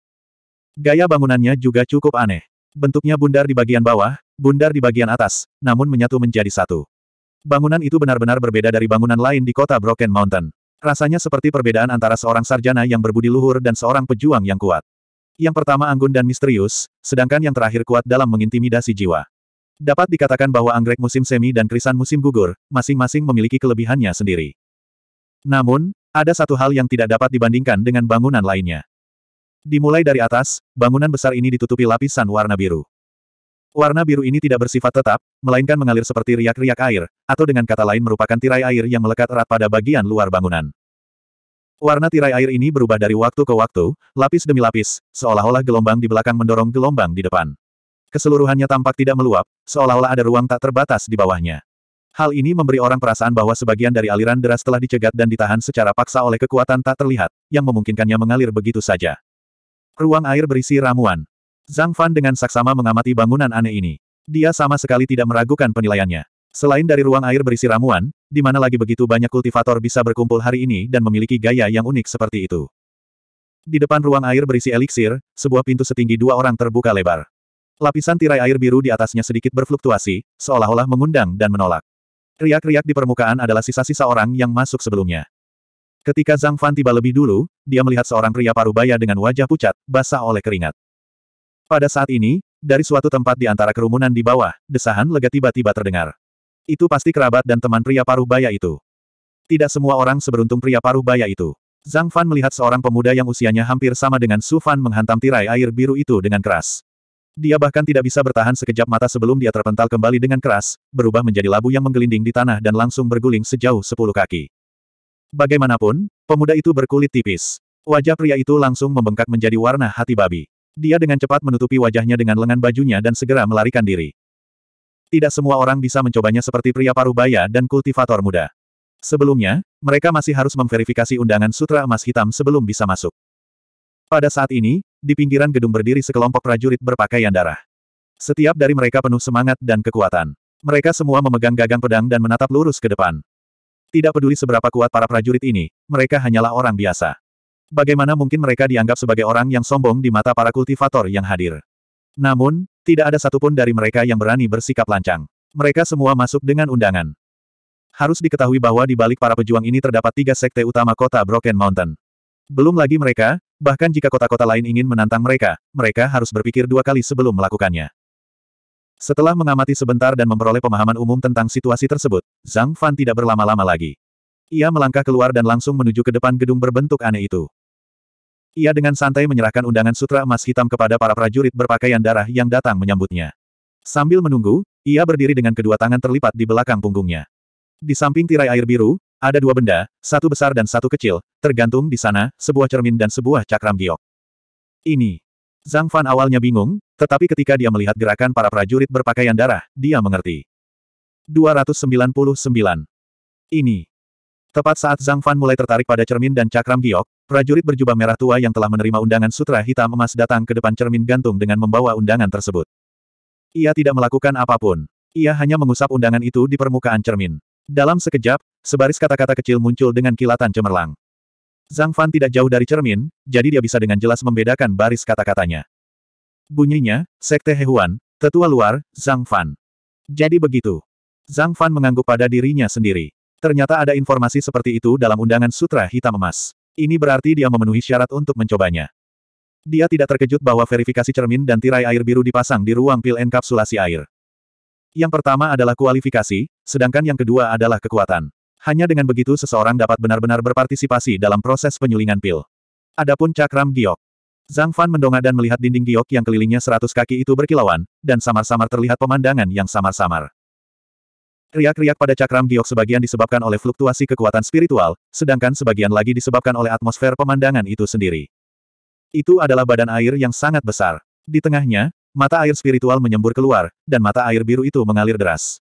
Gaya bangunannya juga cukup aneh. Bentuknya bundar di bagian bawah, bundar di bagian atas, namun menyatu menjadi satu. Bangunan itu benar-benar berbeda dari bangunan lain di kota Broken Mountain. Rasanya seperti perbedaan antara seorang sarjana yang berbudi luhur dan seorang pejuang yang kuat. Yang pertama anggun dan misterius, sedangkan yang terakhir kuat dalam mengintimidasi jiwa. Dapat dikatakan bahwa anggrek musim semi dan krisan musim gugur, masing-masing memiliki kelebihannya sendiri. Namun, ada satu hal yang tidak dapat dibandingkan dengan bangunan lainnya. Dimulai dari atas, bangunan besar ini ditutupi lapisan warna biru. Warna biru ini tidak bersifat tetap, melainkan mengalir seperti riak-riak air, atau dengan kata lain merupakan tirai air yang melekat erat pada bagian luar bangunan. Warna tirai air ini berubah dari waktu ke waktu, lapis demi lapis, seolah-olah gelombang di belakang mendorong gelombang di depan. Keseluruhannya tampak tidak meluap, seolah-olah ada ruang tak terbatas di bawahnya. Hal ini memberi orang perasaan bahwa sebagian dari aliran deras telah dicegat dan ditahan secara paksa oleh kekuatan tak terlihat, yang memungkinkannya mengalir begitu saja. Ruang air berisi ramuan. Zhang Fan dengan saksama mengamati bangunan aneh ini. Dia sama sekali tidak meragukan penilaiannya. Selain dari ruang air berisi ramuan, di mana lagi begitu banyak kultivator bisa berkumpul hari ini dan memiliki gaya yang unik seperti itu. Di depan ruang air berisi eliksir, sebuah pintu setinggi dua orang terbuka lebar. Lapisan tirai air biru di atasnya sedikit berfluktuasi, seolah-olah mengundang dan menolak. Riak-riak di permukaan adalah sisa-sisa orang yang masuk sebelumnya. Ketika Zhang Fan tiba lebih dulu, dia melihat seorang pria parubaya dengan wajah pucat, basah oleh keringat. Pada saat ini, dari suatu tempat di antara kerumunan di bawah, desahan lega tiba-tiba terdengar. Itu pasti kerabat dan teman pria parubaya itu. Tidak semua orang seberuntung pria parubaya itu. Zhang Fan melihat seorang pemuda yang usianya hampir sama dengan Su Fan menghantam tirai air biru itu dengan keras. Dia bahkan tidak bisa bertahan sekejap mata sebelum dia terpental kembali dengan keras, berubah menjadi labu yang menggelinding di tanah dan langsung berguling sejauh sepuluh kaki. Bagaimanapun, pemuda itu berkulit tipis. Wajah pria itu langsung membengkak menjadi warna hati babi. Dia dengan cepat menutupi wajahnya dengan lengan bajunya dan segera melarikan diri. Tidak semua orang bisa mencobanya seperti pria paruh baya dan kultivator muda. Sebelumnya, mereka masih harus memverifikasi undangan sutra emas hitam sebelum bisa masuk. Pada saat ini, di pinggiran gedung berdiri sekelompok prajurit berpakaian darah. Setiap dari mereka penuh semangat dan kekuatan. Mereka semua memegang gagang pedang dan menatap lurus ke depan. Tidak peduli seberapa kuat para prajurit ini, mereka hanyalah orang biasa. Bagaimana mungkin mereka dianggap sebagai orang yang sombong di mata para kultivator yang hadir? Namun, tidak ada satupun dari mereka yang berani bersikap lancang. Mereka semua masuk dengan undangan. Harus diketahui bahwa di balik para pejuang ini terdapat tiga sekte utama kota Broken Mountain. Belum lagi mereka, Bahkan jika kota-kota lain ingin menantang mereka, mereka harus berpikir dua kali sebelum melakukannya. Setelah mengamati sebentar dan memperoleh pemahaman umum tentang situasi tersebut, Zhang Fan tidak berlama-lama lagi. Ia melangkah keluar dan langsung menuju ke depan gedung berbentuk aneh itu. Ia dengan santai menyerahkan undangan sutra emas hitam kepada para prajurit berpakaian darah yang datang menyambutnya. Sambil menunggu, ia berdiri dengan kedua tangan terlipat di belakang punggungnya. Di samping tirai air biru, ada dua benda, satu besar dan satu kecil, tergantung di sana, sebuah cermin dan sebuah cakram giok. Ini. Zhang Fan awalnya bingung, tetapi ketika dia melihat gerakan para prajurit berpakaian darah, dia mengerti. 299. Ini. Tepat saat Zhang Fan mulai tertarik pada cermin dan cakram giok, prajurit berjubah merah tua yang telah menerima undangan sutra hitam emas datang ke depan cermin gantung dengan membawa undangan tersebut. Ia tidak melakukan apapun. Ia hanya mengusap undangan itu di permukaan cermin. Dalam sekejap, sebaris kata-kata kecil muncul dengan kilatan cemerlang. Zhang Fan tidak jauh dari cermin, jadi dia bisa dengan jelas membedakan baris kata-katanya. Bunyinya, Sekte Hehuan, Tetua Luar, Zhang Fan. Jadi begitu. Zhang Fan mengangguk pada dirinya sendiri. Ternyata ada informasi seperti itu dalam undangan Sutra Hitam Emas. Ini berarti dia memenuhi syarat untuk mencobanya. Dia tidak terkejut bahwa verifikasi cermin dan tirai air biru dipasang di ruang pil enkapsulasi air. Yang pertama adalah kualifikasi, sedangkan yang kedua adalah kekuatan. Hanya dengan begitu seseorang dapat benar-benar berpartisipasi dalam proses penyulingan pil. Adapun cakram giok. Zhang Fan mendongak dan melihat dinding giok yang kelilingnya seratus kaki itu berkilauan, dan samar-samar terlihat pemandangan yang samar-samar. Riak-riak pada cakram giok sebagian disebabkan oleh fluktuasi kekuatan spiritual, sedangkan sebagian lagi disebabkan oleh atmosfer pemandangan itu sendiri. Itu adalah badan air yang sangat besar. Di tengahnya, Mata air spiritual menyembur keluar, dan mata air biru itu mengalir deras.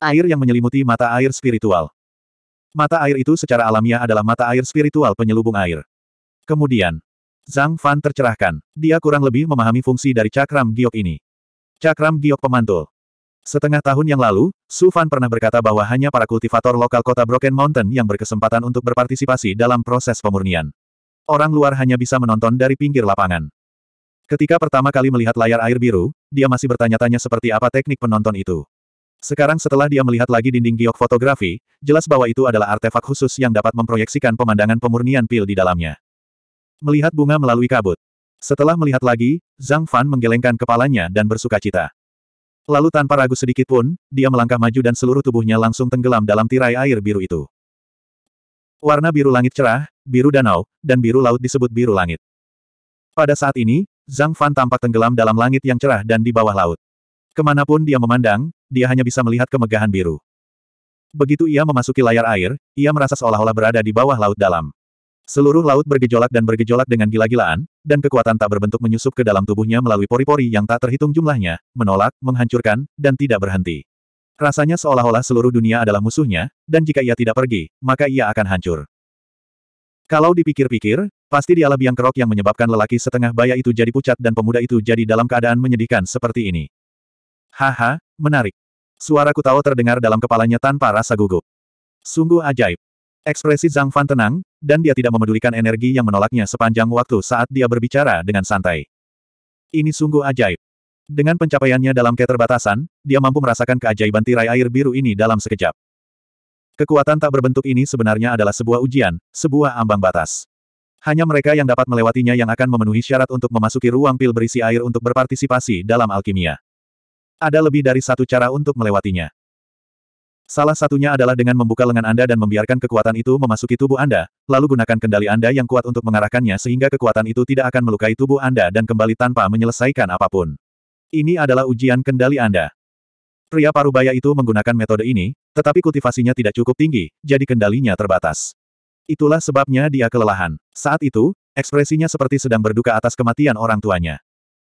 Air yang menyelimuti mata air spiritual. Mata air itu secara alamiah adalah mata air spiritual penyelubung air. Kemudian, Zhang Fan tercerahkan. Dia kurang lebih memahami fungsi dari cakram giok ini. Cakram giok pemantul. Setengah tahun yang lalu, Su Fan pernah berkata bahwa hanya para kultivator lokal kota Broken Mountain yang berkesempatan untuk berpartisipasi dalam proses pemurnian. Orang luar hanya bisa menonton dari pinggir lapangan. Ketika pertama kali melihat layar air biru, dia masih bertanya-tanya seperti apa teknik penonton itu. Sekarang setelah dia melihat lagi dinding giok fotografi, jelas bahwa itu adalah artefak khusus yang dapat memproyeksikan pemandangan pemurnian pil di dalamnya. Melihat bunga melalui kabut. Setelah melihat lagi, Zhang Fan menggelengkan kepalanya dan bersuka cita. Lalu tanpa ragu sedikit pun, dia melangkah maju dan seluruh tubuhnya langsung tenggelam dalam tirai air biru itu. Warna biru langit cerah, biru danau, dan biru laut disebut biru langit. Pada saat ini, Zhang Fan tampak tenggelam dalam langit yang cerah dan di bawah laut. Kemanapun dia memandang, dia hanya bisa melihat kemegahan biru. Begitu ia memasuki layar air, ia merasa seolah-olah berada di bawah laut dalam. Seluruh laut bergejolak dan bergejolak dengan gila-gilaan, dan kekuatan tak berbentuk menyusup ke dalam tubuhnya melalui pori-pori yang tak terhitung jumlahnya, menolak, menghancurkan, dan tidak berhenti. Rasanya seolah-olah seluruh dunia adalah musuhnya, dan jika ia tidak pergi, maka ia akan hancur. Kalau dipikir-pikir, Pasti dialah biang kerok yang menyebabkan lelaki setengah baya itu jadi pucat dan pemuda itu jadi dalam keadaan menyedihkan seperti ini. Haha, menarik. Suara ku tahu terdengar dalam kepalanya tanpa rasa gugup. Sungguh ajaib. Ekspresi Zhang Fan tenang, dan dia tidak memedulikan energi yang menolaknya sepanjang waktu saat dia berbicara dengan santai. Ini sungguh ajaib. Dengan pencapaiannya dalam keterbatasan, dia mampu merasakan keajaiban tirai air biru ini dalam sekejap. Kekuatan tak berbentuk ini sebenarnya adalah sebuah ujian, sebuah ambang batas. Hanya mereka yang dapat melewatinya yang akan memenuhi syarat untuk memasuki ruang pil berisi air untuk berpartisipasi dalam alkimia. Ada lebih dari satu cara untuk melewatinya. Salah satunya adalah dengan membuka lengan Anda dan membiarkan kekuatan itu memasuki tubuh Anda, lalu gunakan kendali Anda yang kuat untuk mengarahkannya sehingga kekuatan itu tidak akan melukai tubuh Anda dan kembali tanpa menyelesaikan apapun. Ini adalah ujian kendali Anda. Pria parubaya itu menggunakan metode ini, tetapi kultivasinya tidak cukup tinggi, jadi kendalinya terbatas. Itulah sebabnya dia kelelahan. Saat itu, ekspresinya seperti sedang berduka atas kematian orang tuanya.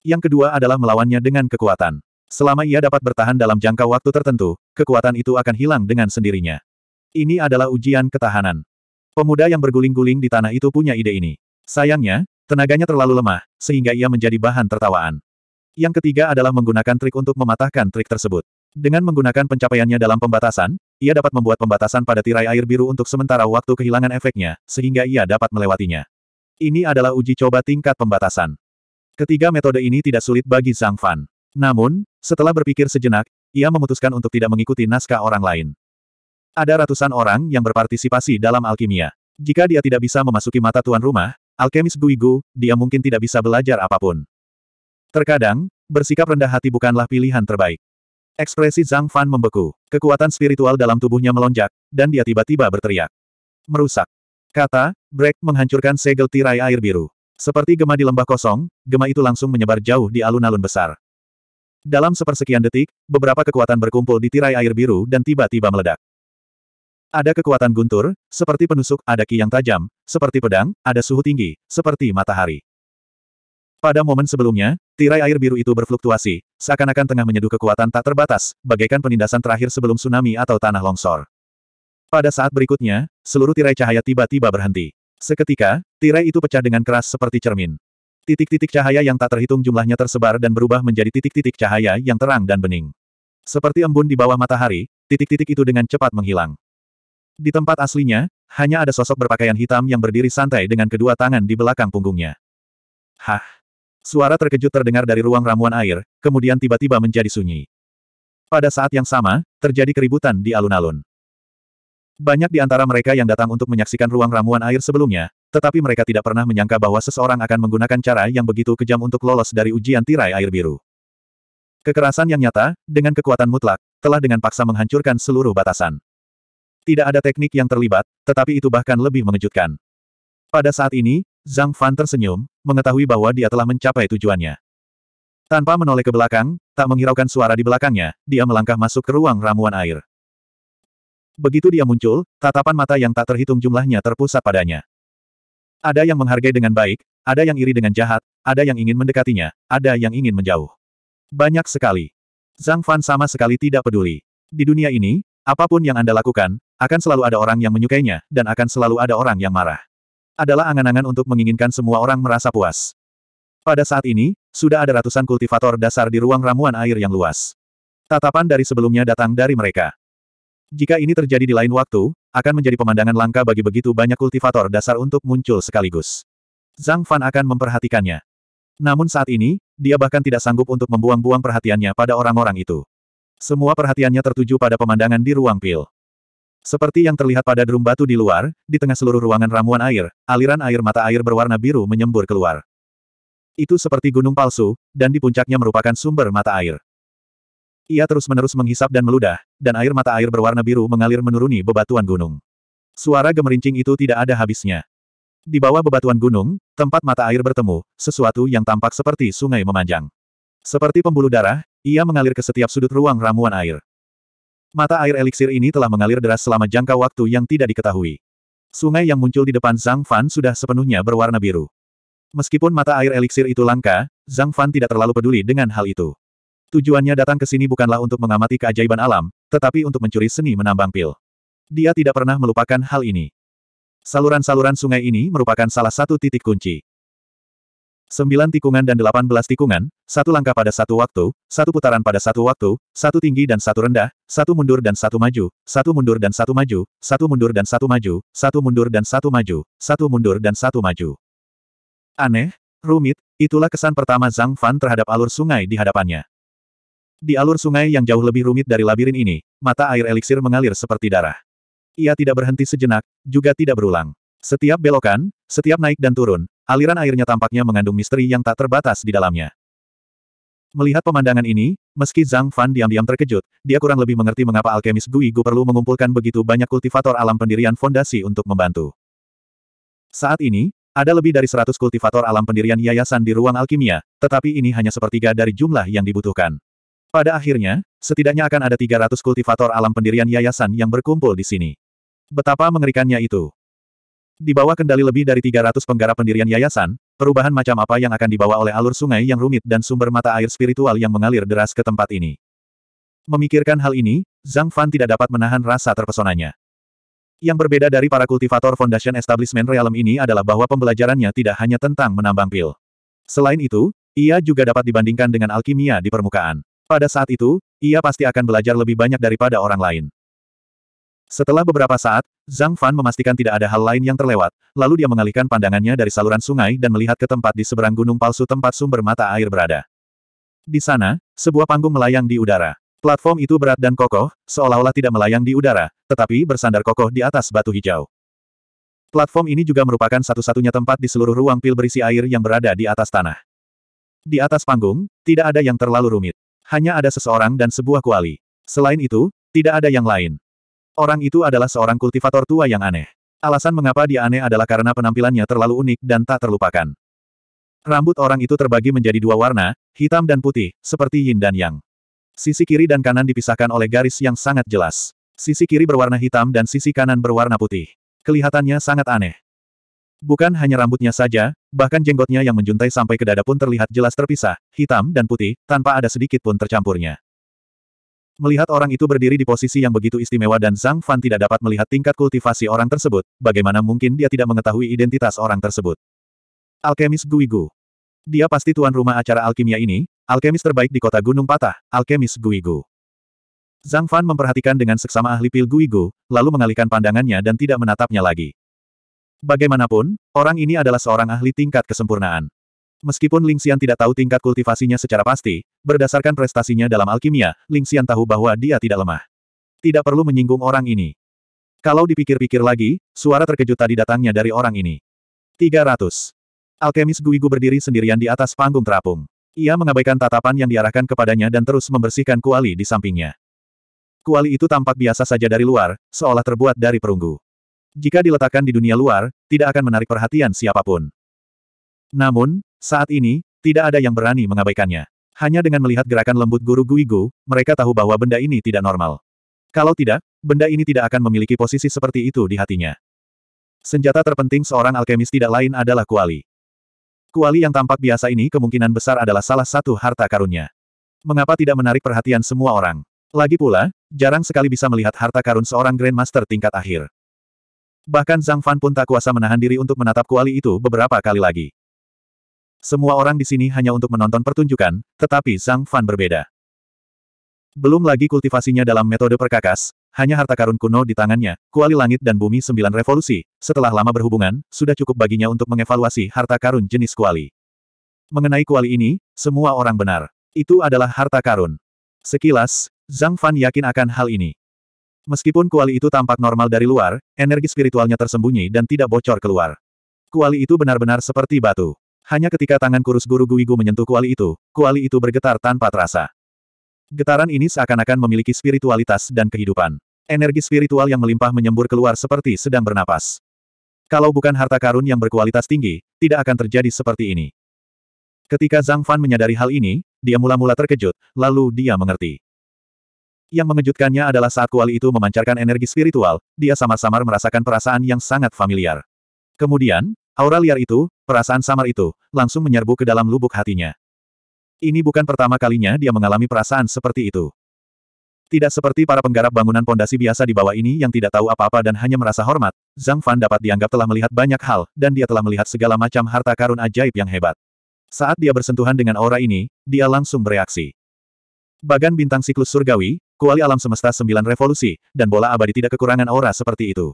Yang kedua adalah melawannya dengan kekuatan. Selama ia dapat bertahan dalam jangka waktu tertentu, kekuatan itu akan hilang dengan sendirinya. Ini adalah ujian ketahanan. Pemuda yang berguling-guling di tanah itu punya ide ini. Sayangnya, tenaganya terlalu lemah, sehingga ia menjadi bahan tertawaan. Yang ketiga adalah menggunakan trik untuk mematahkan trik tersebut. Dengan menggunakan pencapaiannya dalam pembatasan, ia dapat membuat pembatasan pada tirai air biru untuk sementara waktu kehilangan efeknya, sehingga ia dapat melewatinya. Ini adalah uji coba tingkat pembatasan. Ketiga metode ini tidak sulit bagi Zhang Fan. Namun, setelah berpikir sejenak, ia memutuskan untuk tidak mengikuti naskah orang lain. Ada ratusan orang yang berpartisipasi dalam alkimia. Jika dia tidak bisa memasuki mata tuan rumah, alkemis Guigu, dia mungkin tidak bisa belajar apapun. Terkadang, bersikap rendah hati bukanlah pilihan terbaik. Ekspresi Zhang Fan membeku. Kekuatan spiritual dalam tubuhnya melonjak, dan dia tiba-tiba berteriak. Merusak. Kata, break, menghancurkan segel tirai air biru. Seperti gema di lembah kosong, gema itu langsung menyebar jauh di alun-alun besar. Dalam sepersekian detik, beberapa kekuatan berkumpul di tirai air biru dan tiba-tiba meledak. Ada kekuatan guntur, seperti penusuk, ada ki yang tajam, seperti pedang, ada suhu tinggi, seperti matahari. Pada momen sebelumnya, tirai air biru itu berfluktuasi, seakan-akan tengah menyeduh kekuatan tak terbatas, bagaikan penindasan terakhir sebelum tsunami atau tanah longsor. Pada saat berikutnya, seluruh tirai cahaya tiba-tiba berhenti. Seketika, tirai itu pecah dengan keras seperti cermin. Titik-titik cahaya yang tak terhitung jumlahnya tersebar dan berubah menjadi titik-titik cahaya yang terang dan bening. Seperti embun di bawah matahari, titik-titik itu dengan cepat menghilang. Di tempat aslinya, hanya ada sosok berpakaian hitam yang berdiri santai dengan kedua tangan di belakang punggungnya. Hah, Suara terkejut terdengar dari ruang ramuan air, kemudian tiba-tiba menjadi sunyi. Pada saat yang sama, terjadi keributan di alun-alun. Banyak di antara mereka yang datang untuk menyaksikan ruang ramuan air sebelumnya, tetapi mereka tidak pernah menyangka bahwa seseorang akan menggunakan cara yang begitu kejam untuk lolos dari ujian tirai air biru. Kekerasan yang nyata, dengan kekuatan mutlak, telah dengan paksa menghancurkan seluruh batasan. Tidak ada teknik yang terlibat, tetapi itu bahkan lebih mengejutkan. Pada saat ini, Zhang Fan tersenyum, mengetahui bahwa dia telah mencapai tujuannya. Tanpa menoleh ke belakang, tak menghiraukan suara di belakangnya, dia melangkah masuk ke ruang ramuan air. Begitu dia muncul, tatapan mata yang tak terhitung jumlahnya terpusat padanya. Ada yang menghargai dengan baik, ada yang iri dengan jahat, ada yang ingin mendekatinya, ada yang ingin menjauh. Banyak sekali. Zhang Fan sama sekali tidak peduli. Di dunia ini, apapun yang Anda lakukan, akan selalu ada orang yang menyukainya, dan akan selalu ada orang yang marah adalah angan-angan untuk menginginkan semua orang merasa puas. Pada saat ini, sudah ada ratusan kultivator dasar di ruang ramuan air yang luas. Tatapan dari sebelumnya datang dari mereka. Jika ini terjadi di lain waktu, akan menjadi pemandangan langka bagi begitu banyak kultivator dasar untuk muncul sekaligus. Zhang Fan akan memperhatikannya. Namun saat ini, dia bahkan tidak sanggup untuk membuang-buang perhatiannya pada orang-orang itu. Semua perhatiannya tertuju pada pemandangan di ruang pil. Seperti yang terlihat pada drum batu di luar, di tengah seluruh ruangan ramuan air, aliran air mata air berwarna biru menyembur keluar. Itu seperti gunung palsu, dan di puncaknya merupakan sumber mata air. Ia terus-menerus menghisap dan meludah, dan air mata air berwarna biru mengalir menuruni bebatuan gunung. Suara gemerincing itu tidak ada habisnya. Di bawah bebatuan gunung, tempat mata air bertemu, sesuatu yang tampak seperti sungai memanjang. Seperti pembuluh darah, ia mengalir ke setiap sudut ruang ramuan air. Mata air eliksir ini telah mengalir deras selama jangka waktu yang tidak diketahui. Sungai yang muncul di depan Zhang Fan sudah sepenuhnya berwarna biru. Meskipun mata air eliksir itu langka, Zhang Fan tidak terlalu peduli dengan hal itu. Tujuannya datang ke sini bukanlah untuk mengamati keajaiban alam, tetapi untuk mencuri seni menambang pil. Dia tidak pernah melupakan hal ini. Saluran-saluran sungai ini merupakan salah satu titik kunci. Sembilan tikungan dan delapan belas tikungan, satu langkah pada satu waktu, satu putaran pada satu waktu, satu tinggi dan satu rendah, satu mundur dan satu maju, satu mundur dan satu maju, satu mundur dan satu maju, satu mundur dan satu maju, satu mundur dan satu maju. Aneh, rumit, itulah kesan pertama Zhang Fan terhadap alur sungai di hadapannya. Di alur sungai yang jauh lebih rumit dari labirin ini, mata air eliksir mengalir seperti darah. Ia tidak berhenti sejenak, juga tidak berulang. Setiap belokan, setiap naik dan turun, Aliran airnya tampaknya mengandung misteri yang tak terbatas di dalamnya. Melihat pemandangan ini, meski Zhang Fan diam-diam terkejut, dia kurang lebih mengerti mengapa alkemis Gui Gu perlu mengumpulkan begitu banyak kultivator alam pendirian fondasi untuk membantu. Saat ini, ada lebih dari 100 kultivator alam pendirian yayasan di ruang alkimia, tetapi ini hanya sepertiga dari jumlah yang dibutuhkan. Pada akhirnya, setidaknya akan ada 300 kultivator alam pendirian yayasan yang berkumpul di sini. Betapa mengerikannya itu. Di bawah kendali lebih dari 300 penggarap pendirian yayasan, perubahan macam apa yang akan dibawa oleh alur sungai yang rumit dan sumber mata air spiritual yang mengalir deras ke tempat ini. Memikirkan hal ini, Zhang Fan tidak dapat menahan rasa terpesonanya. Yang berbeda dari para kultivator Foundation Establishment Realm ini adalah bahwa pembelajarannya tidak hanya tentang menambang pil. Selain itu, ia juga dapat dibandingkan dengan alkimia di permukaan. Pada saat itu, ia pasti akan belajar lebih banyak daripada orang lain. Setelah beberapa saat, Zhang Fan memastikan tidak ada hal lain yang terlewat, lalu dia mengalihkan pandangannya dari saluran sungai dan melihat ke tempat di seberang gunung palsu tempat sumber mata air berada. Di sana, sebuah panggung melayang di udara. Platform itu berat dan kokoh, seolah-olah tidak melayang di udara, tetapi bersandar kokoh di atas batu hijau. Platform ini juga merupakan satu-satunya tempat di seluruh ruang pil berisi air yang berada di atas tanah. Di atas panggung, tidak ada yang terlalu rumit. Hanya ada seseorang dan sebuah kuali. Selain itu, tidak ada yang lain. Orang itu adalah seorang kultivator tua yang aneh. Alasan mengapa dia aneh adalah karena penampilannya terlalu unik dan tak terlupakan. Rambut orang itu terbagi menjadi dua warna, hitam dan putih, seperti yin dan yang. Sisi kiri dan kanan dipisahkan oleh garis yang sangat jelas. Sisi kiri berwarna hitam dan sisi kanan berwarna putih. Kelihatannya sangat aneh. Bukan hanya rambutnya saja, bahkan jenggotnya yang menjuntai sampai ke dada pun terlihat jelas terpisah, hitam dan putih, tanpa ada sedikit pun tercampurnya. Melihat orang itu berdiri di posisi yang begitu istimewa dan Zhang Fan tidak dapat melihat tingkat kultivasi orang tersebut, bagaimana mungkin dia tidak mengetahui identitas orang tersebut. Alkemis Guigu. Dia pasti tuan rumah acara alkimia ini, alkemis terbaik di kota Gunung Patah, alkemis Guigu. Zhang Fan memperhatikan dengan seksama ahli pil Guigu, lalu mengalihkan pandangannya dan tidak menatapnya lagi. Bagaimanapun, orang ini adalah seorang ahli tingkat kesempurnaan. Meskipun Ling Xian tidak tahu tingkat kultivasinya secara pasti, berdasarkan prestasinya dalam alkimia, Ling Xian tahu bahwa dia tidak lemah. Tidak perlu menyinggung orang ini. Kalau dipikir-pikir lagi, suara terkejut tadi datangnya dari orang ini. 300. Alkemis Guigu berdiri sendirian di atas panggung terapung. Ia mengabaikan tatapan yang diarahkan kepadanya dan terus membersihkan kuali di sampingnya. Kuali itu tampak biasa saja dari luar, seolah terbuat dari perunggu. Jika diletakkan di dunia luar, tidak akan menarik perhatian siapapun. Namun, saat ini, tidak ada yang berani mengabaikannya. Hanya dengan melihat gerakan lembut guru Guigu, mereka tahu bahwa benda ini tidak normal. Kalau tidak, benda ini tidak akan memiliki posisi seperti itu di hatinya. Senjata terpenting seorang alkemis tidak lain adalah kuali. Kuali yang tampak biasa ini kemungkinan besar adalah salah satu harta karunnya. Mengapa tidak menarik perhatian semua orang? Lagi pula, jarang sekali bisa melihat harta karun seorang Grandmaster tingkat akhir. Bahkan Zhang Fan pun tak kuasa menahan diri untuk menatap kuali itu beberapa kali lagi. Semua orang di sini hanya untuk menonton pertunjukan, tetapi Zhang Fan berbeda. Belum lagi kultivasinya dalam metode perkakas, hanya harta karun kuno di tangannya, kuali langit dan bumi sembilan revolusi, setelah lama berhubungan, sudah cukup baginya untuk mengevaluasi harta karun jenis kuali. Mengenai kuali ini, semua orang benar. Itu adalah harta karun. Sekilas, Zhang Fan yakin akan hal ini. Meskipun kuali itu tampak normal dari luar, energi spiritualnya tersembunyi dan tidak bocor keluar. Kuali itu benar-benar seperti batu. Hanya ketika tangan kurus guru Guigu menyentuh kuali itu, kuali itu bergetar tanpa terasa. Getaran ini seakan-akan memiliki spiritualitas dan kehidupan. Energi spiritual yang melimpah menyembur keluar seperti sedang bernapas. Kalau bukan harta karun yang berkualitas tinggi, tidak akan terjadi seperti ini. Ketika Zhang Fan menyadari hal ini, dia mula-mula terkejut, lalu dia mengerti. Yang mengejutkannya adalah saat kuali itu memancarkan energi spiritual, dia samar-samar merasakan perasaan yang sangat familiar. Kemudian, Aura liar itu, perasaan samar itu, langsung menyerbu ke dalam lubuk hatinya. Ini bukan pertama kalinya dia mengalami perasaan seperti itu. Tidak seperti para penggarap bangunan pondasi biasa di bawah ini yang tidak tahu apa-apa dan hanya merasa hormat, Zhang Fan dapat dianggap telah melihat banyak hal, dan dia telah melihat segala macam harta karun ajaib yang hebat. Saat dia bersentuhan dengan aura ini, dia langsung bereaksi. Bagan bintang siklus surgawi, kuali alam semesta sembilan revolusi, dan bola abadi tidak kekurangan aura seperti itu.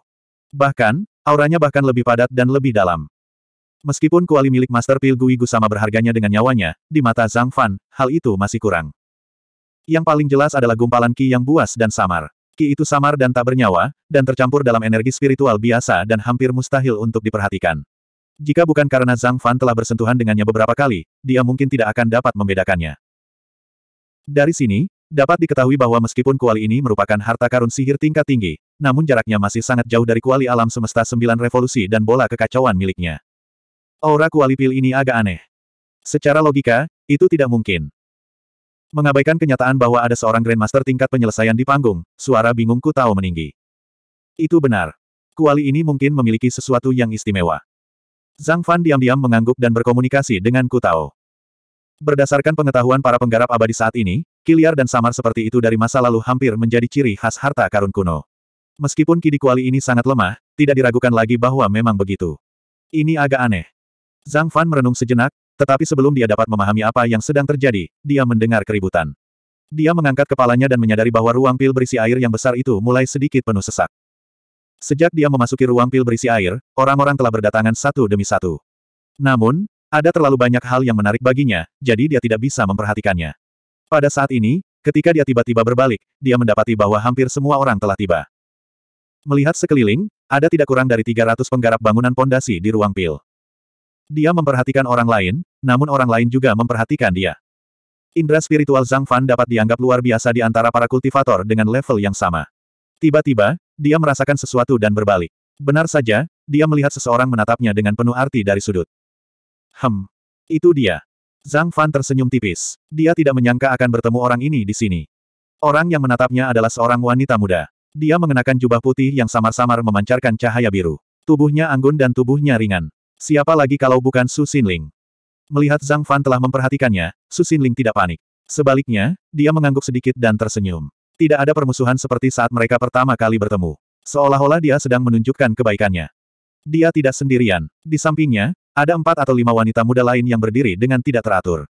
Bahkan, Auranya bahkan lebih padat dan lebih dalam. Meskipun kuali milik Master Pil sama berharganya dengan nyawanya, di mata Zhang Fan, hal itu masih kurang. Yang paling jelas adalah gumpalan Ki yang buas dan samar. Ki itu samar dan tak bernyawa, dan tercampur dalam energi spiritual biasa dan hampir mustahil untuk diperhatikan. Jika bukan karena Zhang Fan telah bersentuhan dengannya beberapa kali, dia mungkin tidak akan dapat membedakannya. Dari sini, Dapat diketahui bahwa meskipun kuali ini merupakan harta karun sihir tingkat tinggi, namun jaraknya masih sangat jauh dari kuali alam semesta sembilan revolusi dan bola kekacauan miliknya. Aura kuali pil ini agak aneh. Secara logika, itu tidak mungkin. Mengabaikan kenyataan bahwa ada seorang Grandmaster tingkat penyelesaian di panggung, suara bingungku tahu meninggi. Itu benar. Kuali ini mungkin memiliki sesuatu yang istimewa. Zhang Fan diam-diam mengangguk dan berkomunikasi dengan Kutao. Berdasarkan pengetahuan para penggarap abadi saat ini, Kiliar dan samar seperti itu dari masa lalu hampir menjadi ciri khas harta karun kuno. Meskipun Kidi Kuali ini sangat lemah, tidak diragukan lagi bahwa memang begitu. Ini agak aneh. Zhang Fan merenung sejenak, tetapi sebelum dia dapat memahami apa yang sedang terjadi, dia mendengar keributan. Dia mengangkat kepalanya dan menyadari bahwa ruang pil berisi air yang besar itu mulai sedikit penuh sesak. Sejak dia memasuki ruang pil berisi air, orang-orang telah berdatangan satu demi satu. Namun, ada terlalu banyak hal yang menarik baginya, jadi dia tidak bisa memperhatikannya. Pada saat ini, ketika dia tiba-tiba berbalik, dia mendapati bahwa hampir semua orang telah tiba. Melihat sekeliling, ada tidak kurang dari 300 penggarap bangunan pondasi di ruang pil. Dia memperhatikan orang lain, namun orang lain juga memperhatikan dia. Indra spiritual Zhang Fan dapat dianggap luar biasa di antara para kultivator dengan level yang sama. Tiba-tiba, dia merasakan sesuatu dan berbalik. Benar saja, dia melihat seseorang menatapnya dengan penuh arti dari sudut. Hem. Itu dia. Zhang Fan tersenyum tipis. Dia tidak menyangka akan bertemu orang ini di sini. Orang yang menatapnya adalah seorang wanita muda. Dia mengenakan jubah putih yang samar-samar memancarkan cahaya biru. Tubuhnya anggun dan tubuhnya ringan. Siapa lagi kalau bukan Su Xinling? Melihat Zhang Fan telah memperhatikannya, Su Xinling tidak panik. Sebaliknya, dia mengangguk sedikit dan tersenyum. Tidak ada permusuhan seperti saat mereka pertama kali bertemu. Seolah-olah dia sedang menunjukkan kebaikannya. Dia tidak sendirian. Di sampingnya, ada empat atau lima wanita muda lain yang berdiri dengan tidak teratur.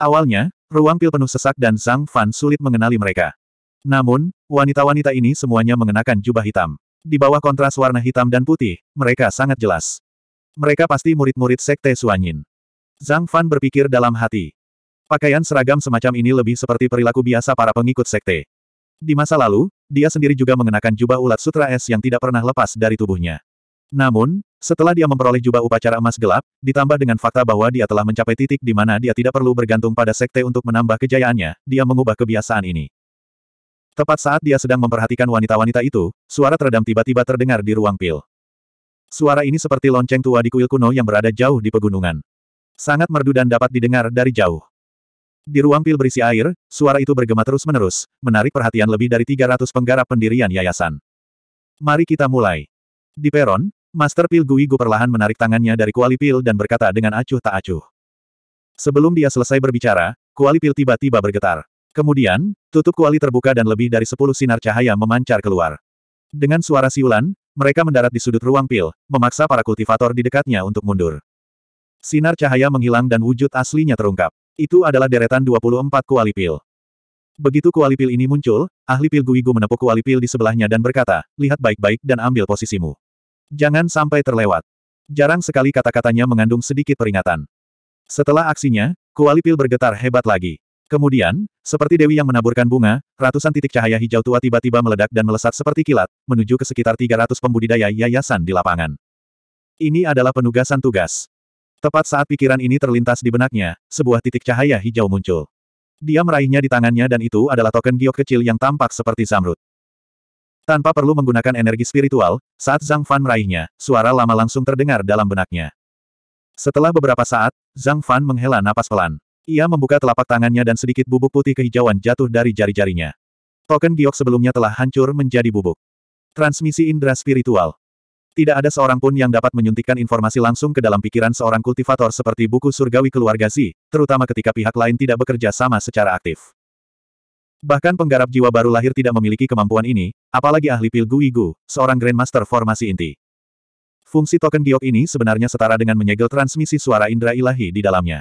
Awalnya, ruang pil penuh sesak dan Zhang Fan sulit mengenali mereka. Namun, wanita-wanita ini semuanya mengenakan jubah hitam. Di bawah kontras warna hitam dan putih, mereka sangat jelas. Mereka pasti murid-murid Sekte Suanyin. Zhang Fan berpikir dalam hati. Pakaian seragam semacam ini lebih seperti perilaku biasa para pengikut Sekte. Di masa lalu, dia sendiri juga mengenakan jubah ulat sutra es yang tidak pernah lepas dari tubuhnya. Namun, setelah dia memperoleh jubah upacara emas gelap, ditambah dengan fakta bahwa dia telah mencapai titik di mana dia tidak perlu bergantung pada sekte untuk menambah kejayaannya, dia mengubah kebiasaan ini. Tepat saat dia sedang memperhatikan wanita-wanita itu, suara teredam tiba-tiba terdengar di ruang pil. Suara ini seperti lonceng tua di kuil kuno yang berada jauh di pegunungan. Sangat merdu dan dapat didengar dari jauh. Di ruang pil berisi air, suara itu bergema terus-menerus, menarik perhatian lebih dari 300 penggarap pendirian yayasan. Mari kita mulai. Di peron, Master Pil Gui Gu perlahan menarik tangannya dari kuali pil dan berkata dengan acuh tak acuh. Sebelum dia selesai berbicara, kuali pil tiba-tiba bergetar. Kemudian, tutup kuali terbuka dan lebih dari sepuluh sinar cahaya memancar keluar. Dengan suara siulan, mereka mendarat di sudut ruang pil, memaksa para kultivator di dekatnya untuk mundur. Sinar cahaya menghilang dan wujud aslinya terungkap. Itu adalah deretan 24 kuali pil. Begitu kuali pil ini muncul, ahli pil Guigu menepuk kuali pil di sebelahnya dan berkata, lihat baik-baik dan ambil posisimu. Jangan sampai terlewat. Jarang sekali kata-katanya mengandung sedikit peringatan. Setelah aksinya, Kuali Pil bergetar hebat lagi. Kemudian, seperti dewi yang menaburkan bunga, ratusan titik cahaya hijau tua tiba-tiba meledak dan melesat seperti kilat, menuju ke sekitar 300 pembudidaya yayasan di lapangan. Ini adalah penugasan tugas. Tepat saat pikiran ini terlintas di benaknya, sebuah titik cahaya hijau muncul. Dia meraihnya di tangannya dan itu adalah token giok kecil yang tampak seperti zamrud. Tanpa perlu menggunakan energi spiritual, saat Zhang Fan meraihnya, suara lama langsung terdengar dalam benaknya. Setelah beberapa saat, Zhang Fan menghela napas pelan. Ia membuka telapak tangannya dan sedikit bubuk putih kehijauan jatuh dari jari-jarinya. Token giok sebelumnya telah hancur menjadi bubuk. Transmisi indera spiritual. Tidak ada seorang pun yang dapat menyuntikkan informasi langsung ke dalam pikiran seorang kultivator seperti buku surgawi keluarga Z, terutama ketika pihak lain tidak bekerja sama secara aktif. Bahkan penggarap jiwa baru lahir tidak memiliki kemampuan ini, apalagi ahli pil Gui Gu, seorang Grandmaster formasi inti. Fungsi token giok ini sebenarnya setara dengan menyegel transmisi suara indera ilahi di dalamnya.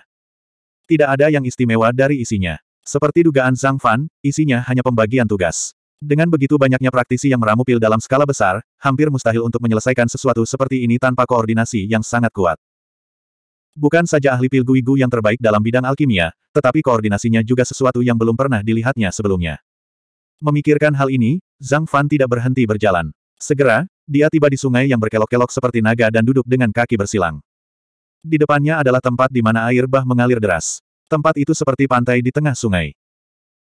Tidak ada yang istimewa dari isinya. Seperti dugaan Zhang Fan, isinya hanya pembagian tugas. Dengan begitu banyaknya praktisi yang meramu pil dalam skala besar, hampir mustahil untuk menyelesaikan sesuatu seperti ini tanpa koordinasi yang sangat kuat. Bukan saja ahli pil yang terbaik dalam bidang alkimia, tetapi koordinasinya juga sesuatu yang belum pernah dilihatnya sebelumnya. Memikirkan hal ini, Zhang Fan tidak berhenti berjalan. Segera, dia tiba di sungai yang berkelok-kelok seperti naga dan duduk dengan kaki bersilang. Di depannya adalah tempat di mana air bah mengalir deras. Tempat itu seperti pantai di tengah sungai.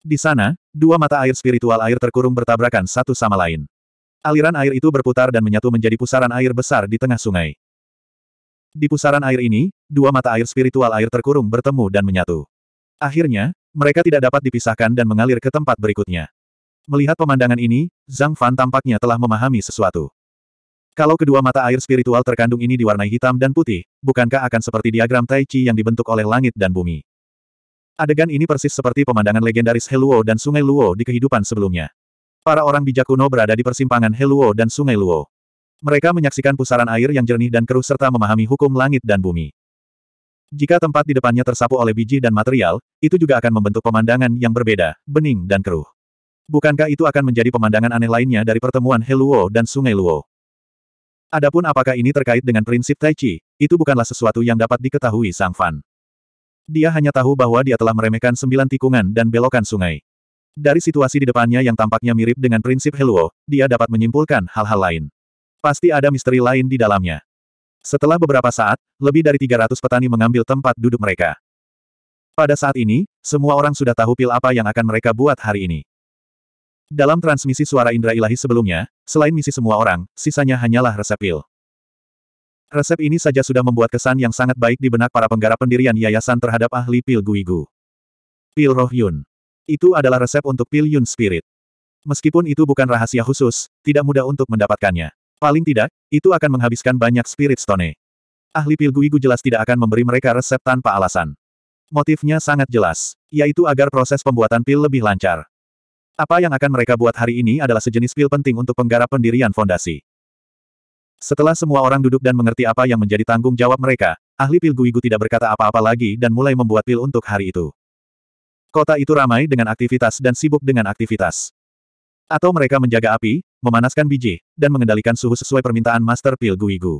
Di sana, dua mata air spiritual air terkurung bertabrakan satu sama lain. Aliran air itu berputar dan menyatu menjadi pusaran air besar di tengah sungai. Di pusaran air ini, dua mata air spiritual air terkurung bertemu dan menyatu. Akhirnya, mereka tidak dapat dipisahkan dan mengalir ke tempat berikutnya. Melihat pemandangan ini, Zhang Fan tampaknya telah memahami sesuatu. Kalau kedua mata air spiritual terkandung ini diwarnai hitam dan putih, bukankah akan seperti diagram Tai Chi yang dibentuk oleh langit dan bumi? Adegan ini persis seperti pemandangan legendaris Heluo dan Sungai Luo di kehidupan sebelumnya. Para orang bijak kuno berada di persimpangan Heluo dan Sungai Luo. Mereka menyaksikan pusaran air yang jernih dan keruh serta memahami hukum langit dan bumi. Jika tempat di depannya tersapu oleh biji dan material, itu juga akan membentuk pemandangan yang berbeda, bening dan keruh. Bukankah itu akan menjadi pemandangan aneh lainnya dari pertemuan Heluo dan Sungai Luo? Adapun apakah ini terkait dengan prinsip Tai Chi, itu bukanlah sesuatu yang dapat diketahui Sang Fan. Dia hanya tahu bahwa dia telah meremehkan sembilan tikungan dan belokan sungai. Dari situasi di depannya yang tampaknya mirip dengan prinsip Heluo, dia dapat menyimpulkan hal-hal lain. Pasti ada misteri lain di dalamnya. Setelah beberapa saat, lebih dari 300 petani mengambil tempat duduk mereka. Pada saat ini, semua orang sudah tahu pil apa yang akan mereka buat hari ini. Dalam transmisi suara indra ilahi sebelumnya, selain misi semua orang, sisanya hanyalah resep pil. Resep ini saja sudah membuat kesan yang sangat baik di benak para penggarap pendirian yayasan terhadap ahli pil Guigu. Pil Roh Yun. Itu adalah resep untuk pil Yun Spirit. Meskipun itu bukan rahasia khusus, tidak mudah untuk mendapatkannya. Paling tidak, itu akan menghabiskan banyak spirit stone. Ahli Pilguigu jelas tidak akan memberi mereka resep tanpa alasan. Motifnya sangat jelas, yaitu agar proses pembuatan pil lebih lancar. Apa yang akan mereka buat hari ini adalah sejenis pil penting untuk penggarap pendirian fondasi. Setelah semua orang duduk dan mengerti apa yang menjadi tanggung jawab mereka, ahli pil Guigu tidak berkata apa-apa lagi dan mulai membuat pil untuk hari itu. Kota itu ramai dengan aktivitas dan sibuk dengan aktivitas. Atau mereka menjaga api, memanaskan biji, dan mengendalikan suhu sesuai permintaan Master Pil Guigu.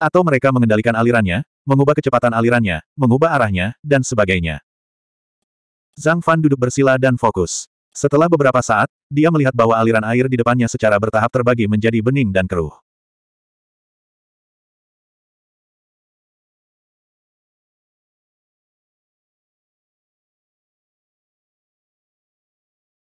Atau mereka mengendalikan alirannya, mengubah kecepatan alirannya, mengubah arahnya, dan sebagainya. Zhang Fan duduk bersila dan fokus. Setelah beberapa saat, dia melihat bahwa aliran air di depannya secara bertahap terbagi menjadi bening dan keruh.